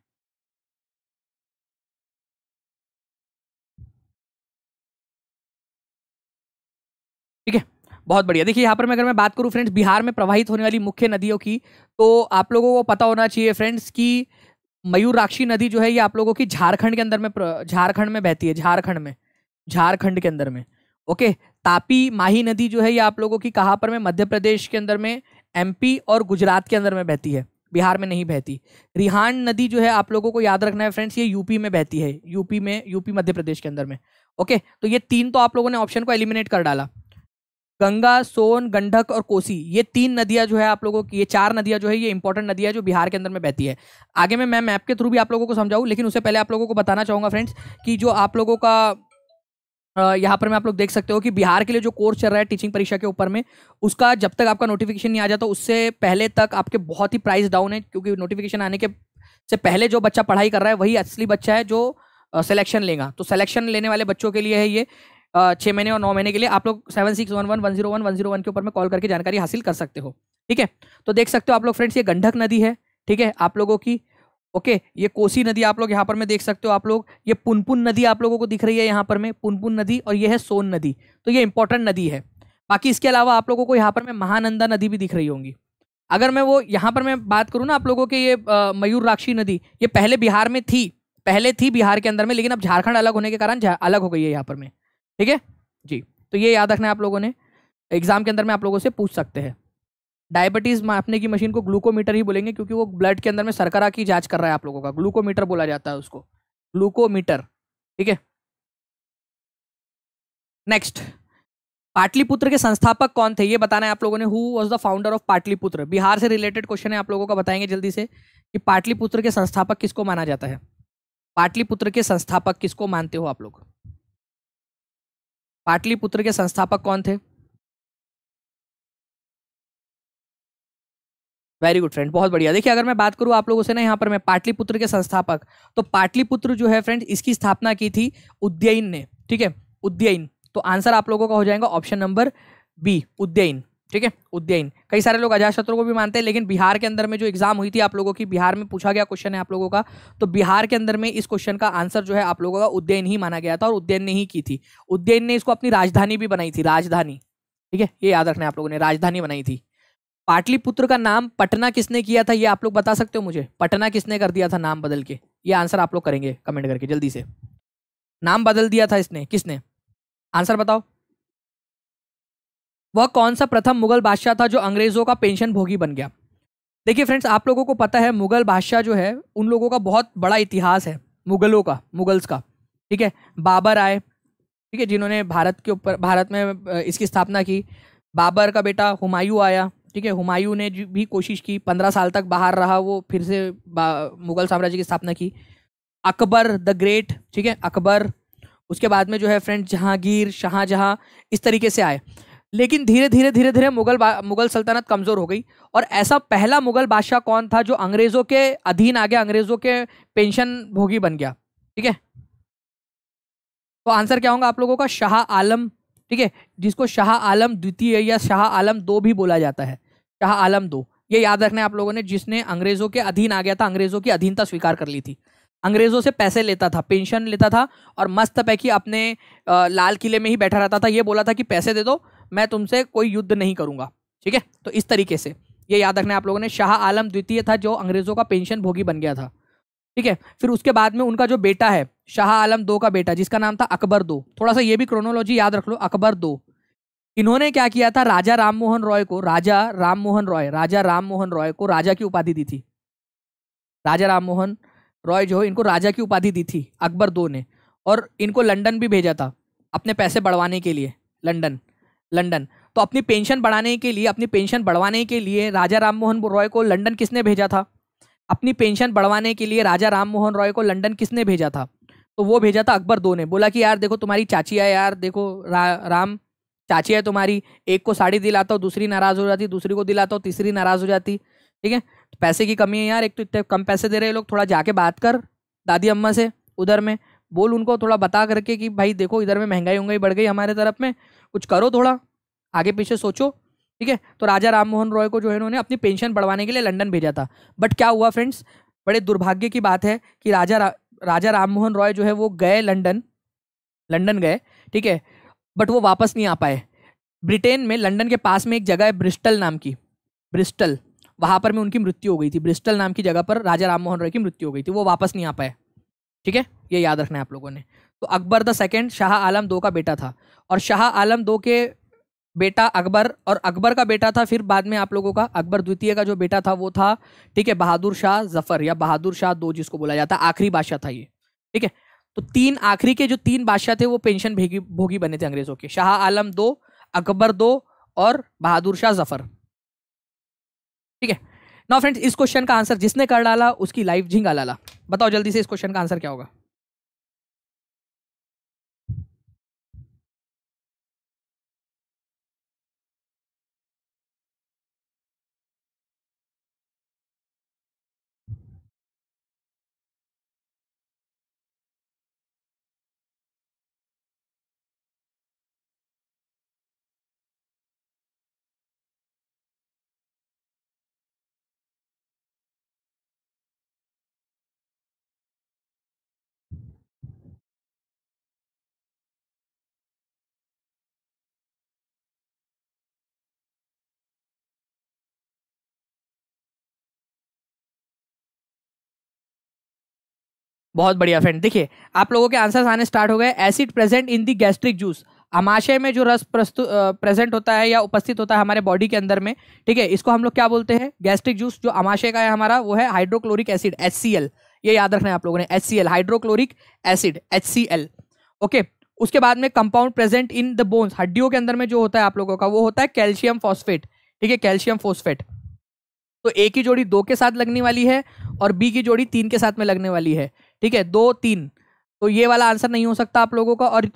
ठीक है बहुत बढ़िया देखिए यहाँ पर मैं अगर मैं बात करूँ फ्रेंड्स बिहार में प्रवाहित होने वाली मुख्य नदियों की तो आप लोगों को पता होना चाहिए फ्रेंड्स कि मयूराक्षी नदी जो है ये आप लोगों की झारखंड के अंदर में झारखंड में बहती है झारखंड में झारखंड के अंदर में ओके तापी माही नदी जो है ये आप लोगों की कहाँ पर में मध्य प्रदेश के अंदर में एमपी और गुजरात के अंदर में बहती है बिहार में नहीं बहती रिहान नदी जो है आप लोगों को याद रखना है फ्रेंड्स ये यूपी में बहती है यूपी में यूपी मध्य प्रदेश के अंदर में ओके तो ये तीन तो आप लोगों ने ऑप्शन को एलिमिनेट कर डाला गंगा सोन गंडक और कोसी ये तीन नदियां जो है आप लोगों की ये चार नदियां जो है ये इंपॉर्टेंट नदियां जो बिहार के अंदर में बहती है आगे मैं मैं मैप के थ्रू भी आप लोगों को समझाऊँ लेकिन उससे पहले आप लोगों को बताना चाहूँगा फ्रेंड्स कि जो आप लोगों का यहाँ पर मैं आप लोग देख सकते हो कि बिहार के लिए जो कोर्स चल रहा है टीचिंग परीक्षा के ऊपर में उसका जब तक आपका नोटिफिकेशन नहीं आ जाता उससे पहले तक आपके बहुत ही प्राइस डाउन है क्योंकि नोटिफिकेशन आने के से पहले जो बच्चा पढ़ाई कर रहा है वही असली बच्चा है जो सिलेक्शन लेगा तो सिलेक्शन लेने वाले बच्चों के लिए है ये छः महीने और नौ महीने के लिए आप लोग seven six one one one zero one one zero one के ऊपर में कॉल करके जानकारी हासिल कर सकते हो ठीक है तो देख सकते हो आप लोग फ्रेंड्स ये गंडक नदी है ठीक है आप लोगों की ओके ये कोसी नदी आप लोग यहाँ पर मैं देख सकते हो आप लोग ये पुनपुन नदी आप लोगों को दिख रही है यहाँ पर में पुनपुन नदी और ये है सोन नदी तो ये इंपॉर्टेंट नदी है बाकी इसके अलावा आप लोगों को यहाँ पर मैं महानंदा नदी भी दिख रही होंगी अगर मैं वो यहाँ पर मैं बात करूँ ना आप लोगों के ये मयूर राक्षी नदी ये पहले बिहार में थी पहले थी बिहार के अंदर में लेकिन अब झारखंड अलग होने के कारण अलग हो गई है यहाँ पर में ठीक है जी तो ये याद रखना है आप लोगों ने एग्जाम के अंदर में आप लोगों से पूछ सकते हैं डायबिटीज मापने की मशीन को ग्लूकोमीटर ही बोलेंगे क्योंकि वो ब्लड के अंदर में सरकरा की जांच कर रहा है आप लोगों का ग्लूकोमीटर बोला जाता है उसको ग्लूकोमीटर ठीक है नेक्स्ट पाटलिपुत्र के संस्थापक कौन थे ये बताना है आप लोगों ने who was the founder of Pataliputra Bihar से रिलेटेड क्वेश्चन है आप लोगों का बताएंगे जल्दी से कि पाटलिपुत्र के संस्थापक किसको माना जाता है पाटलिपुत्र के संस्थापक किसको मानते हो आप लोग पाटलिपुत्र के संस्थापक कौन थे वेरी गुड फ्रेंड बहुत बढ़िया देखिए अगर मैं बात करूं आप लोगों से ना यहाँ पर मैं पाटलिपुत्र के संस्थापक तो पाटलिपुत्र जो है फ्रेंड इसकी स्थापना की थी उद्ययन ने ठीक है उद्यन तो आंसर आप लोगों का हो जाएगा ऑप्शन नंबर बी उद्यन ठीक है उद्यन कई सारे लोग अजाशत्रु को भी मानते हैं लेकिन बिहार के अंदर में जो एग्जाम हुई थी आप लोगों की बिहार में पूछा गया क्वेश्चन है आप लोगों का तो बिहार के अंदर में इस क्वेश्चन का आंसर जो है आप लोगों का उद्यन ही माना गया था और उद्यन ने ही की थी उद्यन ने इसको अपनी राजधानी भी बनाई थी राजधानी ठीक है ये याद रखना आप लोगों ने राजधानी बनाई थी पाटलिपुत्र का नाम पटना किसने किया था ये आप लोग बता सकते हो मुझे पटना किसने कर दिया था नाम बदल के ये आंसर आप लोग करेंगे कमेंट करके जल्दी से नाम बदल दिया था इसने किसने आंसर बताओ वह कौन सा प्रथम मुगल बादशाह था जो अंग्रेज़ों का पेंशन भोगी बन गया देखिए फ्रेंड्स आप लोगों को पता है मुगल बादशाह जो है उन लोगों का बहुत बड़ा इतिहास है मुगलों का मुगल्स का ठीक है बाबर आए ठीक है जिन्होंने भारत के ऊपर भारत में इसकी स्थापना की बाबर का बेटा हुमायूं आया ठीक है हुमायूं ने भी कोशिश की पंद्रह साल तक बाहर रहा वो फिर से मुगल साम्राज्य की स्थापना की अकबर द ग्रेट ठीक है अकबर उसके बाद में जो है फ्रेंड जहांगीर शाहजहाँ इस तरीके से आए लेकिन धीरे धीरे धीरे धीरे मुगल मुगल सल्तनत कमज़ोर हो गई और ऐसा पहला मुगल बादशाह कौन था जो अंग्रेज़ों के अधीन आ गया अंग्रेज़ों के पेंशन भोगी बन गया ठीक है तो आंसर क्या होगा आप लोगों का शाह आलम ठीक है जिसको शाह आलम द्वितीय या शाह आलम दो भी बोला जाता है शाह आलम दो ये याद रखना है आप लोगों ने जिसने अंग्रेज़ों के अधीन आ गया था अंग्रेज़ों की अधीनता स्वीकार कर ली थी अंग्रेज़ों से पैसे लेता था पेंशन लेता था और मस्त पैकी अपने लाल किले में ही बैठा रहता था ये बोला था कि पैसे दे दो मैं तुमसे कोई युद्ध नहीं करूंगा ठीक है तो इस तरीके से ये याद रखना आप लोगों ने शाह आलम द्वितीय था जो अंग्रेजों का पेंशन भोगी बन गया था ठीक है फिर उसके बाद में उनका जो बेटा है शाह आलम दो का बेटा जिसका नाम था अकबर दो थोड़ा सा ये भी क्रोनोलॉजी याद रख लो अकबर दो इन्होंने क्या किया था राजा मोहन रॉय को राजा मोहन रॉय राजा मोहन रॉय को राजा की उपाधि दी थी राजा मोहन रॉय जो इनको राजा की उपाधि दी थी अकबर दो ने और इनको लंदन भी भेजा था अपने पैसे बढ़वाने के लिए लंदन लंदन तो अपनी पेंशन बढ़ाने के लिए अपनी पेंशन बढ़वाने के लिए राजा राम मोहन रॉय को लंदन किसने भेजा था अपनी पेंशन बढ़वाने के लिए राजा राम मोहन रॉय को लंदन किसने भेजा था तो वो भेजा था अकबर दो ने बोला कि यार देखो तुम्हारी चाची है यार देखो रा, राम चाची है तुम्हारी एक को साड़ी दिलाता हो दूसरी नाराज़ हो जाती दूसरी को दिलाता हो तीसरी नाराज़ हो जाती ठीक है तो पैसे की कमी है यार एक तो इतने कम पैसे दे रहे लोग थोड़ा जाके बात कर दादी अम्मा से उधर में बोल उनको थोड़ा बता करके कि भाई देखो इधर में महंगाई उंगाई बढ़ गई हमारे तरफ में कुछ करो थोड़ा आगे पीछे सोचो ठीक है तो राजा राम मोहन रॉय को जो है इन्होंने अपनी पेंशन बढ़वाने के लिए लंदन भेजा था बट क्या हुआ फ्रेंड्स बड़े दुर्भाग्य की बात है कि राजा रा, राजा राममोहन रॉय जो है वो गए लंदन लंदन गए ठीक है बट वो वापस नहीं आ पाए ब्रिटेन में लंदन के पास में एक जगह है ब्रिस्टल नाम की ब्रिस्टल वहाँ पर में उनकी मृत्यु हो गई थी ब्रिस्टल नाम की जगह पर राजा राममोहन रॉय की मृत्यु हो गई थी वो वापस नहीं आ पाए ठीक है ये याद रखना है आप लोगों ने तो अकबर द सेकेंड शाह आलम दो का बेटा था और शाह आलम दो के बेटा अकबर और अकबर का बेटा था फिर बाद में आप लोगों का अकबर द्वितीय का जो बेटा था वो था ठीक है बहादुर शाह जफर या बहादुर शाह दो जिसको बोला जाता है आखिरी बादशाह था ये ठीक है तो तीन आखिरी के जो तीन बादशाह थे वो पेंशन भेगी भोगी बने थे अंग्रेजों के शाह आलम दो अकबर दो और बहादुर शाह जफर ठीक है नो फ्रेंड्स इस क्वेश्चन का आंसर जिसने कर डाला उसकी लाइफ झिंगा लाला बताओ जल्दी से इस क्वेश्चन का आंसर क्या होगा बहुत बढ़िया फ्रेंड देखिए आप लोगों के आंसर्स आने स्टार्ट हो गए acid present in the gastric juice अमाशय में जो रस प्रेजेंट होता है या उपस्थित होता है हमारे बॉडी के अंदर में ठीक है इसको हम लोग क्या बोलते हैं गैस्ट्रिक जूस जो अमाशय का है हमारा वो है हाइड्रोक्लोरिक एसिड एच ये याद रखना है आप लोगों ने H hydrochloric acid H okay उसके बाद में compound present in the bones हड्डियों के अंदर में जो होता है आप लोगों का वो होता है कैल्शियम फॉस्फेट ठीक है कैल्शियम फॉस्फेट तो ए की जोड़ी दो के साथ लगने वाली है और बी की जोड़ी तीन के साथ में लगने वाली है ठीक है दो तीन तो ये वाला आंसर नहीं हो सकता आप लोगों का और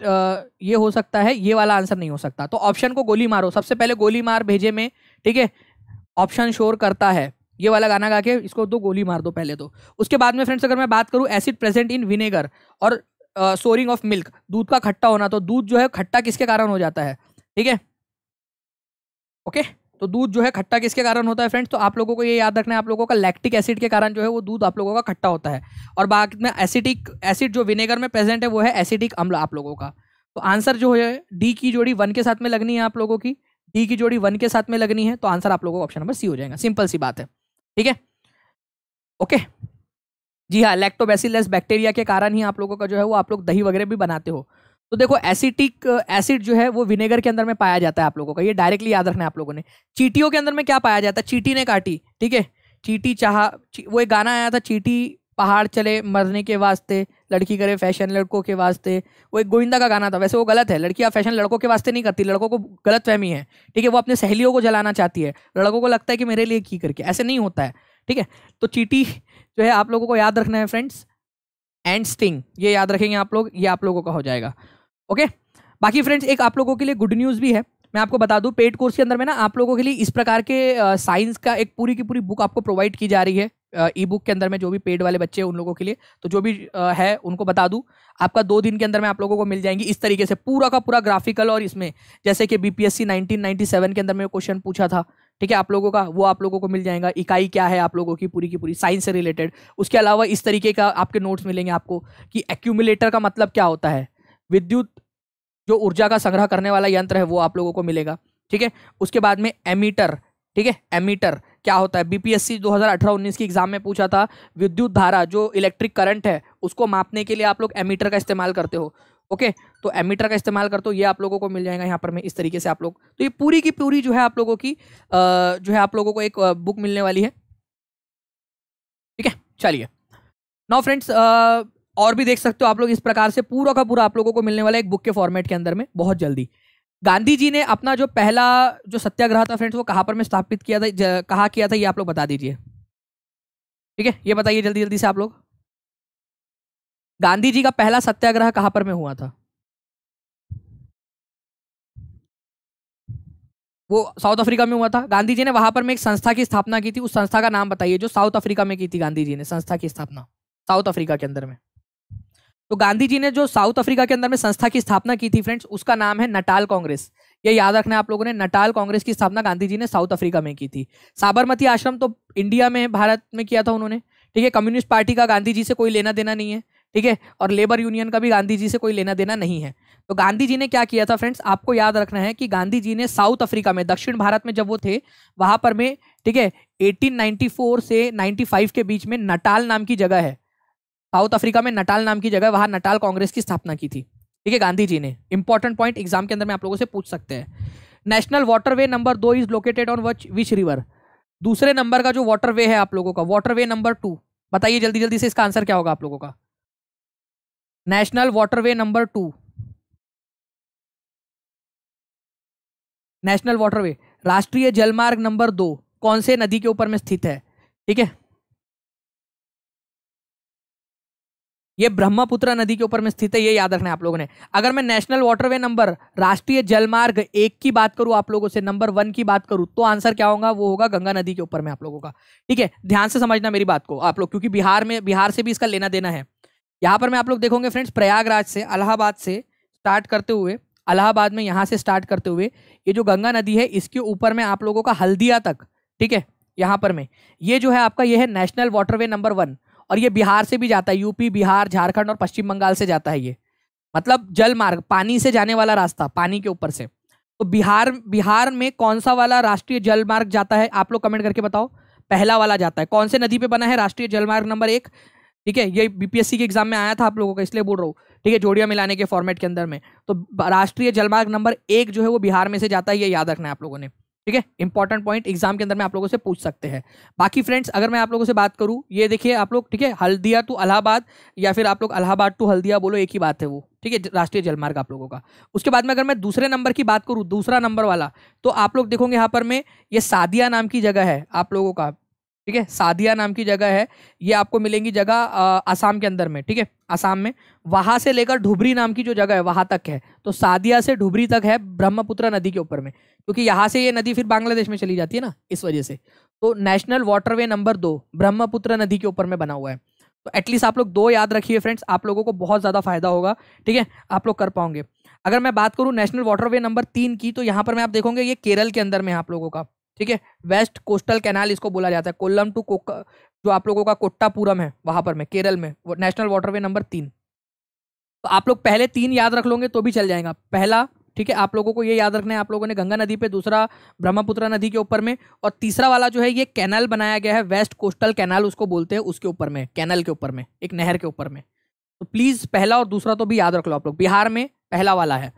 ये हो सकता है ये वाला आंसर नहीं हो सकता तो ऑप्शन को गोली मारो सबसे पहले गोली मार भेजे में ठीक है ऑप्शन शोर करता है ये वाला गाना गा के इसको दो गोली मार दो पहले तो उसके बाद में फ्रेंड्स अगर मैं बात करूँ एसिड प्रेजेंट इन विनेगर और सोरिंग ऑफ मिल्क दूध का खट्टा होना तो दूध जो है खट्टा किसके कारण हो जाता है ठीक है ओके तो दूध जो है खट्टा किसके कारण होता है फ्रेंड्स तो आप लोगों को ये याद रखना है आप लोगों का लैक्टिक एसिड के कारण जो है वो दूध आप लोगों का खट्टा होता है और बाकी में एसिडिक एसिड जो विनेगर में प्रेजेंट है वो है एसिडिक अम्ल आप लोगों का तो आंसर जो है डी की जोड़ी वन के साथ में लगनी है आप लोगों की डी की जोड़ी वन के साथ में लगनी है तो आंसर आप लोगों का ऑप्शन नंबर सी हो जाएगा सिंपल सी बात है ठीक है ओके जी हाँ लैक्टोबैसिलस बैक्टीरिया के कारण ही आप लोगों का जो है वो आप लोग दही वगैरह भी बनाते हो तो देखो एसिटिक एसिड जो है वो विनेगर के अंदर में पाया जाता है आप लोगों का ये डायरेक्टली याद रखना है आप लोगों ने चीटियों के अंदर में क्या पाया जाता है चीटी ने काटी ठीक है चीटी चाह ची, वो एक गाना आया था चीटी पहाड़ चले मरने के वास्ते लड़की करे फैशन लड़कों के वास्ते वो एक गोविंदा का गाना था वैसे वो गलत है लड़कियाँ फैशन लड़कों के वास्ते नहीं करती लड़कों को गलत फहमी है ठीक है वो अपने सहेलियों को जलाना चाहती है लड़कों को लगता है कि मेरे लिए की करके ऐसे नहीं होता है ठीक है तो चीटी जो है आप लोगों को याद रखना है फ्रेंड्स एंड स्टिंग ये याद रखेंगे आप लोग ये आप लोगों का हो जाएगा ओके बाकी फ्रेंड्स एक आप लोगों के लिए गुड न्यूज़ भी है मैं आपको बता दूं पेड कोर्स के अंदर में ना आप लोगों के लिए इस प्रकार के साइंस का एक पूरी की पूरी बुक आपको प्रोवाइड की जा रही है ई बुक के अंदर में जो भी पेड वाले बच्चे हैं उन लोगों के लिए तो जो भी है उनको बता दूं आपका दो दिन के अंदर में आप लोगों को मिल जाएंगी इस तरीके से पूरा का पूरा ग्राफिकल और इसमें जैसे कि बीपीएससी 1997 के अंदर में क्वेश्चन पूछा था ठीक है आप लोगों का वो आप लोगों को मिल जाएगा इकाई क्या है आप लोगों की पूरी की पूरी साइंस से रिलेटेड उसके अलावा इस तरीके का आपके नोट्स मिलेंगे आपको कि एक्यूमिलेटर का मतलब क्या होता है विद्युत जो ऊर्जा का संग्रह करने वाला यंत्र है वो आप लोगों को मिलेगा ठीक है उसके बाद में एमीटर ठीक है एमीटर क्या होता है बीपीएससी 2018-19 की एग्जाम में पूछा था विद्युत धारा जो इलेक्ट्रिक करंट है उसको मापने के लिए आप लोग एमीटर का इस्तेमाल करते हो ओके तो एमीटर का इस्तेमाल करते हो ये आप लोगों को मिल जाएगा यहाँ पर मैं इस तरीके से आप लोग तो ये पूरी की पूरी जो है आप लोगों की जो है आप लोगों को एक बुक मिलने वाली है ठीक है चलिए नो फ्रेंड्स और भी देख सकते हो आप लोग इस प्रकार से पूरा का पूरा आप लोगों को मिलने वाला है एक बुक के फॉर्मेट के अंदर में बहुत जल्दी गांधी जी ने अपना जो पहला जो सत्याग्रह था फ्रेंड्स वो कहाँ पर में स्थापित किया था कहाँ किया था ये आप लोग बता दीजिए ठीक है ये बताइए जल्दी जल्दी से आप लोग गांधी जी का पहला सत्याग्रह कहाँ पर में हुआ था वो साउथ अफ्रीका में हुआ था गांधी जी ने वहां पर में एक संस्था की स्थापना की थी उस संस्था का नाम बताइए जो साउथ अफ्रीका में की थी गांधी जी ने संस्था की स्थापना साउथ अफ्रीका के अंदर में तो गांधी जी ने जो साउथ अफ्रीका के अंदर में संस्था की स्थापना की थी फ्रेंड्स उसका नाम है नटाल कांग्रेस ये याद रखना है आप लोगों ने नटाल कांग्रेस की स्थापना गांधी जी ने साउथ अफ्रीका में की थी साबरमती आश्रम तो इंडिया में भारत में किया था उन्होंने ठीक है कम्युनिस्ट पार्टी का गांधी जी से कोई लेना देना नहीं है ठीक है और लेबर यूनियन का भी गांधी जी से कोई लेना देना नहीं है तो गांधी जी ने क्या किया था फ्रेंड्स आपको याद रखना है कि गांधी जी ने साउथ अफ्रीका में दक्षिण भारत में जब वो थे वहां पर में ठीक है 1894 से 95 के बीच में नटाल नाम की जगह है साउथ अफ्रीका में नटाल नाम की जगह वहां नटाल कांग्रेस की स्थापना की थी ठीक है गांधी जी ने इंपॉर्टेंट पॉइंट एग्जाम के अंदर में आप लोगों से पूछ सकते हैं नेशनल वाटरवे नंबर दो is located on which which river दूसरे नंबर का जो वाटरवे है आप लोगों का वाटरवे नंबर टू बताइए जल्दी जल्दी से इसका आंसर क्या होगा आप लोगों का national waterway number two national waterway राष्ट्रीय जलमार्ग नंबर दो कौन से नदी के ऊपर में स्थित है ठीक है ये ब्रह्मपुत्र नदी के ऊपर में स्थित है ये याद रखना है आप लोगों ने अगर मैं नेशनल वाटरवे नंबर राष्ट्रीय जलमार्ग एक की बात करूं आप लोगों से नंबर वन की बात करूं तो आंसर क्या होगा वो होगा गंगा नदी के ऊपर में आप लोगों का ठीक है ध्यान से समझना मेरी बात को आप लोग क्योंकि बिहार में बिहार से भी इसका लेना देना है यहाँ पर मैं आप लोग देखोगे फ्रेंड्स प्रयागराज से अलाहाबाद से स्टार्ट करते हुए अलाहाबाद में यहाँ से स्टार्ट करते हुए ये जो गंगा नदी है इसके ऊपर में आप लोगों का हल्दिया तक ठीक है यहाँ पर में ये जो है आपका ये है नेशनल वाटरवे नंबर वन और ये बिहार से भी जाता है यूपी बिहार झारखंड और पश्चिम बंगाल से जाता है ये मतलब जल मार्ग पानी से जाने वाला रास्ता पानी के ऊपर से तो बिहार बिहार में कौन सा वाला राष्ट्रीय जल मार्ग जाता है आप लोग कमेंट करके बताओ पहला वाला जाता है कौन से नदी पे बना है राष्ट्रीय जलमार्ग नंबर एक ठीक है ये बीपीएससी के एग्जाम में आया था आप लोगों का इसलिए बोल रहा हूँ ठीक है जोड़िया मिलाने के फॉर्मेट के अंदर में तो राष्ट्रीय जलमार्ग नंबर एक जो है वो बिहार में से जाता है ये याद रखना है आप लोगों ने ठीक है इंपॉर्टेंट पॉइंट एग्जाम के अंदर में आप लोगों से पूछ सकते हैं बाकी फ्रेंड्स अगर मैं आप लोगों से बात करूँ ये देखिए आप लोग ठीक है हल्दिया टू अलाहाबाद या फिर आप लोग अलाहाबाद टू हल्दिया बोलो एक ही बात है वो ठीक है राष्ट्रीय जलमार्ग आप लोगों का उसके बाद में अगर मैं दूसरे नंबर की बात करूँ दूसरा नंबर वाला तो आप लोग देखोगे यहाँ पर मैं ये सादिया नाम की जगह है आप लोगों का ठीक है सादिया नाम की जगह है ये आपको मिलेंगी जगह आसाम के अंदर में ठीक है आसाम में वहाँ से लेकर ढुबरी नाम की जो जगह है वहाँ तक है तो सादिया से ढुबरी तक है ब्रह्मपुत्र नदी के ऊपर में क्योंकि यहाँ से ये नदी फिर बांग्लादेश में चली जाती है ना इस वजह से तो नेशनल वाटरवे नंबर दो ब्रह्मपुत्र नदी के ऊपर में बना हुआ है तो एटलीस्ट आप लोग दो याद रखिए फ्रेंड्स आप लोगों को बहुत ज़्यादा फायदा होगा ठीक है आप लोग कर पाओगे अगर मैं बात करूँ नेशनल वाटरवे नंबर तीन की तो यहाँ पर मैं आप देखोगे ये केरल के अंदर में आप लोगों का ठीक है वेस्ट कोस्टल कैनाल इसको बोला जाता है कोल्लम टू कोका जो आप लोगों का कोट्टापुरम है वहाँ पर में केरल में नेशनल वाटरवे नंबर तीन तो आप लोग पहले तीन याद रख लोगे तो भी चल जाएगा पहला ठीक है आप लोगों को ये याद रखना है आप लोगों ने गंगा नदी पे दूसरा ब्रह्मपुत्र नदी के ऊपर में और तीसरा वाला जो है ये कैनल बनाया गया है वेस्ट कोस्टल कैनाल उसको बोलते हैं उसके ऊपर में कैनल के ऊपर में एक नहर के ऊपर में तो प्लीज़ पहला और दूसरा तो भी याद रख लो आप लोग बिहार में पहला वाला है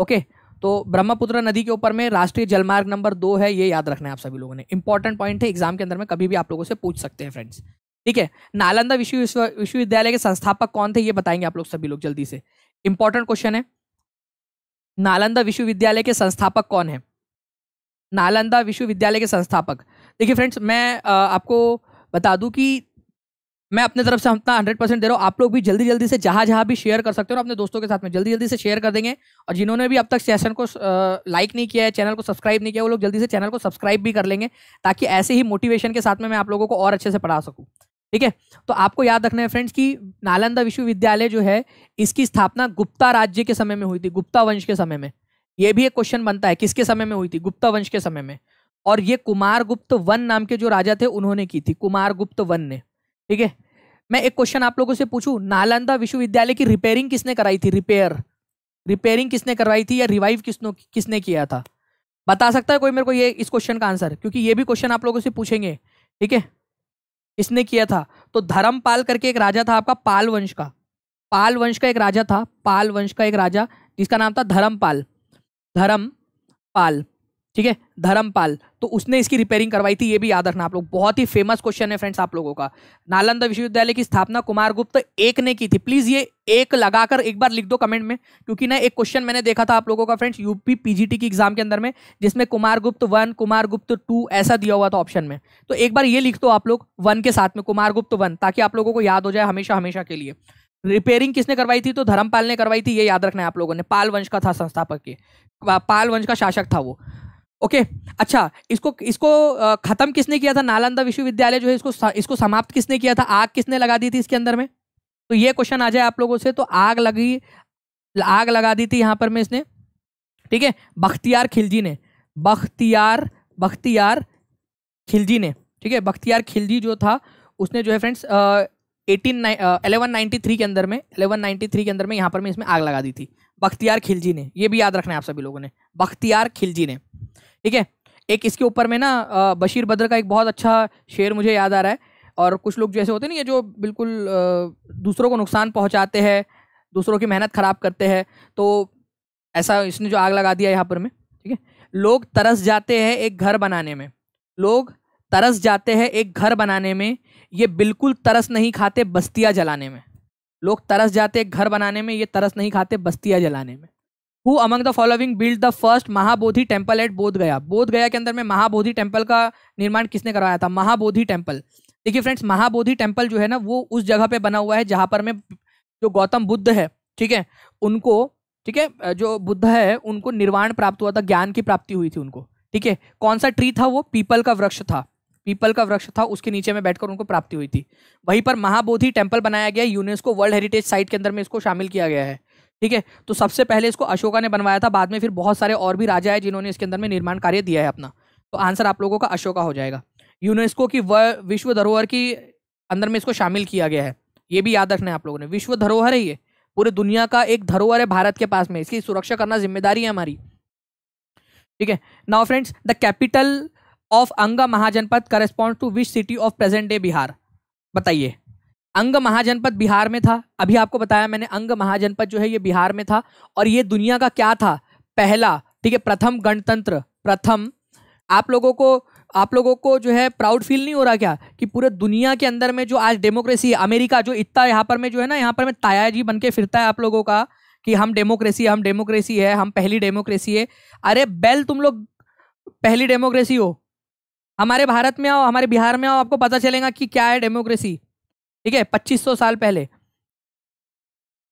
ओके तो ब्रह्मपुत्र नदी के ऊपर में राष्ट्रीय जलमार्ग नंबर दो है ये याद रखना है आप सभी लोगों ने इंपॉर्टेंट पॉइंट है एग्जाम के अंदर में कभी भी आप लोगों से पूछ सकते हैं फ्रेंड्स ठीक है नालंदा विश्वविद्यालय के संस्थापक कौन थे ये बताएंगे आप लोग सभी लोग जल्दी से इंपॉर्टेंट क्वेश्चन है नालंदा विश्वविद्यालय के संस्थापक कौन है नालंदा विश्वविद्यालय के संस्थापक देखिए फ्रेंड्स मैं आपको बता दूं कि मैं अपने तरफ से अपना हंड्रेड परसेंट दे रहा हूँ आप लोग भी जल्दी जल्दी से जहाँ जहाँ भी शेयर कर सकते हो अपने दोस्तों के साथ में जल्दी जल्दी से शेयर कर देंगे और जिन्होंने भी अब तक सेशन को लाइक नहीं किया है चैनल को सब्सक्राइब नहीं किया वो लोग जल्दी से चैनल को सब्सक्राइब भी कर लेंगे ताकि ऐसे ही मोटिवेशन के साथ में मैं आप लोगों को और अच्छे से पढ़ा सकूँ ठीक है तो आपको याद रखना है फ्रेंड्स कि नालंदा विश्वविद्यालय जो है इसकी स्थापना गुप्ता राज्य के समय में हुई थी गुप्ता वंश के समय में ये भी एक क्वेश्चन बनता है किसके समय में हुई थी गुप्ता वंश के समय में और ये कुमार गुप्त वन नाम के जो राजा थे उन्होंने की थी कुमार गुप्त वन ने ठीक है मैं एक क्वेश्चन आप लोगों से पूछूं नालंदा विश्वविद्यालय की रिपेयरिंग किसने कराई थी रिपेयर रिपेयरिंग किसने करवाई थी या रिवाइव किसने किसने किया था बता सकता है कोई मेरे को ये इस क्वेश्चन का आंसर क्योंकि ये भी क्वेश्चन आप लोगों से पूछेंगे ठीक है इसने किया था तो धर्मपाल करके एक राजा था आपका पाल वंश का पाल वंश का एक राजा था पाल वंश का एक राजा जिसका नाम था धर्मपाल धर्म पाल ठीक है धर्मपाल तो उसने इसकी रिपेयरिंग करवाई थी ये भी याद रखना आप लोग बहुत ही फेमस क्वेश्चन है फ्रेंड्स आप लोगों का नालंदा विश्वविद्यालय की स्थापना कुमार गुप्त एक ने की थी प्लीज ये एक लगाकर एक बार लिख दो कमेंट में क्योंकि ना एक क्वेश्चन मैंने देखा था आप लोगों का फ्रेंड्स यूपी पीजीटी की एग्जाम के अंदर में जिसमें कुमार गुप्त वन कुमार गुप्त टू ऐसा दिया हुआ था ऑप्शन में तो एक बार ये लिख दो आप लोग वन के साथ में कुमार गुप्त वन ताकि आप लोगों को याद हो जाए हमेशा हमेशा के लिए रिपेयरिंग किसने करवाई थी तो धर्मपाल ने करवाई थी ये याद रखना है आप लोगों ने पाल वंश का था संस्थापक के पाल वंश का शासक था वो ओके okay, अच्छा इसको इसको खत्म किसने किया था नालंदा विश्वविद्यालय जो है इसको इसको समाप्त किसने किया था आग किसने लगा दी थी इसके अंदर में तो ये क्वेश्चन आ जाए आप लोगों से तो आग लगी आग लगा दी थी यहाँ पर में इसने ठीक है बख्तियार खिलजी ने बख्तियार बख्तियार खिलजी ने ठीक है बख्तियार खिलजी जो था उसने जो है friends eighteen eleven ninety three के अंदर में एलेवन नाइन्टी थ्री के अंदर में यहाँ पर में इसमें आग लगा दी थी बख्तियार खिलजी ने ये भी याद रखना है आप सभी लोगों ने बख्तियार खिलजी ने ठीक है एक इसके ऊपर में ना बशीर बद्र का एक बहुत अच्छा शेर मुझे याद आ रहा है और कुछ लोग जैसे होते हैं ना जो बिल्कुल दूसरों को नुकसान पहुंचाते हैं दूसरों की मेहनत ख़राब करते हैं तो ऐसा इसने जो आग लगा दिया यहाँ पर में ठीक है लोग तरस जाते हैं एक घर बनाने में लोग तरस जाते हैं एक घर बनाने में ये बिल्कुल तरस नहीं खाते बस्तियाँ जलाने में लोग तरस जाते एक घर बनाने में ये तरस नहीं खाते बस्तियाँ जलाने में who among the following build the first Mahabodhi temple at Bodh Gaya बोध गया के अंदर में महाबोधि टेम्पल का निर्माण किसने करवाया था महाबोधि टेम्पल देखिए फ्रेंड्स महाबोधि टेम्पल जो है ना वो उस जगह पे बना हुआ है जहाँ पर में जो गौतम बुद्ध है ठीक है उनको ठीक है जो बुद्ध है उनको निर्वाण प्राप्त हुआ था ज्ञान की प्राप्ति हुई थी उनको ठीक है कौन सा ट्री था वो पीपल का वृक्ष था पीपल का वृक्ष था उसके नीचे में बैठकर उनको प्राप्ति हुई थी वहीं पर महाबोधि टेम्पल बनाया गया यूनेस्को वर्ल्ड हेरिटेज साइट के अंदर में इसको शामिल किया गया है ठीक है तो सबसे पहले इसको अशोका ने बनवाया था बाद में फिर बहुत सारे और भी राजा है जिन्होंने इसके अंदर में निर्माण कार्य दिया है अपना तो आंसर आप लोगों का अशोका हो जाएगा यूनेस्को की विश्व धरोहर की अंदर में इसको शामिल किया गया है ये भी याद रखना है आप लोगों ने विश्व धरोहर है ये पूरे दुनिया का एक धरोहर है भारत के पास में इसकी सुरक्षा करना जिम्मेदारी है हमारी ठीक है now friends the capital of Anga Mahajanapada correspond to which city of present day Bihar बताइए अंग महाजनपद बिहार में था अभी आपको बताया मैंने अंग महाजनपद जो है ये बिहार में था और ये दुनिया का क्या था पहला ठीक है प्रथम गणतंत्र प्रथम आप लोगों को आप लोगों को जो है प्राउड फील नहीं हो रहा क्या कि पूरे दुनिया के अंदर में जो आज डेमोक्रेसी है अमेरिका जो इतना यहाँ पर में जो है ना यहाँ पर में ताया जी बन के फिरता है आप लोगों का कि हम डेमोक्रेसी हम डेमोक्रेसी है हम पहली डेमोक्रेसी है अरे बेल तुम लोग पहली डेमोक्रेसी हो हमारे भारत में आओ हमारे बिहार में आओ आपको पता चलेगा कि क्या है डेमोक्रेसी ठीक है सौ साल पहले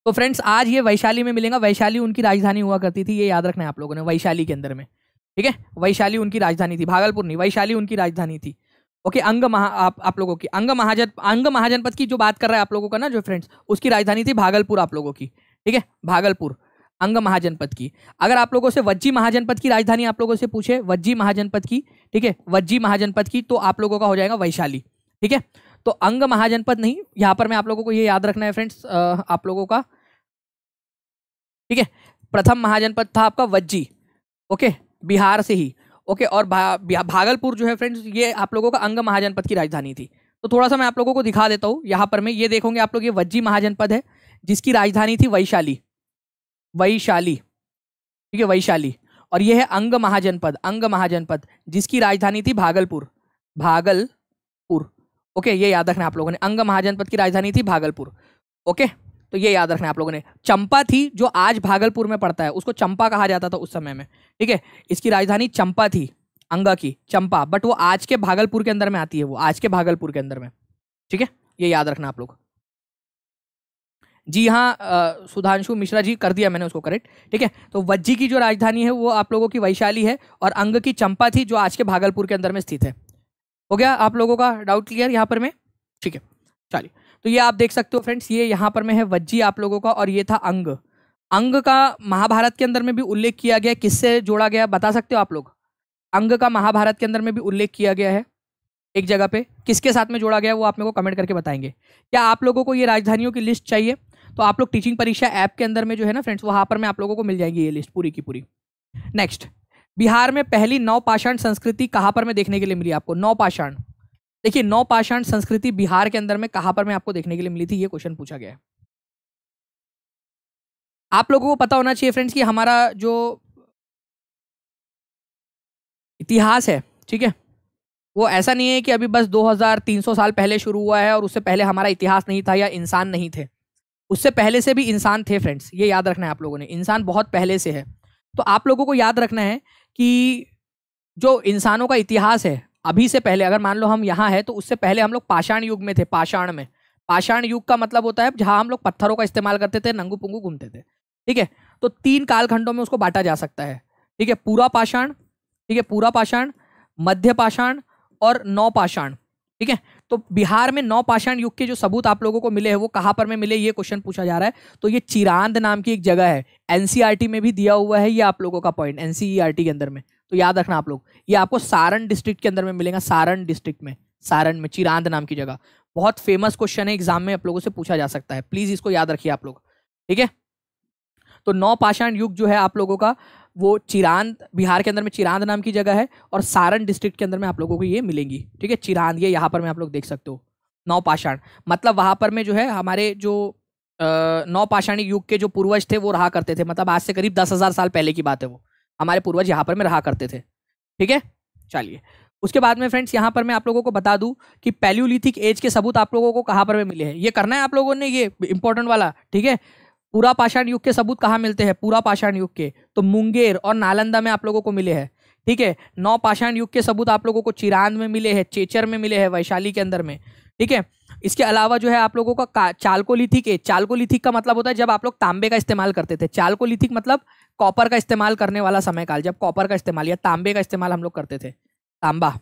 तो फ्रेंड्स आज ये वैशाली में मिलेगा वैशाली उनकी राजधानी हुआ करती थी ये याद रखना है आप लोगों ने वैशाली के अंदर में ठीक है वैशाली उनकी राजधानी थी भागलपुर नहीं वैशाली उनकी राजधानी थी ओके अंग महा आप आप लोगों की अंग महाजन अंग महाजनपद की जो बात कर रहा है आप लोगों का ना जो फ्रेंड्स उसकी राजधानी थी भागलपुर आप लोगों की ठीक है भागलपुर अंग महाजनपद की अगर आप लोगों से वज्जी महाजनपद की राजधानी आप लोगों से पूछे वज्जी महाजनपद की ठीक है वज्जी महाजनपद की तो आप लोगों का हो जाएगा वैशाली ठीक है तो अंग महाजनपद नहीं यहां पर मैं आप लोगों को ये याद रखना है फ्रेंड्स आप लोगों का ठीक है प्रथम महाजनपद था आपका वज्जी ओके बिहार से ही ओके और भा, भागलपुर जो है फ्रेंड्स ये आप लोगों का अंग महाजनपद की राजधानी थी तो थोड़ा सा मैं आप लोगों को दिखा देता हूँ यहाँ पर मैं ये देखोगे आप लोग ये वज्जी महाजनपद है जिसकी राजधानी थी वैशाली वैशाली ठीक है वैशाली और यह है अंग महाजनपद अंग महाजनपद जिसकी राजधानी थी भागलपुर भागलपुर ओके ये याद रखना आप लोगों ने अंग महाजनपद की राजधानी थी भागलपुर ओके तो ये याद रखना आप लोगों ने चंपा थी जो आज भागलपुर में पड़ता है उसको चंपा कहा जाता था उस समय में ठीक है इसकी राजधानी चंपा थी अंगा की चंपा बट वो आज के भागलपुर के अंदर में आती है वो आज के भागलपुर के अंदर में ठीक है ये याद रखना आप लोग जी हाँ सुधांशु मिश्रा जी कर दिया मैंने उसको करेक्ट ठीक है तो वज्जी की जो राजधानी है वो आप लोगों की वैशाली है और अंग की चंपा थी जो आज के भागलपुर के अंदर में स्थित है हो गया आप लोगों का डाउट क्लियर यहाँ पर में ठीक है चलिए तो ये आप देख सकते हो फ्रेंड्स ये यहाँ पर में है वज्जी आप लोगों का और ये था अंग अंग का महाभारत के अंदर में भी उल्लेख किया गया किससे जोड़ा गया बता सकते हो आप लोग अंग का महाभारत के अंदर में भी उल्लेख किया गया है एक जगह पे किसके साथ में जोड़ा गया वो आप मेरे को कमेंट करके बताएंगे क्या आप लोगों को ये राजधानियों की लिस्ट चाहिए तो आप लोग टीचिंग परीक्षा ऐप के अंदर में जो है ना फ्रेंड्स वहाँ पर मैं आप लोगों को मिल जाएगी ये लिस्ट पूरी की पूरी नेक्स्ट बिहार में पहली नौपाषाण संस्कृति कहाँ पर में देखने के लिए मिली आपको नौपाषाण देखिए पाषाण संस्कृति बिहार के अंदर में कहाँ पर में आपको देखने के लिए मिली थी ये क्वेश्चन पूछा गया आप लोगों को पता होना चाहिए फ्रेंड्स कि हमारा जो इतिहास है ठीक है वो ऐसा नहीं है कि अभी बस 2300 साल पहले शुरू हुआ है और उससे पहले हमारा इतिहास नहीं था या इंसान नहीं थे उससे पहले से भी इंसान थे फ्रेंड्स ये याद रखना है आप लोगों ने इंसान बहुत पहले से है तो आप लोगों को याद रखना है कि जो इंसानों का इतिहास है अभी से पहले अगर मान लो हम यहाँ है तो उससे पहले हम लोग पाषाण युग में थे पाषाण में पाषाण युग का मतलब होता है जहाँ हम लोग पत्थरों का इस्तेमाल करते थे नंगू पुंगू घूमते थे ठीक है तो तीन कालखंडों में उसको बांटा जा सकता है ठीक है पूरा पाषाण ठीक है पूरा पाषाण मध्य पाषाण और नौ पाषाण ठीक है तो बिहार में नौ पाषाण युग के जो सबूत आप लोगों को मिले हैं वो कहाँ पर में मिले ये क्वेश्चन पूछा जा रहा है तो ये चिरांद नाम की एक जगह है एनसीईआरटी e में भी दिया हुआ है ये आप लोगों का पॉइंट एनसीईआरटी e के अंदर में तो याद रखना आप लोग ये आपको सारण डिस्ट्रिक्ट के अंदर में मिलेगा सारण डिस्ट्रिक्ट में सारण में चिरांद नाम की जगह बहुत फेमस क्वेश्चन है एग्जाम में आप लोगों से पूछा जा सकता है प्लीज इसको याद रखिए आप लोग ठीक है तो नौ पाषाण युग जो है आप लोगों का वो चिरांद बिहार के अंदर में चिरांद नाम की जगह है और सारण डिस्ट्रिक्ट के अंदर में आप लोगों को ये मिलेंगी ठीक है चिरांद ये यहाँ पर मैं आप लोग देख सकते हो नौपाषाण मतलब वहाँ पर में जो है हमारे जो नौपाषाणी युग के जो पूर्वज थे वो रहा करते थे मतलब आज से करीब दस हज़ार साल पहले की बात है वो हमारे पूर्वज यहाँ पर में रहा करते थे ठीक है चलिए उसके बाद में फ्रेंड्स यहाँ पर मैं आप लोगों को बता दूँ कि पैल्यूलिथिक एज के सबूत आप लोगों को कहाँ पर में मिले हैं ये करना है आप लोगों ने ये इंपॉर्टेंट वाला ठीक है पूरा पाषाण युग के सबूत कहाँ मिलते हैं पूरा पाषाण युग के तो मुंगेर और नालंदा में आप लोगों को मिले हैं ठीक है नौ पाषाण युग के सबूत आप लोगों को चिरांद में मिले हैं चेचर में मिले हैं वैशाली के अंदर में ठीक है इसके अलावा जो है आप लोगों का चालकोलिथिक है चालकोलिथिक का मतलब होता है जब आप लोग तांबे का इस्तेमाल करते थे चालकोलिथिक मतलब कॉपर का इस्तेमाल करने वाला समय काल जब कॉपर का इस्तेमाल या तांबे का इस्तेमाल हम लोग करते थे तांबा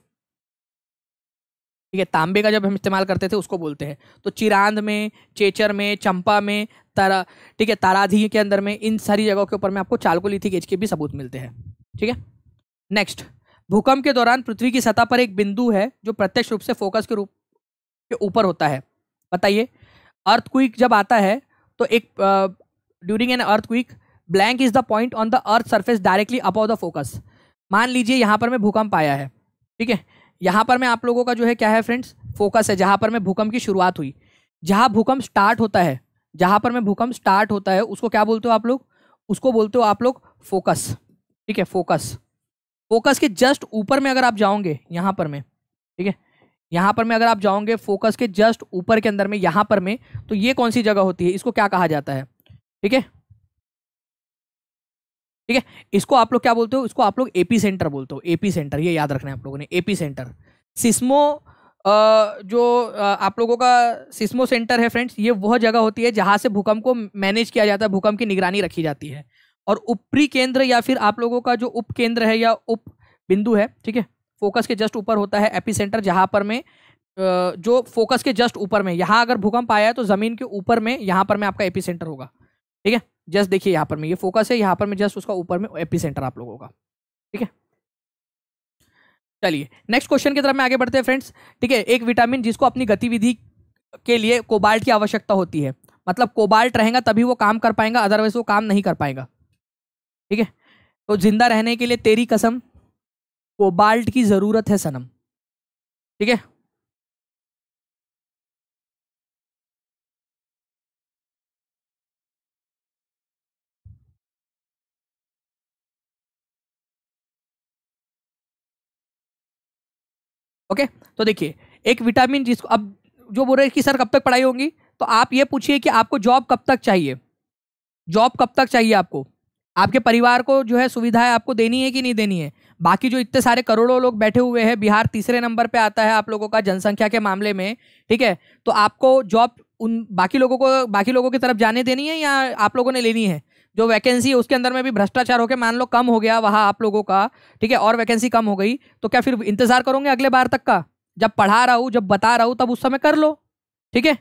ठीक है तांबे का जब हम इस्तेमाल करते थे उसको बोलते हैं तो चिरांद में चेचर में चंपा में तारा ठीक है ताराधी के अंदर में इन सारी जगहों के ऊपर में आपको चालकोलिथिक एज के भी सबूत मिलते हैं ठीक है नेक्स्ट भूकंप के दौरान पृथ्वी की सतह पर एक बिंदु है जो प्रत्यक्ष रूप से फोकस के रूप के ऊपर होता है बताइए अर्थ क्विक जब आता है तो एक during an earthquake blank is the point on the earth surface directly above the focus मान लीजिए यहाँ पर मैं भूकंप आया है ठीक है यहाँ पर मैं आप लोगों का जो है क्या है फ्रेंड्स फोकस है जहाँ पर मैं भूकंप की शुरुआत हुई जहाँ भूकंप स्टार्ट होता है जहाँ पर मैं भूकंप स्टार्ट होता है उसको क्या बोलते हो आप लोग उसको बोलते हो आप लोग फोकस ठीक है फोकस फोकस के जस्ट ऊपर में अगर आप जाओगे यहाँ पर में ठीक है यहाँ पर में अगर आप जाओगे फोकस के जस्ट ऊपर के अंदर में यहाँ पर में तो ये कौन सी जगह होती है इसको क्या कहा जाता है ठीक है ठीक है इसको आप लोग क्या बोलते हो इसको आप लोग एपी सेंटर बोलते हो एपी सेंटर ये याद रखना है आप लोगों ने एपी सेंटर सिस्मो जो आप लोगों का सिस्मो सेंटर है फ्रेंड्स ये वह जगह होती है जहाँ से भूकंप को मैनेज किया जाता है भूकंप की निगरानी रखी जाती है और ऊपरी केंद्र या फिर आप लोगों का जो उप केंद्र है या उप बिंदु है ठीक है फोकस के जस्ट ऊपर होता है एपी सेंटर जहाँ पर मैं जो फोकस के जस्ट ऊपर में यहाँ अगर भूकंप आया है तो ज़मीन के ऊपर में यहाँ पर मैं आपका एपी सेंटर होगा ठीक है जस्ट देखिए यहाँ पर मैं ये फोकस है यहाँ पर मैं जस्ट उसका ऊपर में एपी सेंटर आप लोगों का ठीक है चलिए नेक्स्ट क्वेश्चन की तरफ में आगे बढ़ते हैं फ्रेंड्स ठीक है एक विटामिन जिसको अपनी गतिविधि के लिए कोबाल्ट की आवश्यकता होती है मतलब कोबाल्ट रहेगा तभी वो काम कर पाएगा अदरवाइज वो काम नहीं कर पाएगा ठीक है तो जिंदा रहने के लिए तेरी कसम कोबाल्ट की ज़रूरत है सनम ठीक है ओके तो देखिए एक विटामिन जिसको अब जो बोल रहे हैं कि सर कब तक पढ़ाई होगी तो आप ये पूछिए कि आपको जॉब कब तक चाहिए जॉब कब तक चाहिए आपको आपके परिवार को जो है सुविधाएं आपको देनी है कि नहीं देनी है बाकी जो इतने सारे करोड़ों लोग बैठे हुए हैं बिहार तीसरे नंबर पे आता है आप लोगों का जनसंख्या के मामले में ठीक है तो आपको जॉब उन बाकी लोगों को बाकी लोगों की तरफ जाने देनी है या आप लोगों ने लेनी है जो वैकेंसी है उसके अंदर में भी भ्रष्टाचार होकर मान लो कम हो गया वहाँ आप लोगों का ठीक है और वैकेंसी कम हो गई तो क्या फिर इंतजार करोगे अगले बार तक का जब पढ़ा रहा हूँ जब बता रहा हूँ तब उस समय कर लो ठीक है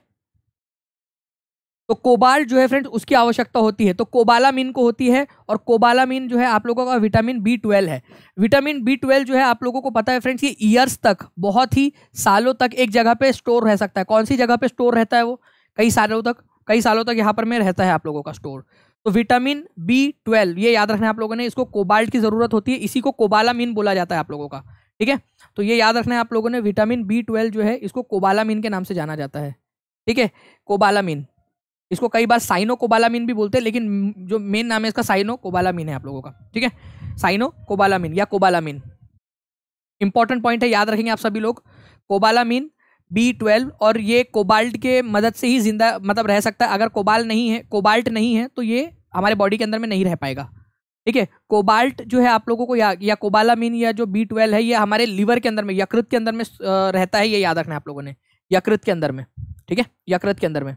तो कोबाल जो है फ्रेंड्स उसकी आवश्यकता होती है तो कोबालामीन को होती है और कोबालामीन जो है आप लोगों का विटामिन बी ट्वेल्व है विटामिन बी ट्वेल्व जो है आप लोगों को पता है फ्रेंड्स ये ईयर्स तक बहुत ही सालों तक एक जगह पे स्टोर रह सकता है कौन सी जगह पे स्टोर रहता है वो कई सालों तक कई सालों तक यहाँ पर में रहता है आप लोगों का स्टोर तो विटामिन बी ट्वेल्व ये याद रखना है आप लोगों ने इसको कोबाल्ट की ज़रूरत होती है इसी को कोबालामीन बोला जाता है आप लोगों का ठीक है तो ये याद रखना है आप लोगों ने विटामिन बी ट्वेल्व जो है इसको कोबालामीन के नाम से जाना जाता है ठीक है कोबालामीन इसको कई बार साइनो कोबालामीन भी बोलते हैं लेकिन जो मेन नाम है इसका साइनो कोबालामीन है आप लोगों का ठीक है साइनो कोबालामीन या कोबालामीन इंपॉर्टेंट पॉइंट है याद रखेंगे आप सभी लोग कोबालामीन बी ट्वेल्व और ये कोबाल्ट के मदद से ही जिंदा मतलब रह सकता है अगर कोबाल नहीं है कोबाल्ट नहीं है तो ये हमारे बॉडी के अंदर में नहीं रह पाएगा ठीक है कोबाल्ट जो है आप लोगों को या, या मीन या जो बी ट्वेल्व है ये हमारे लीवर के अंदर में यकृत के अंदर में रहता है ये याद रखना है आप लोगों ने यकृत के अंदर में ठीक है यकृत के अंदर में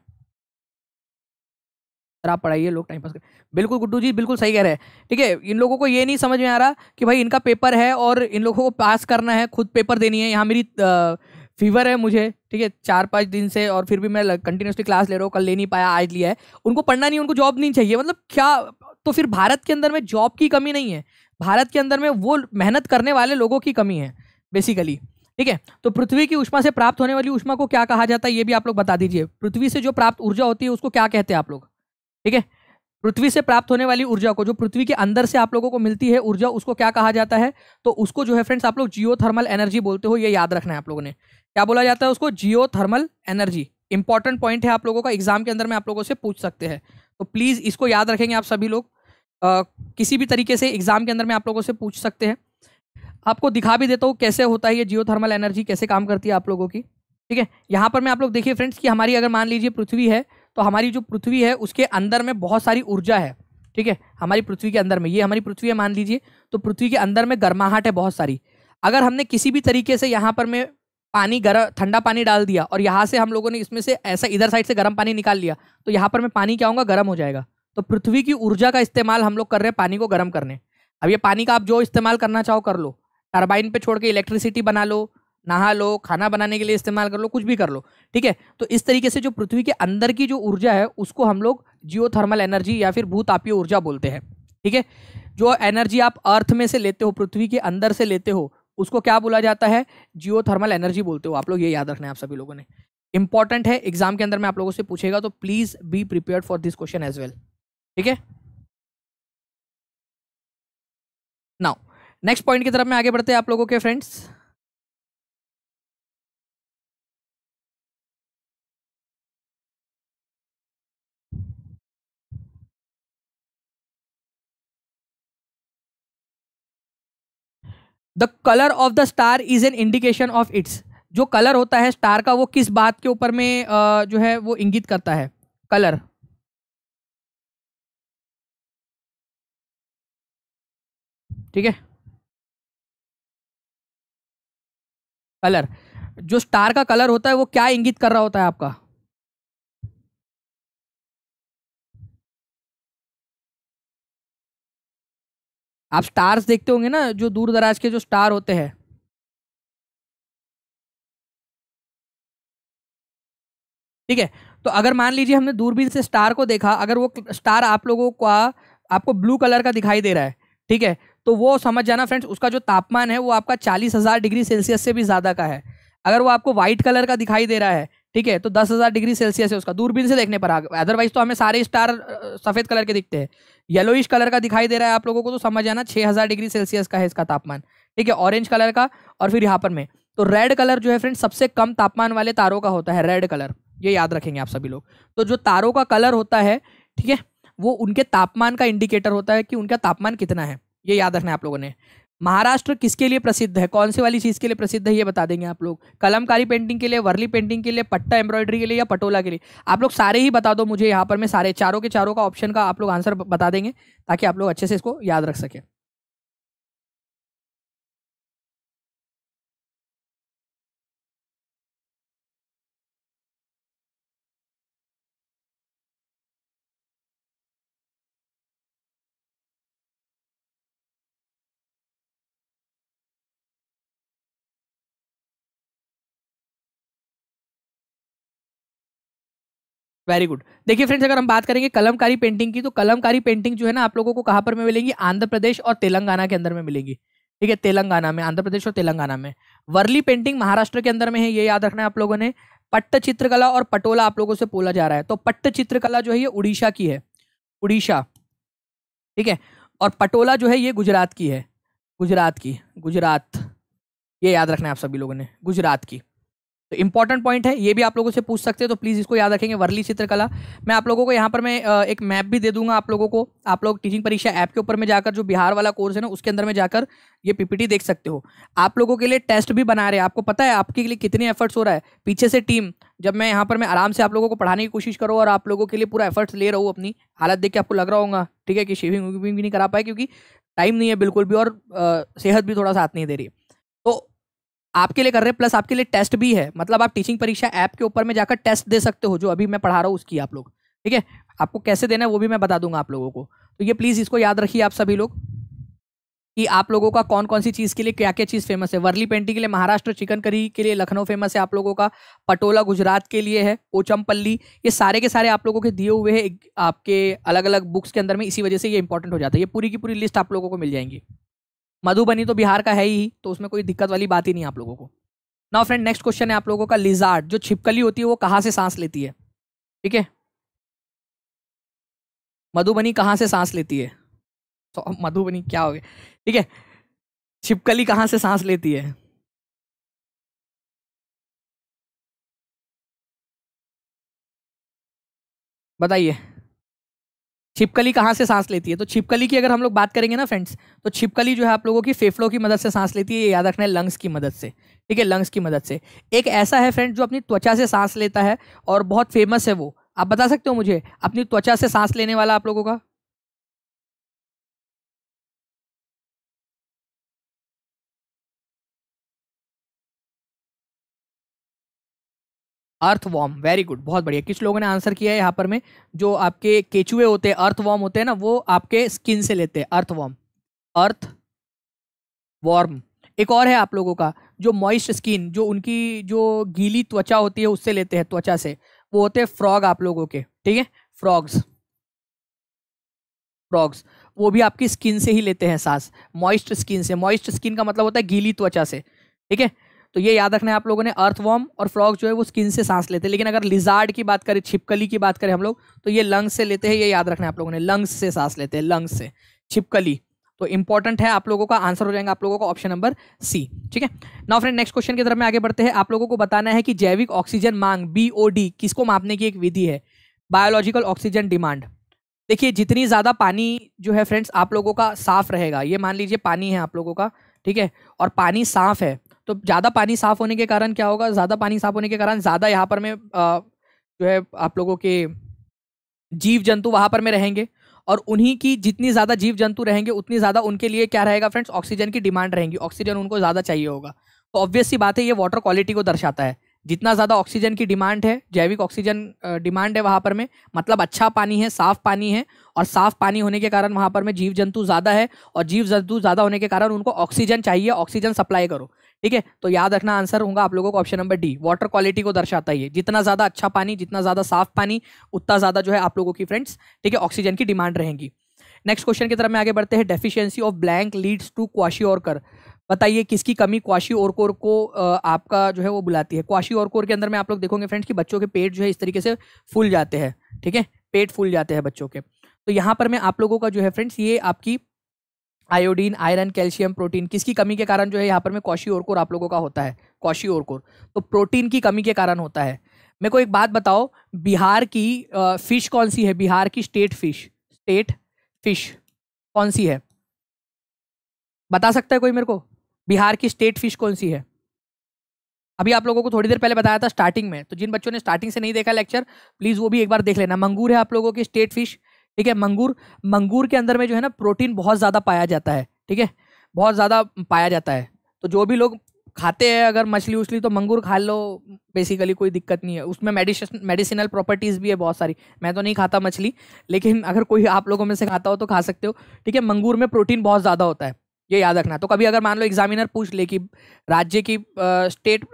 सर आप पढ़ाइए लोग टाइम पास कर बिल्कुल गुड्डू जी बिल्कुल सही कह रहे हैं ठीक है इन लोगों को ये नहीं समझ में आ रहा कि भाई इनका पेपर है और इन लोगों को पास करना है खुद पेपर देनी है यहाँ मेरी फीवर है मुझे ठीक है चार पाँच दिन से और फिर भी मैं कंटिन्यूसली क्लास ले रहा हूँ कल ले नहीं पाया आज लिया है उनको पढ़ना नहीं उनको जॉब नहीं चाहिए मतलब क्या तो फिर भारत के अंदर में जॉब की कमी नहीं है भारत के अंदर में वो मेहनत करने वाले लोगों की कमी है बेसिकली ठीक है तो पृथ्वी की उष्मा से प्राप्त होने वाली उष्मा को क्या कहा जाता है ये भी आप लोग बता दीजिए पृथ्वी से जो प्राप्त ऊर्जा होती है उसको क्या कहते हैं आप लोग ठीक है पृथ्वी से प्राप्त होने वाली ऊर्जा को जो पृथ्वी के अंदर से आप लोगों को मिलती है ऊर्जा उसको क्या कहा जाता है तो उसको जो है फ्रेंड्स आप लोग जियो थर्मल एनर्जी बोलते हो ये याद रखना है आप लोगों ने क्या बोला जाता है उसको geothermal energy important point है आप लोगों का एग्जाम के अंदर में आप लोगों से पूछ सकते हैं तो प्लीज़ इसको याद रखेंगे आप सभी लोग आ, किसी भी तरीके से एग्जाम के अंदर में आप लोगों से पूछ सकते हैं आपको दिखा भी देता हूँ कैसे होता है ये जियो थर्मल एनर्जी कैसे काम करती है आप लोगों की ठीक है यहाँ पर मैं आप लोग देखिए फ्रेंड्स कि हमारी अगर मान लीजिए पृथ्वी है तो हमारी जो पृथ्वी है उसके अंदर में बहुत सारी ऊर्जा है ठीक है हमारी पृथ्वी के अंदर में ये हमारी पृथ्वी है मान लीजिए तो पृथ्वी के अंदर में गर्माहट है बहुत सारी अगर हमने किसी भी तरीके से यहाँ पर में पानी गर्म ठंडा पानी डाल दिया और यहाँ से हम लोगों ने इसमें से ऐसा इधर साइड से गर्म पानी निकाल लिया तो यहाँ पर मैं पानी क्या होगा गर्म हो जाएगा तो पृथ्वी की ऊर्जा का इस्तेमाल हम लोग कर रहे हैं पानी को गर्म करने अब ये पानी का आप जो इस्तेमाल करना चाहो कर लो टर्बाइन पे छोड़ के इलेक्ट्रिसिटी बना लो नहा लो खाना बनाने के लिए इस्तेमाल कर लो कुछ भी कर लो ठीक है तो इस तरीके से जो पृथ्वी के अंदर की जो ऊर्जा है उसको हम लोग जियो थर्मल एनर्जी या फिर भूतापीय ऊर्जा बोलते हैं ठीक है जो एनर्जी आप अर्थ में से लेते हो पृथ्वी के अंदर से लेते हो उसको क्या बोला जाता है जियो थर्मल एनर्जी बोलते हो आप लोग ये याद रखना है आप सभी लोगों ने इंपॉर्टेंट है एग्जाम के अंदर में आप लोगों से पूछेगा तो please be prepare for this question as well ठीक है नाउ नेक्स्ट पॉइंट की तरफ में आगे बढ़ते हैं आप लोगों के friends the colour of the star is an indication of its जो कलर होता है स्टार का वो किस बात के ऊपर में जो है वो इंगित करता है कलर ठीक है कलर जो स्टार का कलर होता है वो क्या इंगित कर रहा होता है आपका आप स्टार्स देखते होंगे ना जो दूर दराज के जो स्टार होते हैं ठीक है तो अगर मान लीजिए हमने दूरबीन से स्टार को देखा अगर वो स्टार आप लोगों का आपको ब्लू कलर का दिखाई दे रहा है ठीक है तो वो समझ जाना फ्रेंड्स उसका जो तापमान है वो आपका चालीस हज़ार डिग्री सेल्सियस से भी ज़्यादा का है अगर वो आपको व्हाइट कलर का दिखाई दे रहा है ठीक है तो दस हज़ार डिग्री सेल्सियस है उसका दूरबीन से देखने पर अदरवाइज तो हमें सारे स्टार सफ़ेद कलर के दिखते हैं येलोइश कलर का दिखाई दे रहा है आप लोगों को तो समझ आना छह हज़ार डिग्री सेल्सियस का है इसका तापमान ठीक है ऑरेंज कलर का और फिर यहाँ पर में तो रेड कलर जो है फ्रेंड सबसे कम तापमान वाले तारों का होता है रेड कलर ये याद रखेंगे आप सभी लोग तो जो तारों का कलर होता है ठीक है वो उनके तापमान का इंडिकेटर होता है कि उनका तापमान कितना है ये याद रखना है आप लोगों ने महाराष्ट्र किसके लिए प्रसिद्ध है कौन सी वाली चीज़ के लिए प्रसिद्ध है ये बता देंगे आप लोग कलमकारी पेंटिंग के लिए वर्ली पेंटिंग के लिए पट्टा एम्ब्रॉयडरी के लिए या पटोला के लिए आप लोग सारे ही बता दो मुझे यहाँ पर मैं सारे चारों के चारों का ऑप्शन का आप लोग आंसर बता देंगे ताकि आप लोग अच्छे से इसको याद रख सकें वेरी गुड देखिए फ्रेंड्स अगर हम बात करेंगे कलमकारी पेंटिंग की तो कलमकारी पेंटिंग जो है ना आप लोगों को कहाँ पर में मिलेंगी आंध्र प्रदेश और तेलंगाना के अंदर में मिलेंगी ठीक है तेलंगाना में आंध्र प्रदेश और तेलंगाना में वर्ली पेंटिंग महाराष्ट्र के अंदर में है ये याद रखना है आप लोगों ने पट्ट चित्रकला और पटोला आप लोगों से बोला जा रहा है तो पट्ट चित्रकला जो है ये उड़ीसा की है उड़ीसा ठीक है और पटोला जो है ये गुजरात की है गुजरात की गुजरात ये याद रखना है आप सभी लोगों ने गुजरात की तो इंपॉर्टेंट पॉइंट है ये भी आप लोगों से पूछ सकते हैं तो प्लीज़ इसको याद रखेंगे वर्ली चित्रकला मैं आप लोगों को यहाँ पर मैं एक मैप भी दे दूंगा आप लोगों को आप लोग टीचिंग परीक्षा ऐप के ऊपर में जाकर जो बिहार वाला कोर्स है ना उसके अंदर में जाकर ये पीपीटी देख सकते हो आप लोगों के लिए टेस्ट भी बना रहे हैं आपको पता है आपके लिए कितने एफर्ट्स हो रहा है पीछे से टीम जब मैं यहाँ पर मैं आराम से आप लोगों को पढ़ाने की कोशिश करूँ और आप लोगों के लिए पूरा एफर्ट्स ले रहा हूँ अपनी हालत देख के आपको लग रहा होगा ठीक है कि शेविंग भी नहीं करा पाए क्योंकि टाइम नहीं है बिल्कुल भी और सेहत भी थोड़ा साथ नहीं दे रही है आपके लिए कर रहे हैं प्लस आपके लिए टेस्ट भी है मतलब आप टीचिंग परीक्षा ऐप के ऊपर में जाकर टेस्ट दे सकते हो जो अभी मैं पढ़ा रहा हूँ उसकी आप लोग ठीक है आपको कैसे देना है वो भी मैं बता दूंगा आप लोगों को तो ये प्लीज़ इसको याद रखिए आप सभी लोग कि आप लोगों का कौन कौन सी चीज़ के लिए क्या क्या चीज़ फेमस है वर्ली पेंटिंग के लिए महाराष्ट्र चिकन करी के लिए लखनऊ फेमस है आप लोगों का पटोला गुजरात के लिए है ओचमपल्ली ये सारे के सारे आप लोगों के दिए हुए हैं आपके अलग अलग बुक्स के अंदर में इसी वजह से ये इंपॉर्टेंट हो जाता है ये पूरी की पूरी लिस्ट आप लोगों को मिल जाएंगी मधुबनी तो बिहार का है ही तो उसमें कोई दिक्कत वाली बात ही नहीं आप लोगों को नाउ फ्रेंड नेक्स्ट क्वेश्चन है आप लोगों का लिजार्ड जो छिपकली होती है वो कहाँ से सांस लेती है ठीक है मधुबनी कहाँ से सांस लेती है तो मधुबनी क्या हो गया ठीक है छिपकली कहाँ से सांस लेती है बताइए छिपकली कहाँ से सांस लेती है तो छिपकली की अगर हम लोग बात करेंगे ना फ्रेंड्स तो छिपकली जो है आप लोगों की फेफड़ों की मदद से सांस लेती है याद रखना है लंग्स की मदद से ठीक है लंग्स की मदद से एक ऐसा है फ्रेंड जो अपनी त्वचा से सांस लेता है और बहुत फेमस है वो आप बता सकते हो मुझे अपनी त्वचा से सांस लेने वाला आप लोगों का अर्थ वॉर्म वेरी गुड बहुत बढ़िया किस लोगों ने आंसर किया है यहाँ पर में जो आपके केचुए होते हैं अर्थ वॉर्म होते हैं ना वो आपके स्किन से लेते हैं अर्थ वॉर्म अर्थ वॉर्म एक और है आप लोगों का जो मॉइस्ट स्किन जो उनकी जो गीली त्वचा होती है उससे लेते हैं त्वचा से वो होते हैं फ्रॉग आप लोगों के ठीक है फ्रॉग्स फ्रॉग्स वो भी आपकी स्किन से ही लेते हैं सांस मॉइस्ट स्किन से मॉइस्ट स्किन का मतलब होता है गीली त्वचा से ठीक है तो ये याद रखना है आप लोगों ने अर्थवॉर्म और फ्रॉग जो है वो स्किन से सांस लेते हैं लेकिन अगर लिजार्ड की बात करें छिपकली की बात करें हम लोग तो ये लंग्स से लेते हैं ये याद रखना है आप लोगों ने लंग्स से सांस लेते हैं लंग्स से छिपकली तो इंपॉर्टेंट है आप लोगों का आंसर हो जाएगा आप लोगों का ऑप्शन नंबर सी ठीक है नाउ फ्रेंड नेक्स्ट क्वेश्चन की तरफ में आगे बढ़ते हैं आप लोगों को बताना है कि जैविक ऑक्सीजन मांग बी किसको मापने की एक विधि है बायोलॉजिकल ऑक्सीजन डिमांड देखिए जितनी ज़्यादा पानी जो है फ्रेंड्स आप लोगों का साफ रहेगा ये मान लीजिए पानी है आप लोगों का ठीक है और पानी साफ है तो ज़्यादा पानी साफ होने के कारण क्या होगा ज़्यादा पानी साफ होने के कारण ज़्यादा यहाँ पर में जो है आप लोगों के जीव जंतु वहाँ पर में रहेंगे और उन्हीं की जितनी ज़्यादा जीव जंतु रहेंगे उतनी ज़्यादा उनके लिए क्या रहेगा फ्रेंड्स ऑक्सीजन की डिमांड रहेगी ऑक्सीजन उनको ज़्यादा चाहिए होगा तो ऑब्वियसली बात है ये वाटर क्वालिटी को दर्शाता है जितना ज़्यादा ऑक्सीजन की डिमांड है जैविक ऑक्सीजन डिमांड है वहाँ पर में मतलब अच्छा पानी है साफ पानी है और साफ पानी होने के कारण वहाँ पर में जीव जंतु ज़्यादा है और जीव जंतु ज़्यादा होने के कारण उनको ऑक्सीजन चाहिए ऑक्सीजन सप्लाई करो ठीक है तो याद रखना आंसर होगा आप लोगों को option number D water quality को दर्शाता है जितना ज्यादा अच्छा पानी जितना ज्यादा साफ पानी उतना ज्यादा जो है आप लोगों की फ्रेंड्स ठीक है ऑक्सीजन की डिमांड रहेगी नेक्स्ट क्वेश्चन की तरफ में आगे बढ़ते हैं deficiency of blank leads to kwashiorkor बताइए किसकी कमी क्वाशी ओरकोर को आपका जो है वो बुलाती है क्वाशी ओरकोर के अंदर में आप लोग देखोगे फ्रेंड्स कि बच्चों के पेट जो है इस तरीके से फूल जाते हैं ठीक है पेट फूल जाते हैं बच्चों के तो यहाँ पर मैं आप लोगों का जो है फ्रेंड्स ये आपकी आयोडीन आयरन कैल्शियम प्रोटीन किसकी कमी के कारण जो है यहाँ पर में कौशी ओरकोर आप लोगों का होता है कौशी ओरकोर तो प्रोटीन की कमी के कारण होता है मेरे को एक बात बताओ बिहार की आ, फिश कौन सी है बिहार की स्टेट फिश स्टेट फिश कौन सी है बता सकता है कोई मेरे को बिहार की स्टेट फिश कौन सी है अभी आप लोगों को थोड़ी देर पहले बताया था स्टार्टिंग में तो जिन बच्चों ने स्टार्टिंग से नहीं देखा लेक्चर प्लीज़ वो भी एक बार देख लेना मंगूर है आप लोगों की स्टेट फिश ठीक है मंगूर मंगूर के अंदर में जो है ना प्रोटीन बहुत ज़्यादा पाया जाता है ठीक है बहुत ज़्यादा पाया जाता है तो जो भी लोग खाते हैं अगर मछली उछली तो मंगूर खा लो बेसिकली कोई दिक्कत नहीं है उसमें मेडिसिन मेडिसिनल प्रॉपर्टीज़ भी है बहुत सारी मैं तो नहीं खाता मछली लेकिन अगर कोई आप लोगों में से खाता हो तो खा सकते हो ठीक है मंगूर में प्रोटीन बहुत ज़्यादा होता है ये याद रखना तो कभी अगर मान लो एग्जामिनर पूछ ले कि राज्य की स्टेट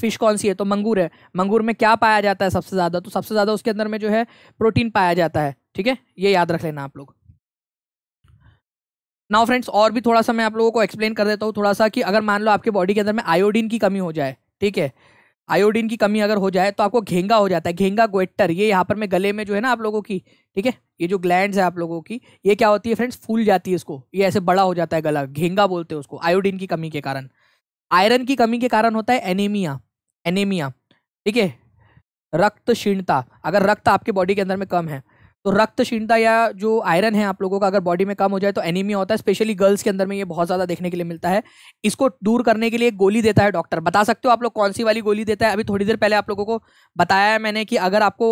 फिश कौन सी है तो मंगूर है मंगूर में क्या पाया जाता है सबसे ज़्यादा तो सबसे ज़्यादा उसके अंदर में जो है प्रोटीन पाया जाता है ठीक है ये याद रख लेना आप लोग नाउ फ्रेंड्स और भी थोड़ा सा मैं आप लोगों को एक्सप्लेन कर देता हूँ थोड़ा सा कि अगर मान लो आपके बॉडी के अंदर में आयोडीन की कमी हो जाए ठीक है आयोडीन की कमी अगर हो जाए तो आपको घेंगा हो जाता है घेंगा ग्वेटर ये यहाँ पर मैं गले में जो है ना आप लोगों की ठीक है ये जो ग्लैंड है आप लोगों की ये क्या होती है फ्रेंड्स फूल जाती है इसको ये ऐसे बड़ा हो जाता है गला घेंगा बोलते हैं उसको आयोडीन की कमी के कारण आयरन की कमी के कारण होता है एनीमिया एनीमिया ठीक है रक्त क्षीणता अगर रक्त आपके बॉडी के अंदर में कम है तो रक्त क्षीणता या जो आयरन है आप लोगों का अगर बॉडी में कम हो जाए तो एनीमिया होता है स्पेशली गर्ल्स के अंदर में ये बहुत ज़्यादा देखने के लिए मिलता है इसको दूर करने के लिए एक गोली देता है डॉक्टर बता सकते हो आप लोग कौन सी वाली गोली देता है अभी थोड़ी देर पहले आप लोगों को बताया है मैंने कि अगर आपको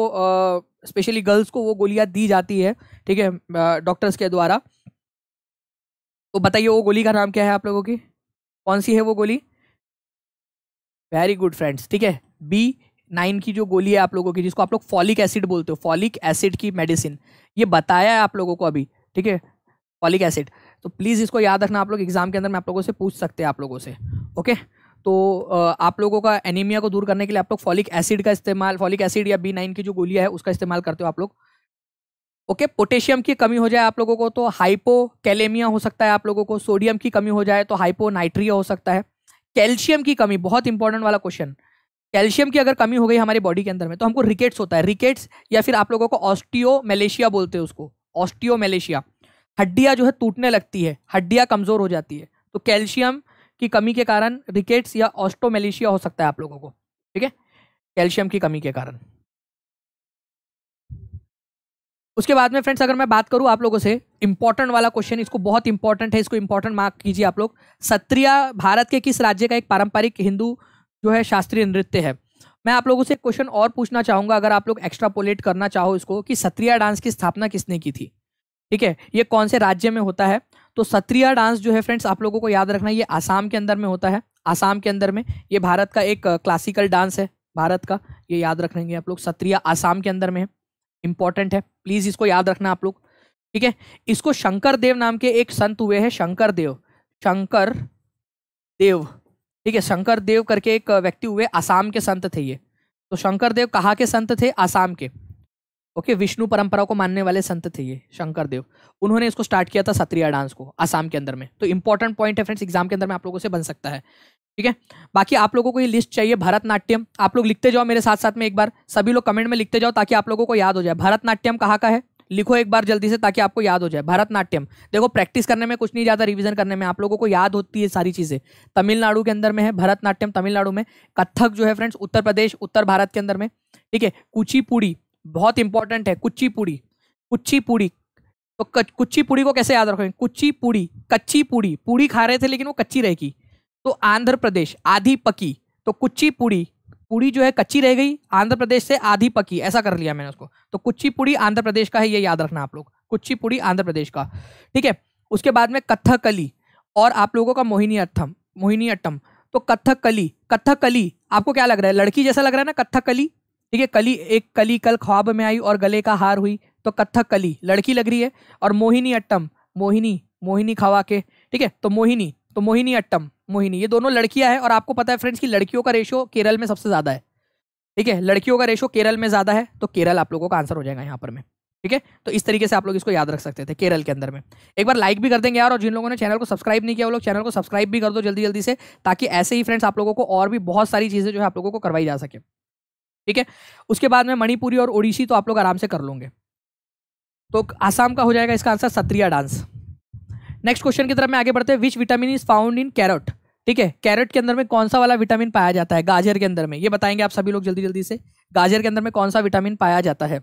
स्पेशली गर्ल्स को वो गोलियाँ दी जाती है ठीक है डॉक्टर्स के द्वारा तो बताइए वो गोली का नाम क्या है आप लोगों की कौन सी है वो गोली वेरी गुड फ्रेंड्स ठीक है बी नाइन की जो गोली है आप लोगों की जिसको आप लोग फॉलिक एसिड बोलते हो फॉलिक एसिड की मेडिसिन ये बताया है आप लोगों को अभी ठीक है फॉलिक एसिड तो प्लीज़ इसको याद रखना आप लोग एग्जाम के अंदर मैं आप लोगों से पूछ सकते हैं आप लोगों से ओके तो आप लोगों का एनीमिया को दूर करने के लिए आप लोग फॉलिक एसिड का इस्तेमाल फॉलिक एसिड या बी नाइन की जो गोलियाँ है उसका इस्तेमाल करते हो आप लोग ओके okay, पोटेशियम की कमी हो जाए आप लोगों को तो कैलेमिया हो सकता है आप लोगों को सोडियम की कमी हो जाए तो नाइट्रिया हो सकता है कैल्शियम की कमी बहुत इंपॉर्टेंट वाला क्वेश्चन कैल्शियम की अगर कमी हो गई हमारे बॉडी के अंदर में तो हमको रिकेट्स होता है रिकेट्स या फिर आप लोगों को ऑस्टियो मलेशिया बोलते हैं उसको ऑस्टियो मलेशिया हड्डियाँ जो है टूटने लगती है हड्डियाँ कमज़ोर हो जाती है तो कैल्शियम की कमी के कारण रिकेट्स या मलेशिया हो सकता है आप लोगों को ठीक है कैल्शियम की कमी के कारण उसके बाद में फ्रेंड्स अगर मैं बात करूं आप लोगों से इंपॉर्टेंट वाला क्वेश्चन इसको बहुत इंपॉर्टेंट है इसको इंपॉर्टेंट मार्क कीजिए आप लोग सत्रिया भारत के किस राज्य का एक पारंपरिक हिंदू जो है शास्त्रीय नृत्य है मैं आप लोगों से एक क्वेश्चन और पूछना चाहूंगा अगर आप लोग एक्स्ट्रापोलेट करना चाहो इसको कि सत्रिया डांस की स्थापना किसने की थी ठीक है ये कौन से राज्य में होता है तो सत्रिया डांस जो है फ्रेंड्स आप लोगों को याद रखना ये आसाम के अंदर में होता है आसाम के अंदर में ये भारत का एक क्लासिकल डांस है भारत का ये याद रखेंगे आप लोग सत्रिया आसाम के अंदर में है इंपॉर्टेंट है प्लीज़ इसको याद रखना आप लोग ठीक है इसको शंकर देव नाम के एक संत हुए हैं शंकर देव शंकर देव ठीक है शंकर देव करके एक व्यक्ति हुए आसाम के संत थे ये तो शंकर देव कहाँ के संत थे आसाम के ओके विष्णु परंपरा को मानने वाले संत थे ये शंकर देव उन्होंने इसको स्टार्ट किया था सत्रिया डांस को आसाम के अंदर में तो इंपॉर्टेंट पॉइंट है फ्रेंड्स एग्जाम के अंदर में आप लोगों से बन सकता है ठीक है बाकी आप लोगों को ये लिस्ट चाहिए भरतनाट्यम आप लोग लिखते जाओ मेरे साथ साथ में एक बार सभी लोग कमेंट में लिखते जाओ ताकि आप लोगों को याद हो जाए भरतनाट्यम कहाँ का है लिखो एक बार जल्दी से ताकि आपको याद हो जाए भरतनाट्यम देखो प्रैक्टिस करने में कुछ नहीं जाता रिवीजन करने में आप लोगों को याद होती है सारी चीज़ें तमिलनाडु के अंदर में है भरतनाट्यम तमिलनाडु में कथक जो है फ्रेंड्स उत्तर प्रदेश उत्तर भारत के अंदर में ठीक है कुचीपुड़ी बहुत इंपॉर्टेंट है कुचीपुड़ी कुचीपुड़ी तो कुचीपुड़ी पूड़ी को कैसे याद रखेंगे कुचीपुड़ी कच्ची पूड़ी पूड़ी खा रहे थे लेकिन वो कच्ची रहेगी तो आंध्र प्रदेश आधी पकी तो कुचीपुड़ी पूड़ी पूड़ी जो है कच्ची रह गई आंध्र प्रदेश से आधी पकी ऐसा कर लिया मैंने उसको तो कुछी पूड़ी आंध्र प्रदेश का है ये याद रखना आप लोग कुच्ची पूड़ी आंध्र प्रदेश का ठीक है उसके बाद में कथकली और आप लोगों का मोहिनी अट्टम मोहिनी अट्टम तो कथकली कथकली आपको क्या लग रहा है लड़की जैसा लग रहा है ना कथकली ठीक है कली एक कली कल ख्वाब में आई और गले का हार हुई तो कथकली लड़की लग रही है और मोहिनी अट्टम मोहिनी मोहिनी खवा के ठीक है तो मोहिनी तो मोहिनी अट्टम मोहिनी ये दोनों लड़कियां हैं और आपको पता है फ्रेंड्स कि लड़कियों का रेशो केरल में सबसे ज़्यादा है ठीक है लड़कियों का रेशो केरल में ज़्यादा है तो केरल आप लोगों का आंसर हो जाएगा यहाँ पर में ठीक है तो इस तरीके से आप लोग इसको याद रख सकते थे केरल के अंदर में एक बार लाइक भी कर देंगे यार और जिन लोगों ने चैनल को सब्सक्राइब नहीं किया वो लोग चैनल को सब्सक्राइब भी कर दो जल्दी जल्दी से ताकि ऐसे ही फ्रेंड्स आप लोगों को और भी बहुत सारी चीज़ें जो है आप लोगों को करवाई जा सके ठीक है उसके बाद में मणिपुरी और ओडिशी तो आप लोग आराम से कर लोगे तो आसाम का हो जाएगा इसका answer Sattriya dance next question की तरफ मैं आगे बढ़ते हैं which vitamin is found in carrot ठीक है कैरेट के अंदर में कौन सा वाला विटामिन पाया जाता है गाजर के अंदर में ये बताएंगे आप सभी लोग जल्दी जल्दी से गाजर के अंदर में कौन सा विटामिन पाया जाता है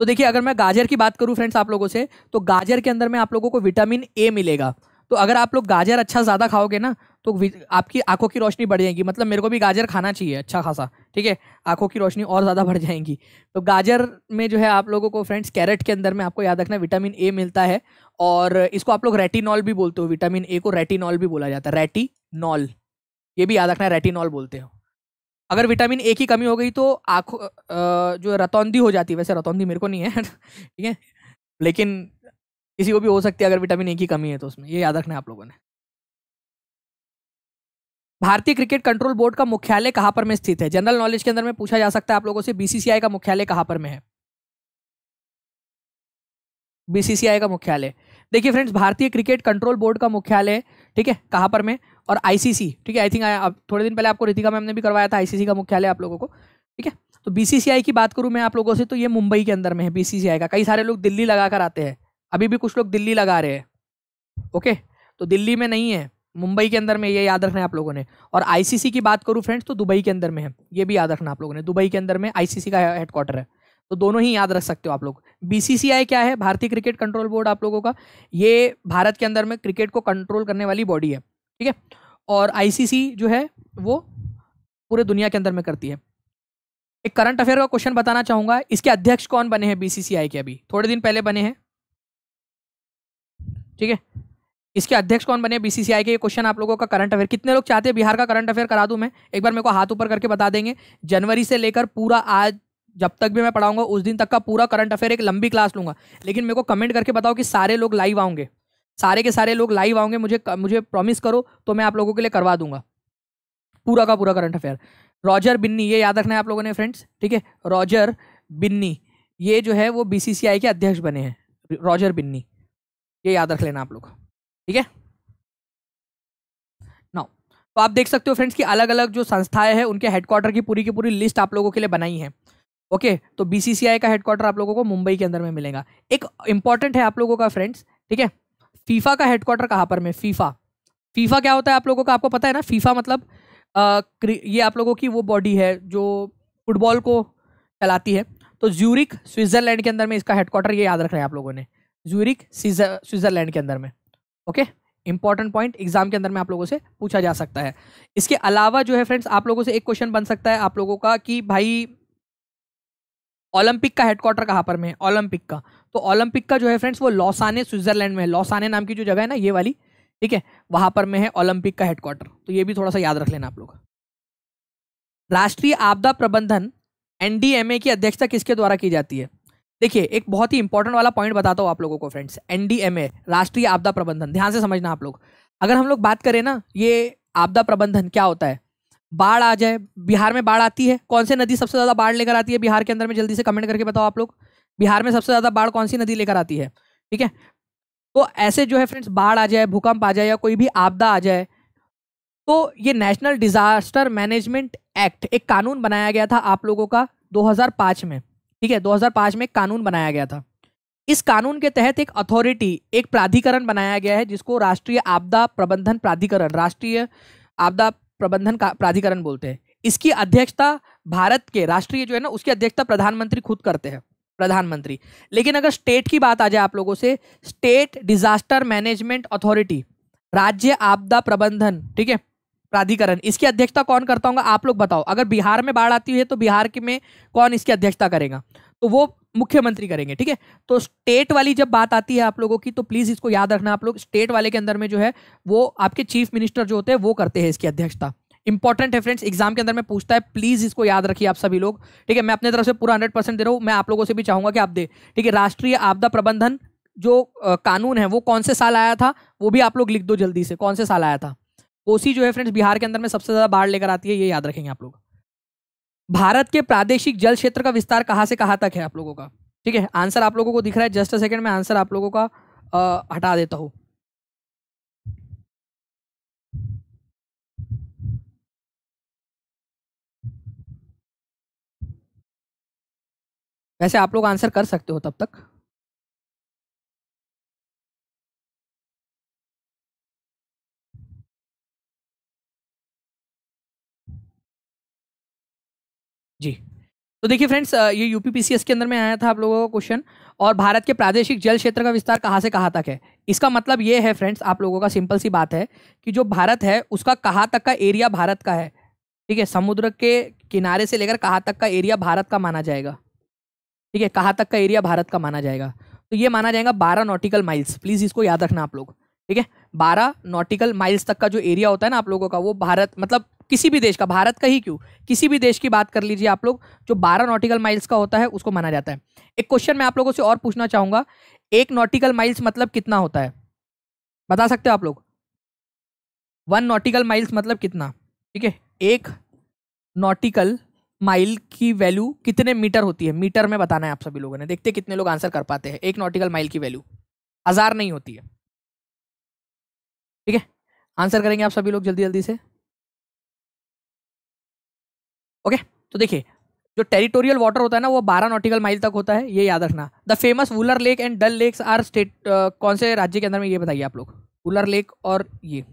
तो देखिए अगर मैं गाजर की बात करूं फ्रेंड्स आप लोगों से तो गाजर के अंदर में आप लोगों को विटामिन ए मिलेगा तो अगर आप लोग गाजर अच्छा ज़्यादा खाओगे ना तो आपकी आंखों की रोशनी बढ़ जाएगी मतलब मेरे को भी गाजर खाना चाहिए अच्छा खासा ठीक है आंखों की रोशनी और ज़्यादा बढ़ जाएगी तो गाजर में जो है आप लोगों को फ्रेंड्स कैरेट के अंदर में आपको याद रखना विटामिन ए मिलता है और इसको आप लोग रेटिनॉल भी बोलते हो विटामिन ए को रेटिनॉल भी बोला जाता है रेटिनॉल ये भी याद रखना रेटिनॉल बोलते हो अगर विटामिन ए की कमी हो गई तो आँखों जो रतौंदी हो जाती है वैसे रतौंदी मेरे को नहीं है ठीक है लेकिन किसी को भी हो सकती है अगर विटामिन ए की कमी है तो उसमें ये याद रखना है आप लोगों ने भारतीय क्रिकेट कंट्रोल बोर्ड का मुख्यालय कहां पर में स्थित है जनरल नॉलेज के अंदर में पूछा जा सकता है आप लोगों से बीसीसीआई का मुख्यालय कहां पर में है बीसीसीआई का मुख्यालय देखिए फ्रेंड्स भारतीय क्रिकेट कंट्रोल बोर्ड का मुख्यालय ठीक है कहां पर में और आईसीसी ठीक है आई थिंक आप थोड़े दिन पहले आपको रितिका मैम ने भी करवाया था आईसीसी का मुख्यालय आप लोगों को ठीक है तो बीसीसीआई की बात करूं मैं आप लोगों से तो ये मुंबई के अंदर में है बीसीसीआई का कई सारे लोग दिल्ली लगा कर आते हैं अभी भी कुछ लोग दिल्ली लगा रहे हैं ओके तो दिल्ली में नहीं है मुंबई के अंदर में ये याद रखना है आप लोगों ने और आईसीसी की बात करूँ फ्रेंड्स तो दुबई के अंदर में है ये भी याद रखना आप लोगों ने दुबई के अंदर में आईसीसी का हेडक्वार्टर है तो दोनों ही याद रख सकते हो आप लोग बीसीसीआई क्या है भारतीय क्रिकेट कंट्रोल बोर्ड आप लोगों का ये भारत के अंदर में क्रिकेट को कंट्रोल करने वाली बॉडी है ठीक है और आईसीसी जो है वो पूरे दुनिया के अंदर में करती है एक करंट अफेयर का क्वेश्चन बताना चाहूंगा इसके अध्यक्ष कौन बने हैं बीसीसीआई के अभी थोड़े दिन पहले बने हैं ठीक है इसके अध्यक्ष कौन बने बीसीसीआई के ये क्वेश्चन आप लोगों का करंट अफेयर कितने लोग चाहते हैं बिहार का करंट अफेयर करा दूं मैं एक बार मेरे को हाथ ऊपर करके बता देंगे जनवरी से लेकर पूरा आज जब तक भी मैं पढ़ाऊंगा उस दिन तक का पूरा करंट अफेयर एक लंबी क्लास लूंगा लेकिन मेरे को कमेंट करके बताओ कि सारे लोग लाइव आओगे सारे के सारे लोग लाइव आओगे मुझे मुझे प्रॉमिस करो तो मैं आप लोगों के लिए करवा दूंगा पूरा का पूरा करंट अफेयर रॉजर बिन्नी ये याद रखना है आप लोगों ने फ्रेंड्स ठीक है रॉजर बिन्नी ये जो है वो बीसीसीआई के अध्यक्ष बने हैं रॉजर बिन्नी ये याद रख लेना आप लोग ठीक है ना तो आप देख सकते हो फ्रेंड्स कि अलग अलग जो संस्थाएं हैं उनके हेडक्वार्टर की पूरी की पूरी लिस्ट आप लोगों के लिए बनाई है ओके okay, तो बीसीसीआई का हेडक्वार्टर आप लोगों को मुंबई के अंदर में मिलेगा एक इंपॉर्टेंट है आप लोगों का फ्रेंड्स ठीक है फीफा का हेडक्वार्टर कहाँ पर में फीफा फीफा क्या होता है आप लोगों का आपको पता है ना फीफा मतलब आ, ये आप लोगों की वो बॉडी है जो फुटबॉल को चलाती है तो ज्यूरिक स्विट्जरलैंड के अंदर में इसका हेडक्वार्टर ये याद रखना है आप लोगों ने ज्यूरिक स्विट्जरलैंड के अंदर में ओके इंपॉर्टेंट पॉइंट एग्जाम के अंदर में आप लोगों से पूछा जा सकता है इसके अलावा जो है फ्रेंड्स आप लोगों से एक क्वेश्चन बन सकता है आप लोगों का कि भाई ओलंपिक का हेडक्वार्टर कहां पर में ओलंपिक का तो ओलंपिक का जो है फ्रेंड्स वो लॉसाने स्विट्जरलैंड में लॉसाने नाम की जो जगह है ना ये वाली ठीक है वहां पर में है ओलंपिक का हेडक्वार्टर तो ये भी थोड़ा सा याद रख लेना आप लोग राष्ट्रीय आपदा प्रबंधन एनडीएमए की अध्यक्षता किसके द्वारा की जाती है देखिए एक बहुत ही इंपॉर्टेंट वाला पॉइंट बताता हूँ आप लोगों को फ्रेंड्स एनडीएमए राष्ट्रीय आपदा प्रबंधन ध्यान से समझना आप लोग अगर हम लोग बात करें ना ये आपदा प्रबंधन क्या होता है बाढ़ आ जाए बिहार में बाढ़ आती है कौन से नदी सबसे ज़्यादा बाढ़ लेकर आती है बिहार के अंदर में जल्दी से कमेंट करके बताओ आप लोग बिहार में सबसे ज़्यादा बाढ़ कौन सी नदी लेकर आती है ठीक है तो ऐसे जो है फ्रेंड्स बाढ़ आ जाए भूकंप आ जाए या कोई भी आपदा आ जाए तो ये नेशनल डिजास्टर मैनेजमेंट एक्ट एक कानून बनाया गया था आप लोगों का 2005 में ठीक है 2005 में कानून बनाया गया था इस कानून के तहत एक अथॉरिटी एक प्राधिकरण बनाया गया है जिसको राष्ट्रीय आपदा प्रबंधन प्राधिकरण राष्ट्रीय आपदा प्रबंधन प्राधिकरण बोलते हैं इसकी अध्यक्षता भारत के राष्ट्रीय जो है ना उसकी अध्यक्षता प्रधानमंत्री खुद करते हैं प्रधानमंत्री लेकिन अगर स्टेट की बात आ जाए आप लोगों से स्टेट डिजास्टर मैनेजमेंट अथॉरिटी राज्य आपदा प्रबंधन ठीक है प्राधिकरण इसकी अध्यक्षता कौन करता होगा आप लोग बताओ अगर बिहार में बाढ़ आती है तो बिहार के में कौन इसकी अध्यक्षता करेगा तो वो मुख्यमंत्री करेंगे ठीक है तो स्टेट वाली जब बात आती है आप लोगों की तो प्लीज़ इसको याद रखना आप लोग स्टेट वाले के अंदर में जो है वो आपके चीफ मिनिस्टर जो होते हैं वो करते हैं इसकी अध्यक्षता इंपॉर्टेंट है फ्रेंड्स एग्जाम के अंदर में पूछता है प्लीज इसको याद रखिए आप सभी लोग ठीक है मैं अपने तरफ से पूरा हंड्रेड परसेंट दे रहा हूँ मैं आप लोगों से भी चाहूंगा कि आप दे ठीक है राष्ट्रीय आपदा प्रबंधन जो कानून है वो कौन से साल आया था वो भी आप लोग लिख दो जल्दी से कौन से साल आया था कोसी जो है फ्रेंड्स बिहार के अंदर में सबसे ज्यादा बाढ़ लेकर आती है ये याद रखेंगे आप लोग भारत के प्रादेशिक जल क्षेत्र का विस्तार कहाँ से कहाँ तक है आप लोगों का ठीक है आंसर आप लोगों को दिख रहा है जस्ट अ सेकेंड में आंसर आप लोगों का आ, हटा देता हूँ वैसे आप लोग आंसर कर सकते हो तब तक जी तो देखिए फ्रेंड्स ये यूपीपीसीएस के अंदर में आया था आप लोगों का क्वेश्चन और भारत के प्रादेशिक जल क्षेत्र का विस्तार कहाँ से कहाँ तक है इसका मतलब ये है फ्रेंड्स आप लोगों का सिंपल सी बात है कि जो भारत है उसका कहाँ तक का एरिया भारत का है ठीक है समुद्र के किनारे से लेकर कहाँ तक का एरिया भारत का माना जाएगा ठीक है कहाँ तक का एरिया भारत का माना जाएगा तो ये माना जाएगा बारह नॉटिकल माइल्स प्लीज़ इसको याद रखना आप लोग ठीक है बारह नॉटिकल माइल्स तक का जो एरिया होता है ना आप लोगों का वो भारत मतलब किसी भी देश का भारत का ही क्यों किसी भी देश की बात कर लीजिए आप लोग जो बारह नॉटिकल माइल्स का होता है उसको माना जाता है एक क्वेश्चन मैं आप लोगों से और पूछना चाहूंगा एक नॉटिकल माइल्स मतलब कितना होता है बता सकते हो आप लोग वन नॉटिकल माइल्स मतलब कितना ठीक है एक नॉटिकल माइल की वैल्यू कितने मीटर होती है मीटर में बताना है आप सभी लोगों ने देखते कितने लोग आंसर कर पाते हैं एक नॉटिकल माइल की वैल्यू हज़ार नहीं होती है ठीक है आंसर करेंगे आप सभी लोग जल्दी जल्दी से ओके तो देखिए जो टेरिटोरियल वाटर होता है ना वो बारह नॉटिकल माइल तक होता है ये याद रखना the famous Wular lake and Dal lakes are state कौन से राज्य के अंदर में ये बताइए आप लोग वुलर लेक और ये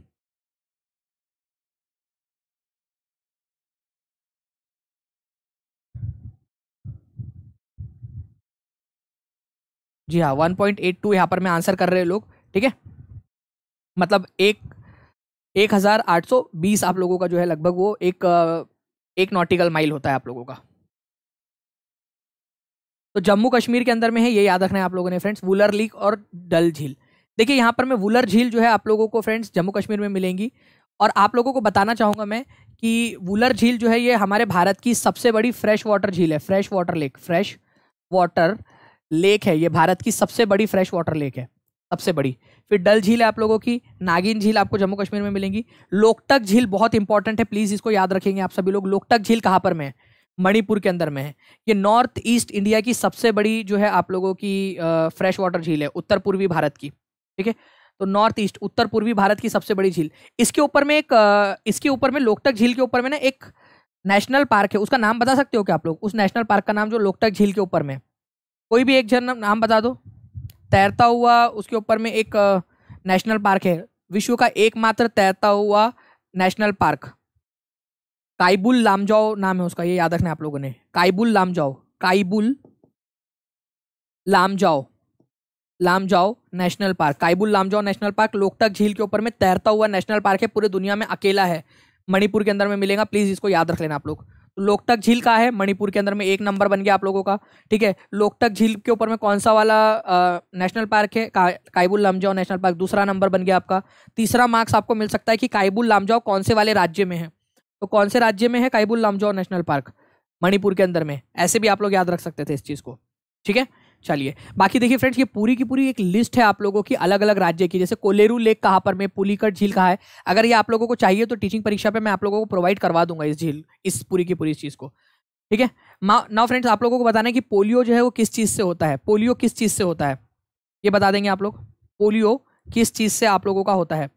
जी हाँ वन पॉइंट एट टू यहाँ पर मैं आंसर कर रहे हैं लोग ठीक है मतलब एक एक हज़ार आठ सौ बीस आप लोगों का जो है लगभग वो एक uh, एक नॉटिकल माइल होता है आप लोगों का तो जम्मू कश्मीर के अंदर में है ये याद रखना है आप लोगों ने फ्रेंड्स वुलर लीक और डल झील देखिए यहाँ पर मैं वुलर झील जो है आप लोगों को फ्रेंड्स जम्मू कश्मीर में मिलेंगी और आप लोगों को बताना चाहूँगा मैं कि वुलर झील जो है ये हमारे भारत की सबसे बड़ी फ्रेश वाटर झील है fresh water lake fresh water lake है ये भारत की सबसे बड़ी फ्रेश वाटर लेक है सबसे बड़ी फिर डल झील है आप लोगों की नागिन झील आपको जम्मू कश्मीर में मिलेंगी लोकटक झील बहुत इंपॉर्टेंट है प्लीज़ इसको याद रखेंगे आप सभी लोग लोकटक झील कहाँ पर में है मणिपुर के अंदर में है ये नॉर्थ ईस्ट इंडिया की सबसे बड़ी जो है आप लोगों की फ्रेश वाटर झील है उत्तर पूर्वी भारत की ठीक है तो नॉर्थ ईस्ट उत्तर पूर्वी भारत की सबसे बड़ी झील इसके ऊपर में एक इसके ऊपर में लोकटक झील के ऊपर में ना एक नेशनल पार्क है उसका नाम बता सकते हो क्या आप लोग उस नेशनल पार्क का नाम जो लोकटक झील के ऊपर में कोई भी एक जन नाम बता दो तैरता हुआ उसके ऊपर में एक नेशनल पार्क है विश्व का एकमात्र तैरता हुआ नेशनल पार्क काइबुल लामजाओ नाम है उसका ये याद रखना आप लोगों ने Keibul Lamjao Keibul Lamjao Lamjao national park Keibul Lamjao national park Loktak झील के ऊपर में तैरता हुआ नेशनल पार्क है पूरे दुनिया में अकेला है मणिपुर के अंदर में मिलेगा प्लीज़ इसको याद रख लेना आप लोग लोकटक झील का है मणिपुर के अंदर में एक नंबर बन गया आप लोगों का ठीक है लोकटक झील के ऊपर में कौन सा वाला आ, नेशनल पार्क है का, काइबुल लामजाओ नेशनल पार्क दूसरा नंबर बन गया आपका तीसरा मार्क्स आपको मिल सकता है कि काइबुल लामजाओ कौन से वाले राज्य में है तो कौन से राज्य में है काइबुल लामजाओ नेशनल पार्क मणिपुर के अंदर में ऐसे भी आप लोग याद रख सकते थे इस चीज़ को ठीक है चलिए बाकी देखिए फ्रेंड्स ये पूरी की पूरी एक लिस्ट है आप लोगों की अलग अलग राज्य की जैसे कोलेरू लेक कहाँ पर में पुलिकट झील कहाँ है अगर ये आप लोगों को चाहिए तो टीचिंग परीक्षा पे मैं आप लोगों को प्रोवाइड करवा दूंगा इस झील इस पूरी की पूरी इस चीज़ को ठीक है नाउ फ्रेंड्स आप लोगों को बताना है कि पोलियो जो है वो किस चीज़ से होता है पोलियो किस चीज़ से होता है ये बता देंगे आप लोग पोलियो किस चीज़ से आप लोगों का होता है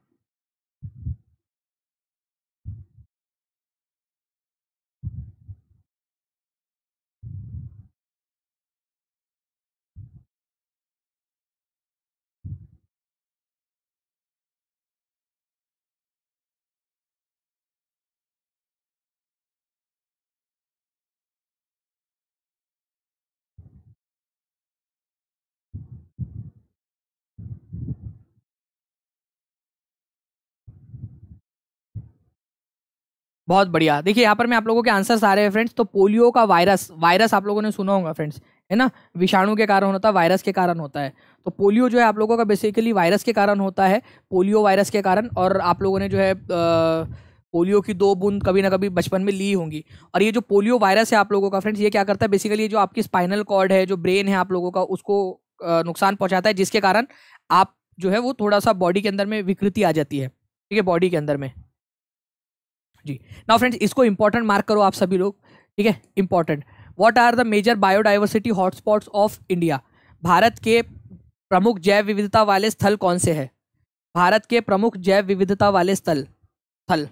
बहुत बढ़िया देखिए यहाँ पर मैं आप लोगों के आंसर आ रहे हैं फ्रेंड्स तो पोलियो का वायरस वायरस आप लोगों ने सुना होगा फ्रेंड्स है ना विषाणु के कारण होता है वायरस के कारण होता है तो पोलियो जो है आप लोगों का बेसिकली वायरस के कारण होता है पोलियो वायरस के कारण और आप लोगों ने जो है पोलियो की दो बूंद कभी ना कभी बचपन में ली होंगी और ये जो पोलियो वायरस है आप लोगों का फ्रेंड्स ये क्या करता है बेसिकली जो आपकी स्पाइनल कॉर्ड है जो ब्रेन है आप लोगों का उसको नुकसान पहुँचाता है जिसके कारण आप जो है वो थोड़ा सा बॉडी के अंदर में विकृति आ जाती है ठीक है बॉडी के अंदर में जी नाउ फ्रेंड्स इसको इंपॉर्टेंट मार्क करो आप सभी लोग ठीक है important what are the major biodiversity hotspots of India Bharat के प्रमुख जैव विविधता वाले स्थल कौन से हैं भारत के प्रमुख जैव विविधता वाले स्थल स्थल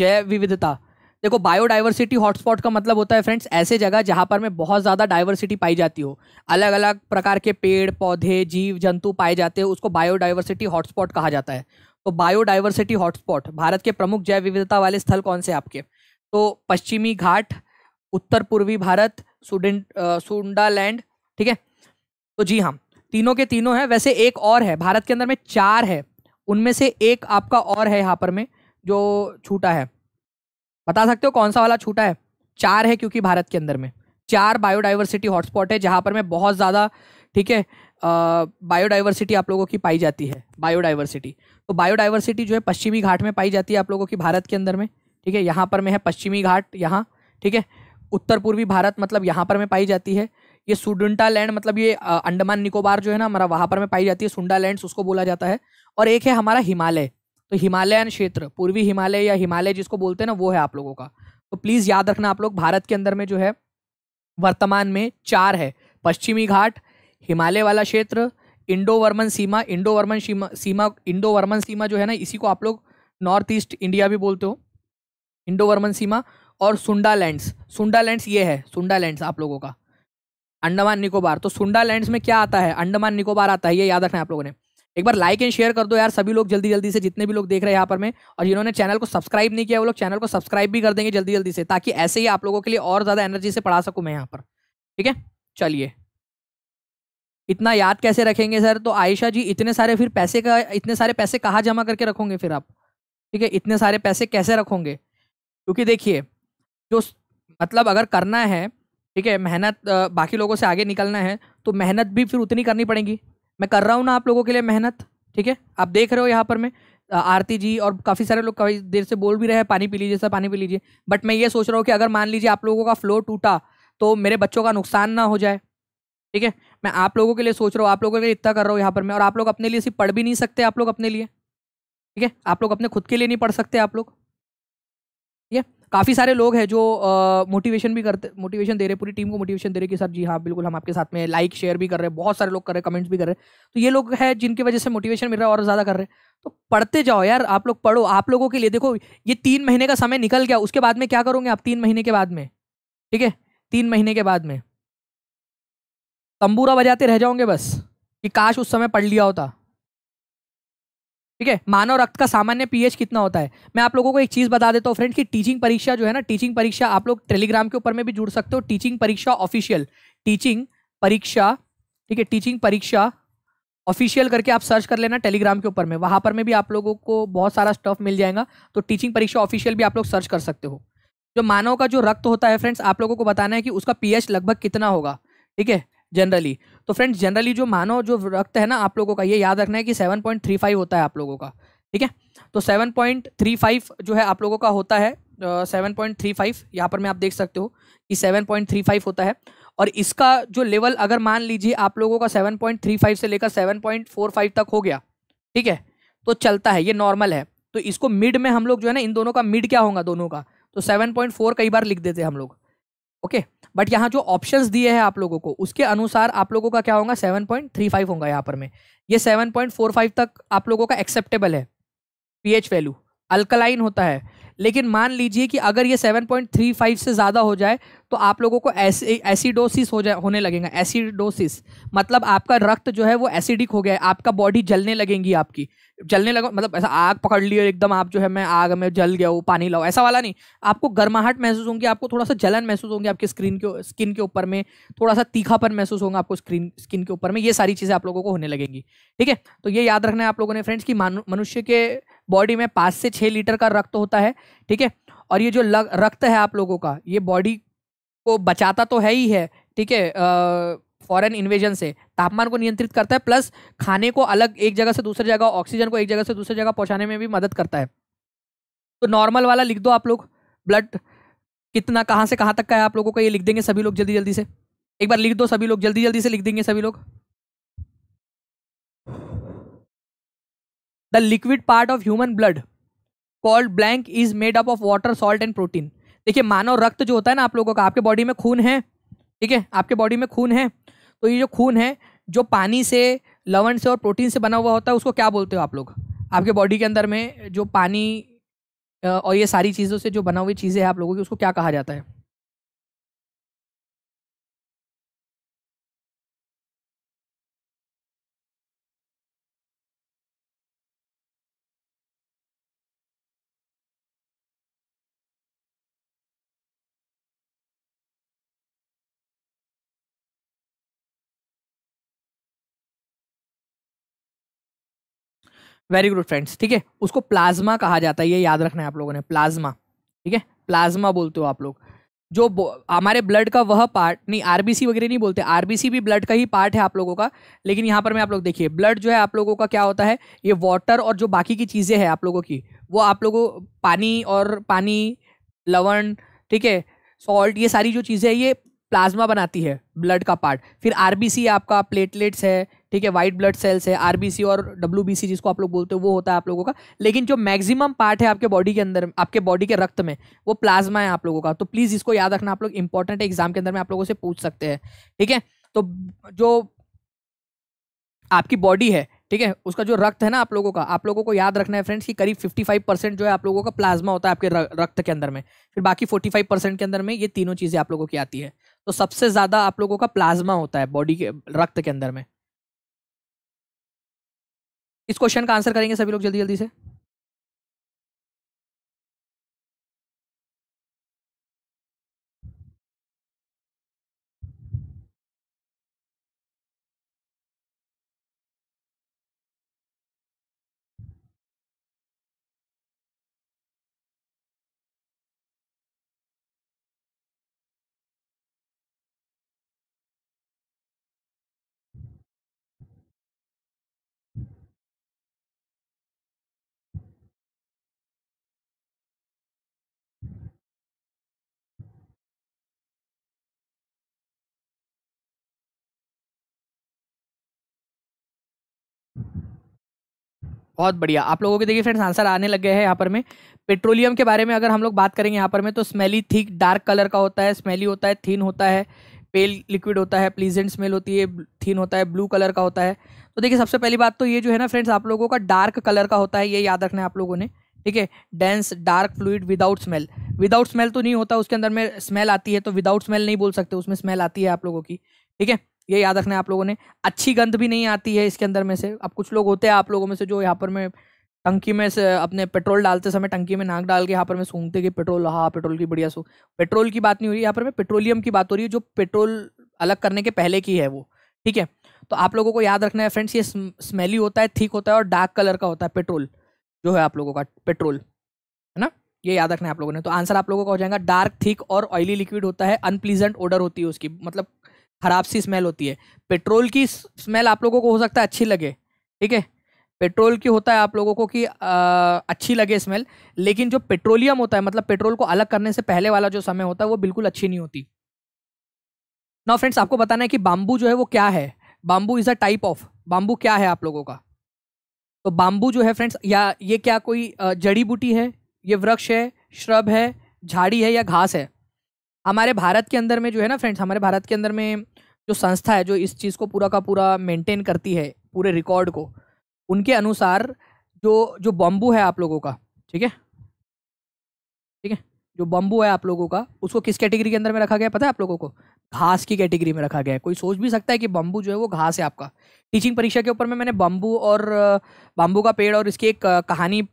जैव विविधता देखो बायोडाइवर्सिटी हॉटस्पॉट का मतलब होता है फ्रेंड्स ऐसे जगह जहाँ पर में बहुत ज़्यादा डाइवर्सिटी पाई जाती हो अलग अलग प्रकार के पेड़ पौधे जीव जंतु पाए जाते हैं उसको बायोडाइवर्सिटी हॉटस्पॉट कहा जाता है तो बायोडाइवर्सिटी हॉटस्पॉट भारत के प्रमुख जैव विविधता वाले स्थल कौन से आपके तो पश्चिमी घाट उत्तर पूर्वी भारत सुडेंट सुंडालैंड ठीक है तो जी हाँ तीनों के तीनों हैं वैसे एक और है भारत के अंदर में चार है उनमें से एक आपका और है यहाँ पर में जो छूटा है बता सकते हो कौन सा वाला छूटा है चार है क्योंकि भारत के अंदर में चार बायोडाइवर्सिटी हॉटस्पॉट है जहाँ पर मैं बहुत ज़्यादा ठीक है बायोडाइवर्सिटी आप लोगों की पाई जाती है बायोडाइवर्सिटी तो बायोडाइवर्सिटी जो है पश्चिमी घाट में पाई जाती है आप लोगों की भारत के अंदर में ठीक है यहाँ पर में है पश्चिमी घाट यहाँ ठीक है उत्तर पूर्वी भारत मतलब यहाँ पर में पाई जाती है ये सुडुंटा लैंड मतलब ये अंडमान निकोबार जो है ना हमारा वहाँ पर में पाई जाती है सुंडा लैंड उसको बोला जाता है और एक है हमारा हिमालय तो हिमालयन क्षेत्र पूर्वी हिमालय या हिमालय जिसको बोलते हैं ना वो है आप लोगों का तो प्लीज़ याद रखना आप लोग भारत के अंदर में जो है वर्तमान में चार है पश्चिमी घाट हिमालय वाला क्षेत्र इंडो वर्मन सीमा इंडो वर्मन सीमा सीमा इंडो वर्मन सीमा जो है ना इसी को आप लोग नॉर्थ ईस्ट इंडिया भी बोलते हो इंडो वर्मन सीमा और सुंडा लैंड्स सुंडा लैंड्स ये है सुंडा लैंड्स आप लोगों का अंडमान निकोबार तो सुंडा लैंड्स में क्या आता है अंडमान निकोबार आता है ये याद रखना आप लोगों ने एक बार लाइक एंड शेयर कर दो यार सभी लोग जल्दी जल्दी से जितने भी लोग देख रहे हैं यहाँ पर मैं और जिन्होंने चैनल को सब्सक्राइब नहीं किया वो लोग चैनल को सब्सक्राइब भी कर देंगे जल्दी जल्दी से ताकि ऐसे ही आप लोगों के लिए और ज़्यादा एनर्जी से पढ़ा सकूँ मैं यहाँ पर ठीक है चलिए इतना याद कैसे रखेंगे सर तो आयशा जी इतने सारे फिर पैसे का इतने सारे पैसे कहाँ जमा करके रखोगे फिर आप ठीक है इतने सारे पैसे कैसे रखोगे क्योंकि देखिए जो मतलब अगर करना है ठीक है मेहनत बाकी लोगों से आगे निकलना है तो मेहनत भी फिर उतनी करनी पड़ेगी मैं कर रहा हूँ ना आप लोगों के लिए मेहनत ठीक है आप देख रहे हो यहाँ पर मैं आरती जी और काफ़ी सारे लोग काफ़ी देर से बोल भी रहे हैं पानी पी लीजिए सर पानी पी लीजिए बट मैं ये सोच रहा हूँ कि अगर मान लीजिए आप लोगों का फ्लो टूटा तो मेरे बच्चों का नुकसान ना हो जाए ठीक है मैं आप लोगों के लिए सोच रहा हूँ आप लोगों के लिए इतना कर रहा हूँ यहाँ पर मैं और आप लोग अपने लिए सिर्फ पढ़ भी नहीं सकते आप लोग अपने लिए ठीक है आप लोग अपने खुद के लिए नहीं पढ़ सकते आप लोग काफ़ी सारे लोग हैं जो मोटिवेशन भी करते मोटिवेशन दे रहे पूरी टीम को मोटिवेशन दे रहे कि सर जी हाँ बिल्कुल हम आपके साथ में लाइक शेयर भी कर रहे हैं बहुत सारे लोग कर रहे हैं कमेंट्स भी कर रहे हैं तो ये लोग हैं जिनकी वजह से मोटिवेशन मिल रहा है और ज़्यादा कर रहे हैं तो पढ़ते जाओ यार आप लोग पढ़ो आप लोगों के लिए देखो ये तीन महीने का समय निकल गया उसके बाद में क्या करोगे आप तीन महीने के बाद में ठीक है तीन महीने के बाद में तंबूरा बजाते रह जाओगे बस कि काश उस समय पढ़ लिया होता ठीक है मानव रक्त का सामान्य पीएच कितना होता है मैं आप लोगों को एक चीज़ बता देता हूँ फ्रेंड की टीचिंग परीक्षा जो है ना टीचिंग परीक्षा आप लोग टेलीग्राम के ऊपर में भी जुड़ सकते हो टीचिंग परीक्षा ऑफिशियल टीचिंग परीक्षा ठीक है टीचिंग परीक्षा ऑफिशियल करके आप सर्च कर लेना टेलीग्राम के ऊपर में वहां पर में भी आप लोगों को बहुत सारा स्टफ मिल जाएगा तो टीचिंग परीक्षा ऑफिशियल भी आप लोग सर्च कर सकते हो जो मानव का जो रक्त होता है फ्रेंड्स आप लोगों को बताना है कि उसका पीएच लगभग कितना होगा ठीक है जनरली तो फ्रेंड्स जनरली जो मानो जो रक्त है ना आप लोगों का ये याद रखना है कि सेवन पॉइंट थ्री फाइव होता है आप लोगों का ठीक है तो सेवन पॉइंट थ्री फाइव जो है आप लोगों का होता है सेवन पॉइंट थ्री फाइव यहाँ पर मैं आप देख सकते हो कि सेवन पॉइंट थ्री फाइव होता है और इसका जो लेवल अगर मान लीजिए आप लोगों का सेवन पॉइंट थ्री फाइव से लेकर सेवन पॉइंट फोर फाइव तक हो गया ठीक है तो चलता है ये नॉर्मल है तो इसको मिड में हम लोग जो है ना इन दोनों का मिड क्या होगा दोनों का तो सेवन पॉइंट फोर कई बार लिख देते हैं हम लोग ओके बट यहाँ जो ऑप्शंस दिए हैं आप लोगों को उसके अनुसार आप लोगों का क्या होगा 7.35 होगा यहाँ पर में ये 7.45 तक आप लोगों का एक्सेप्टेबल है पीएच वैल्यू अल्कलाइन होता है लेकिन मान लीजिए कि अगर ये 7.35 से ज़्यादा हो जाए तो आप लोगों को ऐसे एसिडोसिस हो जाए होने लगेगा एसिडोसिस मतलब आपका रक्त जो है वो एसिडिक हो गया है आपका बॉडी जलने लगेंगी आपकी जलने लगा मतलब ऐसा आग पकड़ लियो एकदम आप जो है मैं आग में जल गया हूँ पानी लाओ ऐसा वाला नहीं आपको गर्माहट महसूस होंगी आपको थोड़ा सा जलन महसूस होंगी आपके स्क्रीन के स्किन के ऊपर में थोड़ा सा तीखापन महसूस होगा आपको स्क्रीन स्किन के ऊपर में ये सारी चीज़ें आप लोगों को होने लगेंगी ठीक है तो ये याद रखना है आप लोगों ने फ्रेंड्स की मनुष्य के बॉडी में पाँच से छः लीटर का रक्त होता है ठीक है और ये जो लग रक्त है आप लोगों का ये बॉडी को बचाता तो है ही है ठीक है फॉरेन इन्वेजन से तापमान को नियंत्रित करता है प्लस खाने को अलग एक जगह से दूसरी जगह ऑक्सीजन को एक जगह से दूसरी जगह पहुँचाने में भी मदद करता है तो नॉर्मल वाला लिख दो आप लोग ब्लड कितना कहाँ से कहाँ तक का है आप लोगों का ये लिख देंगे सभी लोग जल्दी जल्दी से एक बार लिख दो सभी लोग जल्दी जल्दी से लिख देंगे सभी लोग the liquid part of human blood called blank is made up of water salt and protein देखिए मानव रक्त जो होता है ना आप लोगों का आपके बॉडी में खून है ठीक है आपके बॉडी में खून है तो ये जो खून है जो पानी से लवण से और प्रोटीन से बना हुआ होता है उसको क्या बोलते हो आप लोग आपके बॉडी के अंदर में जो पानी और ये सारी चीज़ों से जो बना हुई चीज़ें हैं आप लोगों की उसको क्या कहा जाता है वेरी गुड फ्रेंड्स ठीक है उसको प्लाज्मा कहा जाता है ये याद रखना है आप लोगों ने प्लाज्मा ठीक है प्लाज्मा बोलते हो आप लोग जो हमारे ब्लड का वह पार्ट नहीं आरबीसी वगैरह नहीं बोलते आरबीसी भी ब्लड का ही पार्ट है आप लोगों का लेकिन यहाँ पर मैं आप लोग देखिए ब्लड जो है आप लोगों का क्या होता है ये वाटर और जो बाकी की चीज़ें हैं आप लोगों की वो आप लोगों पानी और पानी लवण ठीक है सॉल्ट ये सारी जो चीज़ें हैं ये प्लाज्मा बनाती है ब्लड का पार्ट फिर आर है आपका प्लेटलेट्स है ठीक है व्हाइट ब्लड सेल्स है आरबीसी और डब्ल्यू जिसको आप लोग बोलते हो वो होता है आप लोगों का लेकिन जो मैक्सिमम पार्ट है आपके बॉडी के अंदर आपके बॉडी के रक्त में वो प्लाज्मा है आप लोगों का तो प्लीज़ इसको याद रखना आप लोग इंपॉर्टेंट एग्जाम के अंदर में आप लोगों से पूछ सकते हैं ठीक है तो जो आपकी बॉडी है ठीक है उसका जो रक्त है ना आप लोगों का आप लोगों को याद रखना है फ्रेंड्स कि करीब 55 परसेंट जो है आप लोगों का प्लाज्मा होता है आपके रक्त के अंदर में फिर बाकी 45 परसेंट के अंदर में ये तीनों चीज़ें आप लोगों की आती है तो सबसे ज़्यादा आप लोगों का प्लाज्मा होता है बॉडी के रक्त के अंदर में इस क्वेश्चन का आंसर करेंगे सभी लोग जल्दी जल्दी से बहुत बढ़िया आप लोगों के देखिए फ्रेंड्स आंसर आने लग गए हैं यहाँ पर में पेट्रोलियम के बारे में अगर हम लोग बात करेंगे यहाँ पर में तो स्मेली थिक डार्क कलर का होता है स्मेली होता है थीन होता है पेल लिक्विड होता है प्लीजेंट स्मेल होती है थीन होता है ब्लू कलर का होता है तो देखिए सबसे पहली बात तो ये जो है ना फ्रेंड्स आप लोगों का डार्क कलर का होता है ये याद रखना है आप लोगों ने ठीक है dense dark fluid without smell without smell तो नहीं होता उसके अंदर में स्मेल आती है तो विदाउट स्मेल नहीं बोल सकते उसमें स्मेल आती है आप लोगों की ठीक है ये याद रखना है आप लोगों ने अच्छी गंध भी नहीं आती है इसके अंदर में से अब कुछ लोग होते हैं आप लोगों में से जो यहाँ पर में टंकी में से अपने पेट्रोल डालते समय टंकी में नाक डाल के यहाँ पर मैं सूंघते कि पेट्रोल हाँ पेट्रोल की बढ़िया सूख पेट्रोल की बात नहीं हो रही यहाँ पर मैं पेट्रोलियम की बात हो रही है जो पेट्रोल अलग करने के पहले की है वो ठीक है तो आप लोगों को याद रखना है फ्रेंड्स ये स्मेली होता है ठीक होता है और डार्क कलर का होता है पेट्रोल जो है आप लोगों का पेट्रोल है ना ये याद रखना है आप लोगों ने तो आंसर आप लोगों का हो जाएगा डार्क थिक और ऑयली लिक्विड होता है अनप्लीजेंट ओडर होती है उसकी मतलब खराब सी स्मेल होती है पेट्रोल की स्मेल आप लोगों को हो सकता है अच्छी लगे ठीक है पेट्रोल की होता है आप लोगों को कि आ, अच्छी लगे स्मेल लेकिन जो पेट्रोलियम होता है मतलब पेट्रोल को अलग करने से पहले वाला जो समय होता है वो बिल्कुल अच्छी नहीं होती ना फ्रेंड्स आपको बताना है कि बाम्बू जो है वो क्या है bamboo is a type of bamboo क्या है आप लोगों का तो बाम्बू जो है फ्रेंड्स या ये क्या कोई जड़ी बूटी है ये वृक्ष है श्रब है झाड़ी है या घास है हमारे भारत के अंदर में जो है ना फ्रेंड्स हमारे भारत के अंदर में जो संस्था है जो इस चीज़ को पूरा का पूरा मेंटेन करती है पूरे रिकॉर्ड को उनके अनुसार जो जो बम्बू है आप लोगों का ठीक है ठीक है जो बम्बू है आप लोगों का उसको किस कैटेगरी के अंदर में रखा गया पता है आप लोगों को घास की कैटेगरी में रखा गया है कोई सोच भी सकता है कि बम्बू जो है वो घास है आपका टीचिंग परीक्षा के ऊपर में मैंने बम्बू और बम्बू का पेड़ और इसकी एक कहानी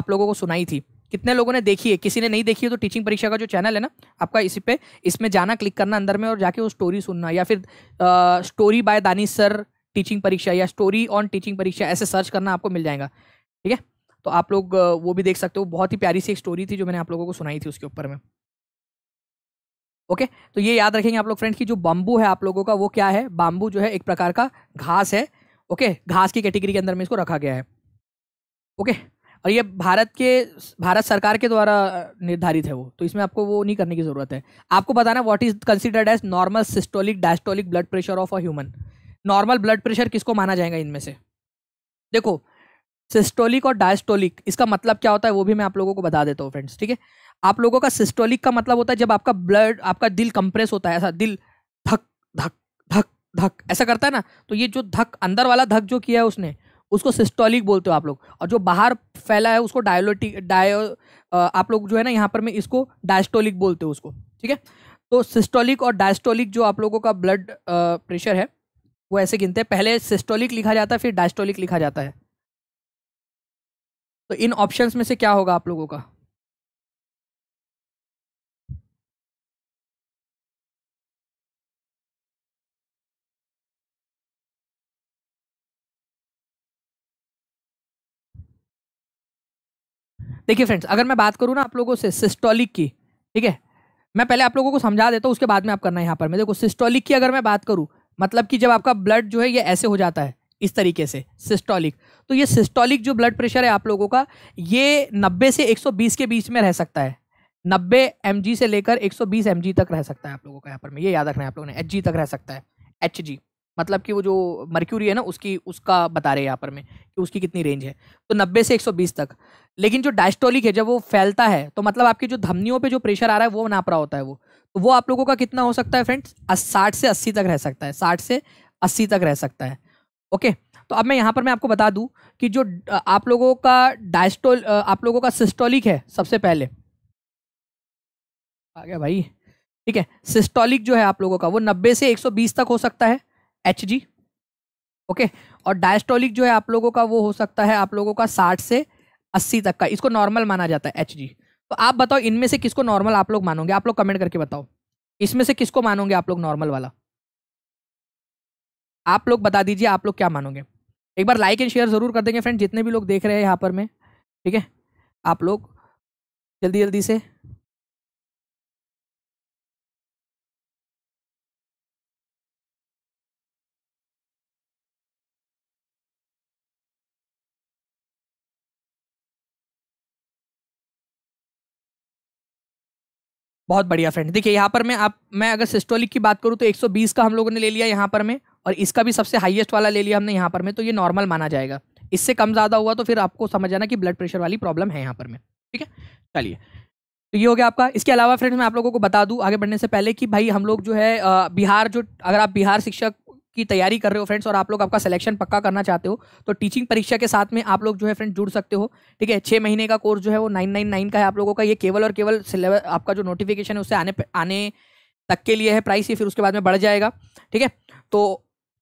आप लोगों को सुनाई थी कितने लोगों ने देखी है किसी ने नहीं देखी है तो टीचिंग परीक्षा का जो चैनल है ना आपका इसी पे इसमें जाना क्लिक करना अंदर में और जाके वो स्टोरी सुनना या फिर story by Dani sir teaching परीक्षा या स्टोरी ऑन टीचिंग परीक्षा ऐसे सर्च करना आपको मिल जाएगा ठीक है तो आप लोग वो भी देख सकते हो बहुत ही प्यारी सी एक स्टोरी थी जो मैंने आप लोगों को सुनाई थी उसके ऊपर में ओके तो ये याद रखेंगे आप लोग फ्रेंड की जो बाम्बू है आप लोगों का वो क्या है बाम्बू जो है एक प्रकार का घास है ओके घास की कैटेगरी के अंदर में इसको रखा गया है ओके okay? और ये भारत के भारत सरकार के द्वारा निर्धारित है वो तो इसमें आपको वो नहीं करने की ज़रूरत है आपको बताना what is considered as normal systolic diastolic blood pressure of a human normal blood pressure किसको माना जाएगा इनमें से देखो सिस्टोलिक और डायस्टोलिक इसका मतलब क्या होता है वो भी मैं आप लोगों को बता देता हूँ फ्रेंड्स ठीक है आप लोगों का सिस्टोलिक का मतलब होता है जब आपका ब्लड आपका दिल कंप्रेस होता है ऐसा दिल धक धक धक धक ऐसा करता है ना तो ये जो धक अंदर वाला धक जो किया है उसने उसको सिस्टोलिक बोलते हो आप लोग और जो बाहर फैला है उसको डायलोटिक डायो आप लोग जो है ना यहाँ पर मैं इसको डायस्टोलिक बोलते हो उसको ठीक है तो सिस्टोलिक और डायस्टोलिक जो आप लोगों का ब्लड प्रेशर है वो ऐसे गिनते हैं पहले सिस्टोलिक लिखा जाता है फिर डायस्टोलिक लिखा जाता है तो इन ऑप्शंस में से क्या होगा आप लोगों का देखिए फ्रेंड्स अगर मैं बात करूँ ना आप लोगों से सिस्टोलिक की ठीक है मैं पहले आप लोगों को समझा देता हूँ उसके बाद में आप करना है यहाँ पर मैं देखो सिस्टोलिक की अगर मैं बात करूँ मतलब कि जब आपका ब्लड जो है ये ऐसे हो जाता है इस तरीके से सिस्टोलिक तो ये सिस्टोलिक जो ब्लड प्रेशर है आप लोगों का ये 90 से 120 के बीच में रह सकता है 90 एम से लेकर 120 एम तक रह सकता है आप लोगों का यहाँ पर मैं ये याद रखना है आप लोगों ने एच तक रह सकता है एच मतलब कि वो जो मर्क्यूरी है ना उसकी उसका बता रहे हैं यहाँ पर में कि उसकी कितनी रेंज है तो 90 से 120 तक लेकिन जो डायस्टोलिक है जब वो फैलता है तो मतलब आपकी जो धमनियों पे जो प्रेशर आ रहा है वो नाप रहा होता है वो तो वो आप लोगों का कितना हो सकता है फ्रेंड्स साठ से अस्सी तक रह सकता है साठ से अस्सी तक रह सकता है ओके तो अब मैं यहाँ पर मैं आपको बता दूँ कि जो आप लोगों का डायस्टोल आप लोगों का सिस्टोलिक है सबसे पहले आ गया भाई ठीक है सिस्टोलिक जो है आप लोगों का वो 90 से 120 तक हो सकता है एच जी ओके और डायस्टोलिक जो है आप लोगों का वो हो सकता है आप लोगों का साठ से अस्सी तक का इसको नॉर्मल माना जाता है एच जी तो आप बताओ इनमें से किसको नॉर्मल आप लोग मानोगे आप लोग कमेंट करके बताओ इसमें से किसको मानोगे आप लोग नॉर्मल वाला आप लोग बता दीजिए आप लोग क्या मानोगे एक बार लाइक एंड शेयर ज़रूर कर देंगे फ्रेंड जितने भी लोग देख रहे हैं यहाँ पर मैं ठीक है आप लोग जल्दी जल्दी से बहुत बढ़िया फ्रेंड देखिए यहाँ पर मैं आप मैं अगर सिस्टोलिक की बात करूँ तो 120 का हम लोगों ने ले लिया यहाँ पर में और इसका भी सबसे हाईएस्ट वाला ले लिया हमने यहाँ पर में तो ये नॉर्मल माना जाएगा इससे कम ज़्यादा हुआ तो फिर आपको समझ आना कि ब्लड प्रेशर वाली प्रॉब्लम है यहाँ पर में ठीक है चलिए तो ये हो गया आपका इसके अलावा फ्रेंड्स मैं आप लोगों को बता दूँ आगे बढ़ने से पहले कि भाई हम लोग जो है बिहार जो अगर आप बिहार शिक्षक की तैयारी कर रहे हो फ्रेंड्स और आप लोग आपका सिलेक्शन पक्का करना चाहते हो तो टीचिंग परीक्षा के साथ में आप लोग जो है फ्रेंड जुड़ सकते हो ठीक है छः महीने का कोर्स जो है वो नाइन नाइन नाइन का है आप लोगों का ये केवल और केवल सिलेबस आपका जो नोटिफिकेशन है उससे आने आने तक के लिए है प्राइस ये फिर उसके बाद में बढ़ जाएगा ठीक है तो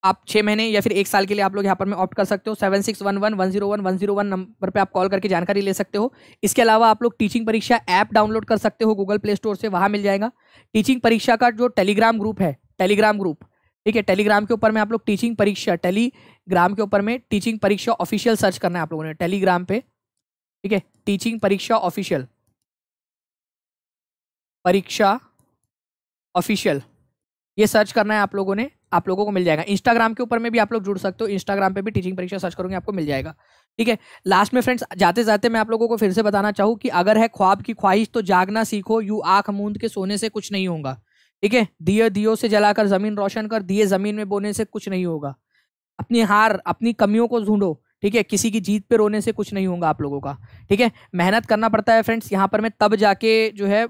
आप छः महीने या फिर एक साल के लिए आप लोग यहाँ पर मैं ऑप्ट कर सकते हो seven six one one one zero one one zero one number पर आप कॉल करके जानकारी ले सकते हो इसके अलावा आप लोग टीचिंग परीक्षा ऐप डाउनलोड कर सकते हो गूगल प्ले स्टोर से वहाँ मिल जाएगा टीचिंग परीक्षा का जो टेलीग्राम ग्रुप है टेलीग्राम ग्रुप ठीक है टेलीग्राम के ऊपर में आप लोग टीचिंग परीक्षा टेलीग्राम के ऊपर में टीचिंग परीक्षा ऑफिशियल सर्च करना है आप लोगों ने टेलीग्राम पे ठीक है टीचिंग परीक्षा ऑफिशियल परीक्षा ऑफिशियल ये सर्च करना है आप लोगों ने आप लोगों को मिल जाएगा इंस्टाग्राम के ऊपर में भी आप लोग जुड़ सकते हो इंस्टाग्राम पे भी टीचिंग परीक्षा सर्च करोगे आपको मिल जाएगा ठीक है लास्ट में फ्रेंड्स जाते जाते मैं आप लोगों को फिर से बताना चाहूँ कि अगर है ख्वाब की ख्वाहिश तो जागना सीखो यू आंख मूंद के सोने से कुछ नहीं होगा ठीक है दिए दियो से जलाकर जमीन रोशन कर दिए जमीन में बोने से कुछ नहीं होगा अपनी हार अपनी कमियों को ढूंढो ठीक है किसी की जीत पे रोने से कुछ नहीं होगा आप लोगों का ठीक है मेहनत करना पड़ता है फ्रेंड्स यहाँ पर मैं तब जाके जो है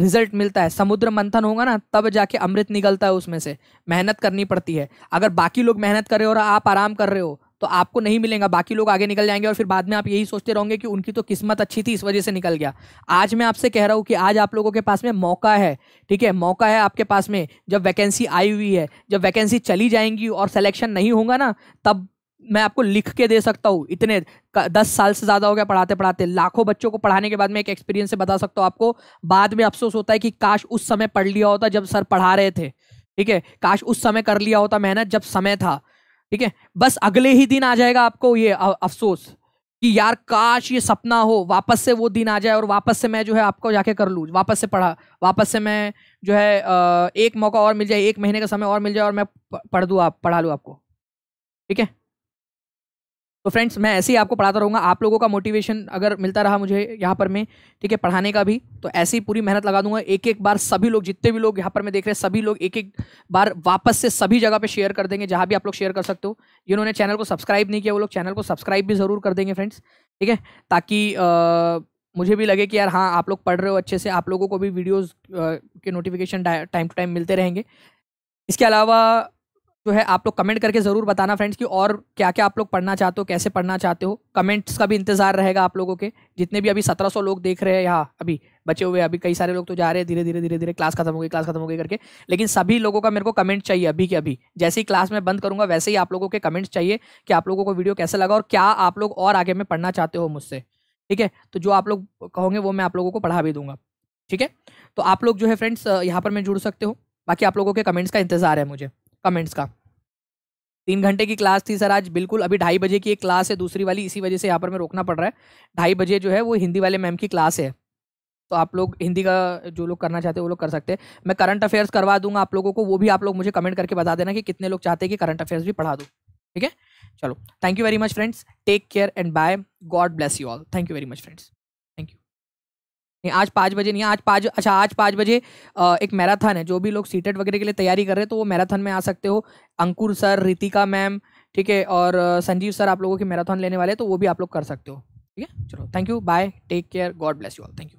रिजल्ट मिलता है समुद्र मंथन होगा ना तब जाके अमृत निकलता है उसमें से मेहनत करनी पड़ती है अगर बाकी लोग मेहनत कर रहे हो और आप आराम कर रहे हो तो आपको नहीं मिलेगा बाकी लोग आगे निकल जाएंगे और फिर बाद में आप यही सोचते रहोगे कि उनकी तो किस्मत अच्छी थी इस वजह से निकल गया आज मैं आपसे कह रहा हूँ कि आज आप लोगों के पास में मौका है ठीक है मौका है आपके पास में जब वैकेंसी आई हुई है जब वैकेंसी चली जाएंगी और सिलेक्शन नहीं होगा ना तब मैं आपको लिख के दे सकता हूँ इतने दस साल से ज़्यादा हो गया पढ़ाते पढ़ाते लाखों बच्चों को पढ़ाने के बाद मैं एक एक्सपीरियंस से बता सकता हूँ आपको बाद में अफसोस होता है कि काश उस समय पढ़ लिया होता जब सर पढ़ा रहे थे ठीक है काश उस समय कर लिया होता मेहनत जब समय था ठीक है बस अगले ही दिन आ जाएगा आपको ये अफसोस कि यार काश ये सपना हो वापस से वो दिन आ जाए और वापस से मैं जो है आपको जाके कर लूँ वापस से पढ़ा वापस से मैं जो है एक मौका और मिल जाए एक महीने का समय और मिल जाए और मैं पढ़ दूँ आप पढ़ा लूँ आपको ठीक है तो फ्रेंड्स मैं ऐसे ही आपको पढ़ाता रहूँगा आप लोगों का मोटिवेशन अगर मिलता रहा मुझे यहाँ पर मैं ठीक है पढ़ाने का भी तो ऐसे ही पूरी मेहनत लगा दूंगा एक एक बार सभी लोग जितने भी लोग यहाँ पर मैं देख रहे हैं सभी लोग एक एक बार वापस से सभी जगह पर शेयर कर देंगे जहाँ भी आप लोग शेयर कर सकते हो जिन्होंने चैनल को सब्सक्राइब नहीं किया वो लोग चैनल को सब्सक्राइब भी ज़रूर कर देंगे फ्रेंड्स ठीक है ताकि मुझे भी लगे कि यार हाँ आप लोग पढ़ रहे हो अच्छे से आप लोगों को भी वीडियोज़ के नोटिफिकेशन टाइम टू टाइम मिलते रहेंगे इसके अलावा जो तो है आप लोग कमेंट करके ज़रूर बताना फ्रेंड्स कि और क्या क्या आप लोग पढ़ना चाहते हो कैसे पढ़ना चाहते हो कमेंट्स का भी इंतज़ार रहेगा आप लोगों के जितने भी अभी सत्रह सौ लोग देख रहे हैं यहाँ अभी बचे हुए अभी कई सारे लोग तो जा रहे हैं धीरे धीरे धीरे धीरे क्लास खत्म हो गई क्लास खत्म हो गई करके लेकिन सभी लोगों का मेरे को कमेंट चाहिए अभी के अभी जैसे ही क्लास में बंद करूंगा वैसे ही आप लोगों के कमेंट्स चाहिए कि आप लोगों को वीडियो कैसा लगा और क्या आप लोग और आगे में पढ़ना चाहते हो मुझसे ठीक है तो जो आप लोग कहोगे वो मैं आप लोगों को पढ़ा भी दूंगा ठीक है तो आप लोग जो है फ्रेंड्स यहाँ पर मैं जुड़ सकते हो बाकी आप लोगों के कमेंट्स का इंतजार है मुझे कमेंट्स का तीन घंटे की क्लास थी सर आज बिल्कुल अभी ढाई बजे की एक क्लास है दूसरी वाली इसी वजह से यहाँ पर मैं रोकना पड़ रहा है ढाई बजे जो है वो हिंदी वाले मैम की क्लास है तो आप लोग हिंदी का जो लोग करना चाहते हैं वो लोग कर सकते हैं मैं करंट अफेयर्स करवा दूंगा आप लोगों को वो भी आप लोग मुझे कमेंट करके बता देना कि कितने लोग चाहते हैं कि करंट अफेयर्स भी पढ़ा दूँ ठीक है चलो thank you very much friends take care and bye God bless you all thank you very much friends नहीं आज पाँच बजे नहीं आज पाँच अच्छा आज पाँच बजे एक मैराथन है जो भी लोग सीटेट वगैरह के लिए तैयारी कर रहे हैं तो वो मैराथन में आ सकते हो अंकुर सर रितिका मैम ठीक है और संजीव सर आप लोगों की मैराथन लेने वाले तो वो भी आप लोग कर सकते हो ठीक है चलो thank you bye take care God bless you all thank you